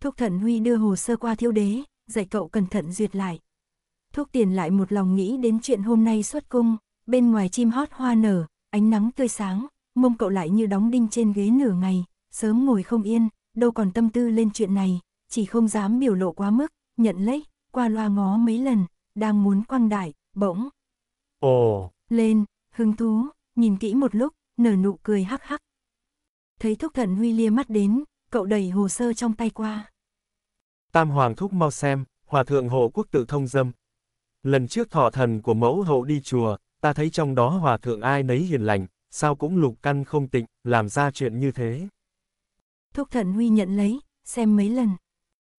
Thúc Thận Huy đưa hồ sơ qua thiếu đế, dạy cậu cẩn thận duyệt lại. Thúc Tiền lại một lòng nghĩ đến chuyện hôm nay xuất cung, bên ngoài chim hót hoa nở, ánh nắng tươi sáng, mông cậu lại như đóng đinh trên ghế nửa ngày, sớm ngồi không yên, đâu còn tâm tư lên chuyện này, chỉ không dám biểu lộ quá mức, nhận lấy, qua loa ngó mấy lần, đang muốn quăng đại, bỗng. Ồ. Lên, hứng thú, nhìn kỹ một lúc, nở nụ cười hắc hắc. Thấy thúc thận Huy lia mắt đến, cậu đẩy hồ sơ trong tay qua. Tam hoàng thúc mau xem, hòa thượng hộ quốc tự thông dâm. Lần trước thọ thần của mẫu hậu đi chùa, ta thấy trong đó hòa thượng ai nấy hiền lành, sao cũng lục căn không tịnh, làm ra chuyện như thế. Thúc thận Huy nhận lấy, xem mấy lần.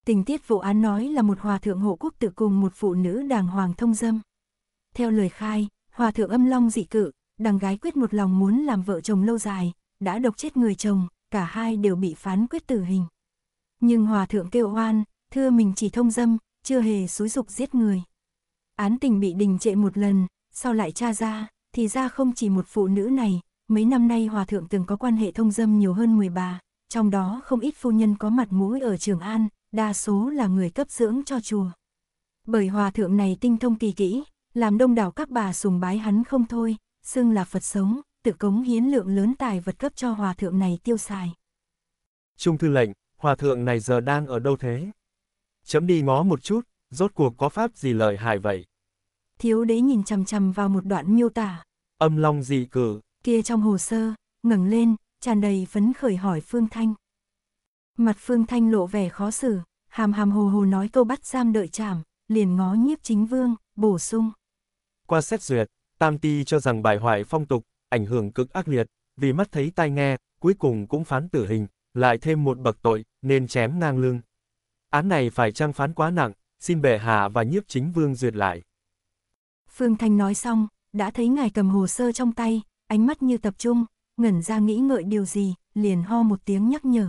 Tình tiết vụ án nói là một hòa thượng hộ quốc tự cùng một phụ nữ đàng hoàng thông dâm. Theo lời khai, hòa thượng âm long dị cự, đằng gái quyết một lòng muốn làm vợ chồng lâu dài, đã độc chết người chồng, cả hai đều bị phán quyết tử hình. Nhưng hòa thượng kêu oan, thưa mình chỉ thông dâm, chưa hề xúi dục giết người. Án tình bị đình trệ một lần, sau lại tra ra, thì ra không chỉ một phụ nữ này, mấy năm nay hòa thượng từng có quan hệ thông dâm nhiều hơn 10 bà, trong đó không ít phu nhân có mặt mũi ở Trường An, đa số là người cấp dưỡng cho chùa. Bởi hòa thượng này tinh thông kỳ kỹ, làm đông đảo các bà sùng bái hắn không thôi, xưng là Phật sống, tự cống hiến lượng lớn tài vật cấp cho hòa thượng này tiêu xài. Trung thư lệnh, hòa thượng này giờ đang ở đâu thế? Chấm đi ngó một chút, rốt cuộc có pháp gì lợi hại vậy? Thiếu đế nhìn chằm chằm vào một đoạn miêu tả. Âm long dị cử. Kia trong hồ sơ, ngẩng lên, tràn đầy phấn khởi hỏi Phương Thanh. Mặt Phương Thanh lộ vẻ khó xử, hàm hàm hồ hồ nói câu bắt giam đợi chảm, liền ngó nhiếp chính vương, bổ sung qua xét duyệt, Tam Ti cho rằng bài hoại phong tục, ảnh hưởng cực ác liệt, vì mắt thấy tai nghe, cuối cùng cũng phán tử hình, lại thêm một bậc tội, nên chém ngang lưng. Án này phải trang phán quá nặng, xin bệ hạ và nhiếp chính vương duyệt lại. Phương Thanh nói xong, đã thấy ngài cầm hồ sơ trong tay, ánh mắt như tập trung, ngẩn ra nghĩ ngợi điều gì, liền ho một tiếng nhắc nhở.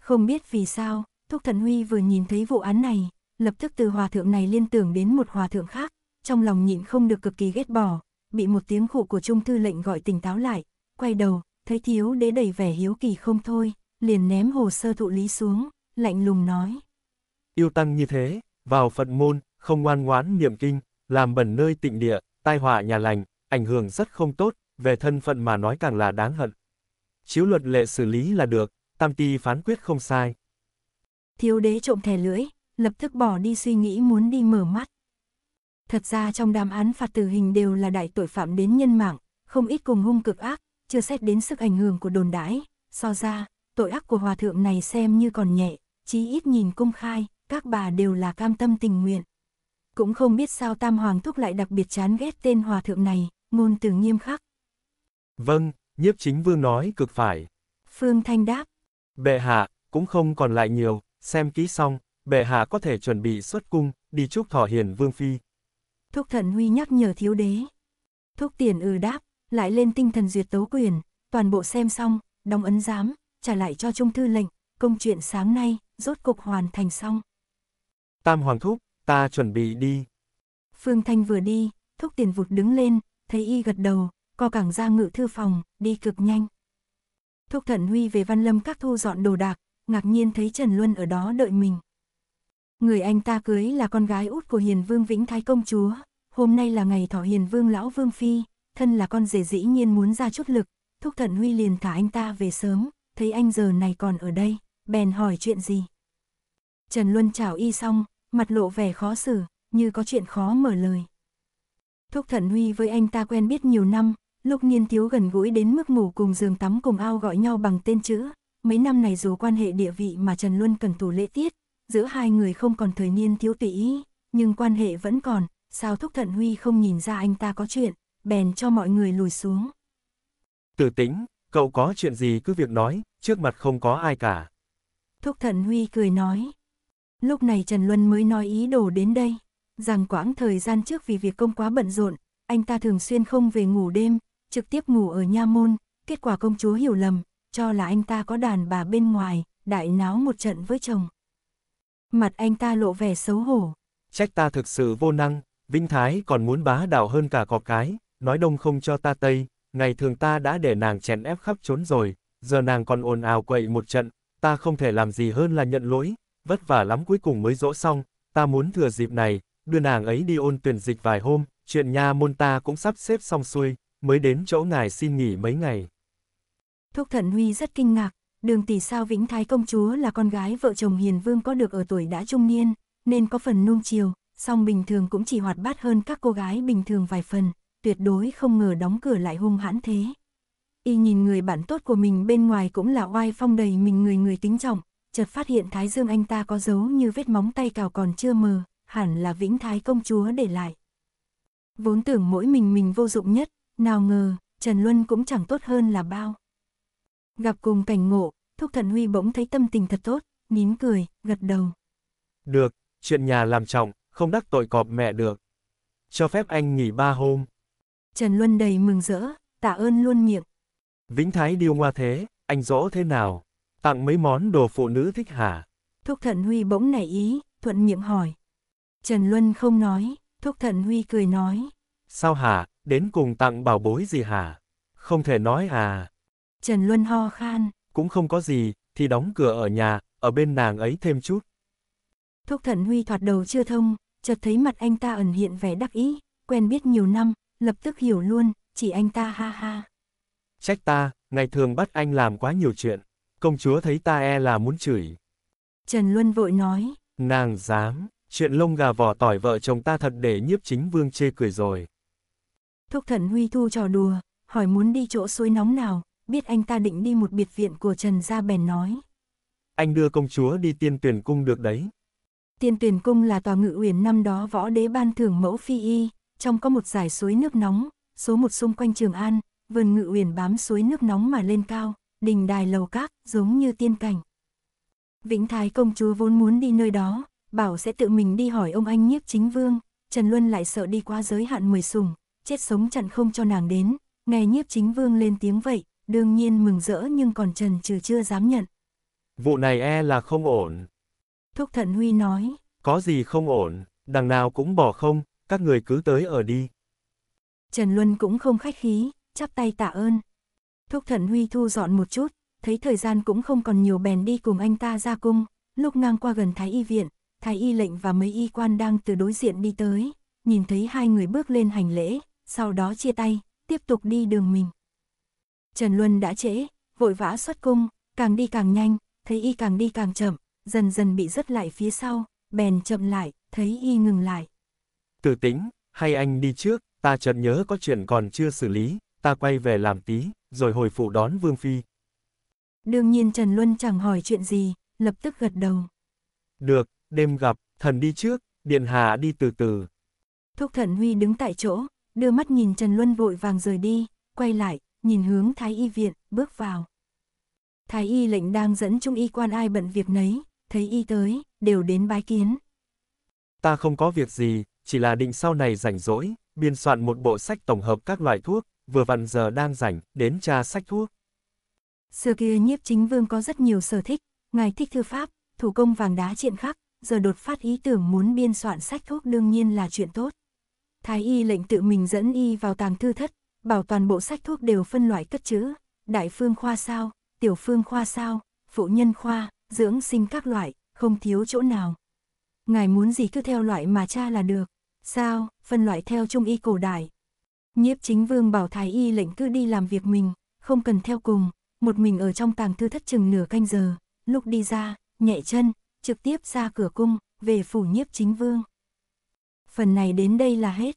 Không biết vì sao, Thúc Thần Huy vừa nhìn thấy vụ án này, lập tức từ hòa thượng này liên tưởng đến một hòa thượng khác, trong lòng nhịn không được cực kỳ ghét bỏ, bị một tiếng khụ của trung thư lệnh gọi tỉnh táo lại, quay đầu, thấy thiếu đế đầy vẻ hiếu kỳ không thôi, liền ném hồ sơ thụ lý xuống, lạnh lùng nói. Yêu tăng như thế, vào phận môn, không ngoan ngoãn niệm kinh, làm bẩn nơi tịnh địa, tai họa nhà lành, ảnh hưởng rất không tốt, về thân phận mà nói càng là đáng hận. Chiếu luật lệ xử lý là được, tam ti phán quyết không sai. Thiếu đế trộm thẻ lưỡi, lập tức bỏ đi suy nghĩ muốn đi mở mắt, Thật ra trong đàm án phạt tử hình đều là đại tội phạm đến nhân mạng, không ít cùng hung cực ác, chưa xét đến sức ảnh hưởng của đồn đãi, so ra, tội ác của hòa thượng này xem như còn nhẹ, chí ít nhìn công khai, các bà đều là cam tâm tình nguyện. Cũng không biết sao Tam Hoàng Thúc lại đặc biệt chán ghét tên hòa thượng này, ngôn từ nghiêm khắc. Vâng, nhiếp chính vương nói cực phải. Phương Thanh đáp. Bệ hạ, cũng không còn lại nhiều, xem kỹ xong, bệ hạ có thể chuẩn bị xuất cung, đi chúc thọ hiền vương phi, Thúc thận huy nhắc nhở thiếu đế. Thúc tiền ừ đáp, lại lên tinh thần duyệt tấu quyền, toàn bộ xem xong, đóng ấn giám, trả lại cho trung thư lệnh, công chuyện sáng nay, rốt cục hoàn thành xong. Tam hoàng thúc, ta chuẩn bị đi. Phương Thanh vừa đi, thúc tiền vụt đứng lên, thấy y gật đầu, co cẳng ra ngự thư phòng, đi cực nhanh. Thúc thận Huy về Văn Lâm các thu dọn đồ đạc, ngạc nhiên thấy Trần Luân ở đó đợi mình người anh ta cưới là con gái út của Hiền Vương Vĩnh Thái Công Chúa, hôm nay là ngày thọ Hiền Vương Lão Vương Phi, thân là con rể dĩ nhiên muốn ra chút lực, thúc thận Huy liền thả anh ta về sớm, thấy anh giờ này còn ở đây, bèn hỏi chuyện gì. Trần Luân chào y xong, mặt lộ vẻ khó xử, như có chuyện khó mở lời. Thúc Thận Huy với anh ta quen biết nhiều năm, lúc niên thiếu gần gũi đến mức ngủ cùng giường tắm cùng ao gọi nhau bằng tên chữ. Mấy năm này dù quan hệ địa vị mà Trần Luân cần thủ lễ tiết, giữa hai người không còn thời niên thiếu tỷ, nhưng quan hệ vẫn còn, sao Thúc Thận Huy không nhìn ra anh ta có chuyện, bèn cho mọi người lùi xuống. Tử tĩnh, cậu có chuyện gì cứ việc nói, trước mặt không có ai cả. Thúc Thận Huy cười nói. Lúc này Trần Luân mới nói ý đồ đến đây, rằng quãng thời gian trước vì việc công quá bận rộn, anh ta thường xuyên không về ngủ đêm, trực tiếp ngủ ở nha môn, kết quả công chúa hiểu lầm, cho là anh ta có đàn bà bên ngoài, đại náo một trận với chồng. Mặt anh ta lộ vẻ xấu hổ. Trách ta thực sự vô năng, Vinh Thái còn muốn bá đạo hơn cả cọ cái, nói đông không cho ta tây, ngày thường ta đã để nàng chèn ép khắp trốn rồi, giờ nàng còn ồn ào quậy một trận, ta không thể làm gì hơn là nhận lỗi, vất vả lắm cuối cùng mới dỗ xong, ta muốn thừa dịp này, đưa nàng ấy đi ôn tuyển dịch vài hôm, chuyện nha môn ta cũng sắp xếp xong xuôi, mới đến chỗ ngài xin nghỉ mấy ngày. Thúc Thận Huy rất kinh ngạc, đường tỷ sao Vĩnh Thái công chúa là con gái vợ chồng Hiền Vương có được ở tuổi đã trung niên, nên có phần nuông chiều, song bình thường cũng chỉ hoạt bát hơn các cô gái bình thường vài phần, tuyệt đối không ngờ đóng cửa lại hung hãn thế. Y nhìn người bạn tốt của mình bên ngoài cũng là oai phong đầy mình người người tính trọng, chợt phát hiện Thái Dương anh ta có dấu như vết móng tay cào còn chưa mờ, hẳn là Vĩnh Thái công chúa để lại. Vốn tưởng mỗi mình mình vô dụng nhất, nào ngờ, Trần Luân cũng chẳng tốt hơn là bao. Gặp cùng cảnh ngộ, Thúc thận Huy bỗng thấy tâm tình thật tốt, nín cười, gật đầu. Được, chuyện nhà làm trọng, không đắc tội cọp mẹ được. Cho phép anh nghỉ ba hôm. Trần Luân đầy mừng rỡ, tạ ơn luôn miệng. Vĩnh Thái điêu ngoa thế, anh rõ thế nào? Tặng mấy món đồ phụ nữ thích hả? Thúc thận Huy bỗng nảy ý, thuận miệng hỏi. Trần Luân không nói, Thúc thận Huy cười nói. Sao hả, đến cùng tặng bảo bối gì hả? Không thể nói à. Trần Luân ho khan. Cũng không có gì, thì đóng cửa ở nhà, ở bên nàng ấy thêm chút. Thúc thận Huy thoạt đầu chưa thông, chợt thấy mặt anh ta ẩn hiện vẻ đắc ý, quen biết nhiều năm, lập tức hiểu luôn, chỉ anh ta ha ha. Trách ta, ngày thường bắt anh làm quá nhiều chuyện, công chúa thấy ta e là muốn chửi. Trần Luân vội nói. Nàng dám, chuyện lông gà vỏ tỏi vợ chồng ta thật để nhiếp chính vương chê cười rồi. Thúc Thận Huy thu trò đùa, hỏi muốn đi chỗ suối nóng nào, biết anh ta định đi một biệt viện của Trần Gia bèn nói. Anh đưa công chúa đi tiên tuyển cung được đấy. Tiên tuyển cung là tòa ngự uyển năm đó võ đế ban thưởng mẫu phi y, trong có một giải suối nước nóng, số một xung quanh Trường An, vườn ngự uyển bám suối nước nóng mà lên cao, đình đài lầu các, giống như tiên cảnh. Vĩnh Thái công chúa vốn muốn đi nơi đó, bảo sẽ tự mình đi hỏi ông anh nhiếp chính vương, Trần Luân lại sợ đi quá giới hạn mười sùng, chết sống chặn không cho nàng đến, nghe nhiếp chính vương lên tiếng vậy, đương nhiên mừng rỡ nhưng còn trần trừ chưa dám nhận. Vụ này e là không ổn. Thúc Thận Huy nói. Có gì không ổn, đằng nào cũng bỏ không, các người cứ tới ở đi. Trần Luân cũng không khách khí, chắp tay tạ ơn. Thúc Thận Huy thu dọn một chút, thấy thời gian cũng không còn nhiều bèn đi cùng anh ta ra cung, lúc ngang qua gần Thái Y Viện, Thái Y lệnh và mấy y quan đang từ đối diện đi tới, nhìn thấy hai người bước lên hành lễ, sau đó chia tay, tiếp tục đi đường mình. Trần Luân đã trễ, vội vã xuất cung, càng đi càng nhanh, thấy y càng đi càng chậm, dần dần bị rớt lại phía sau, bèn chậm lại, thấy y ngừng lại. Tử tính, hay anh đi trước, ta chợt nhớ có chuyện còn chưa xử lý, ta quay về làm tí, rồi hồi phụ đón Vương Phi. Đương nhiên Trần Luân chẳng hỏi chuyện gì, lập tức gật đầu. Được, đêm gặp, thần đi trước, điện hạ đi từ từ. Thúc thần Huy đứng tại chỗ, đưa mắt nhìn Trần Luân vội vàng rời đi, quay lại, nhìn hướng thái y viện, bước vào. Thái y lệnh đang dẫn trung y quan ai bận việc nấy, thấy y tới, đều đến bái kiến. Ta không có việc gì, chỉ là định sau này rảnh rỗi, biên soạn một bộ sách tổng hợp các loại thuốc, vừa vặn giờ đang rảnh, đến tra sách thuốc. Xưa kia nhiếp chính vương có rất nhiều sở thích, ngài thích thư pháp, thủ công vàng đá triện khắc, giờ đột phát ý tưởng muốn biên soạn sách thuốc đương nhiên là chuyện tốt. Thái y lệnh tự mình dẫn y vào tàng thư thất, bảo toàn bộ sách thuốc đều phân loại cất chữ, đại phương khoa sao, tiểu phương khoa sao, phụ nhân khoa, dưỡng sinh các loại, không thiếu chỗ nào. Ngài muốn gì cứ theo loại mà cha là được, sao, phân loại theo trung y cổ đại. Nhiếp chính vương bảo thái y lệnh cứ đi làm việc mình, không cần theo cùng, một mình ở trong tàng thư thất chừng nửa canh giờ, lúc đi ra, nhẹ chân, trực tiếp ra cửa cung, về phủ nhiếp chính vương. Phần này đến đây là hết.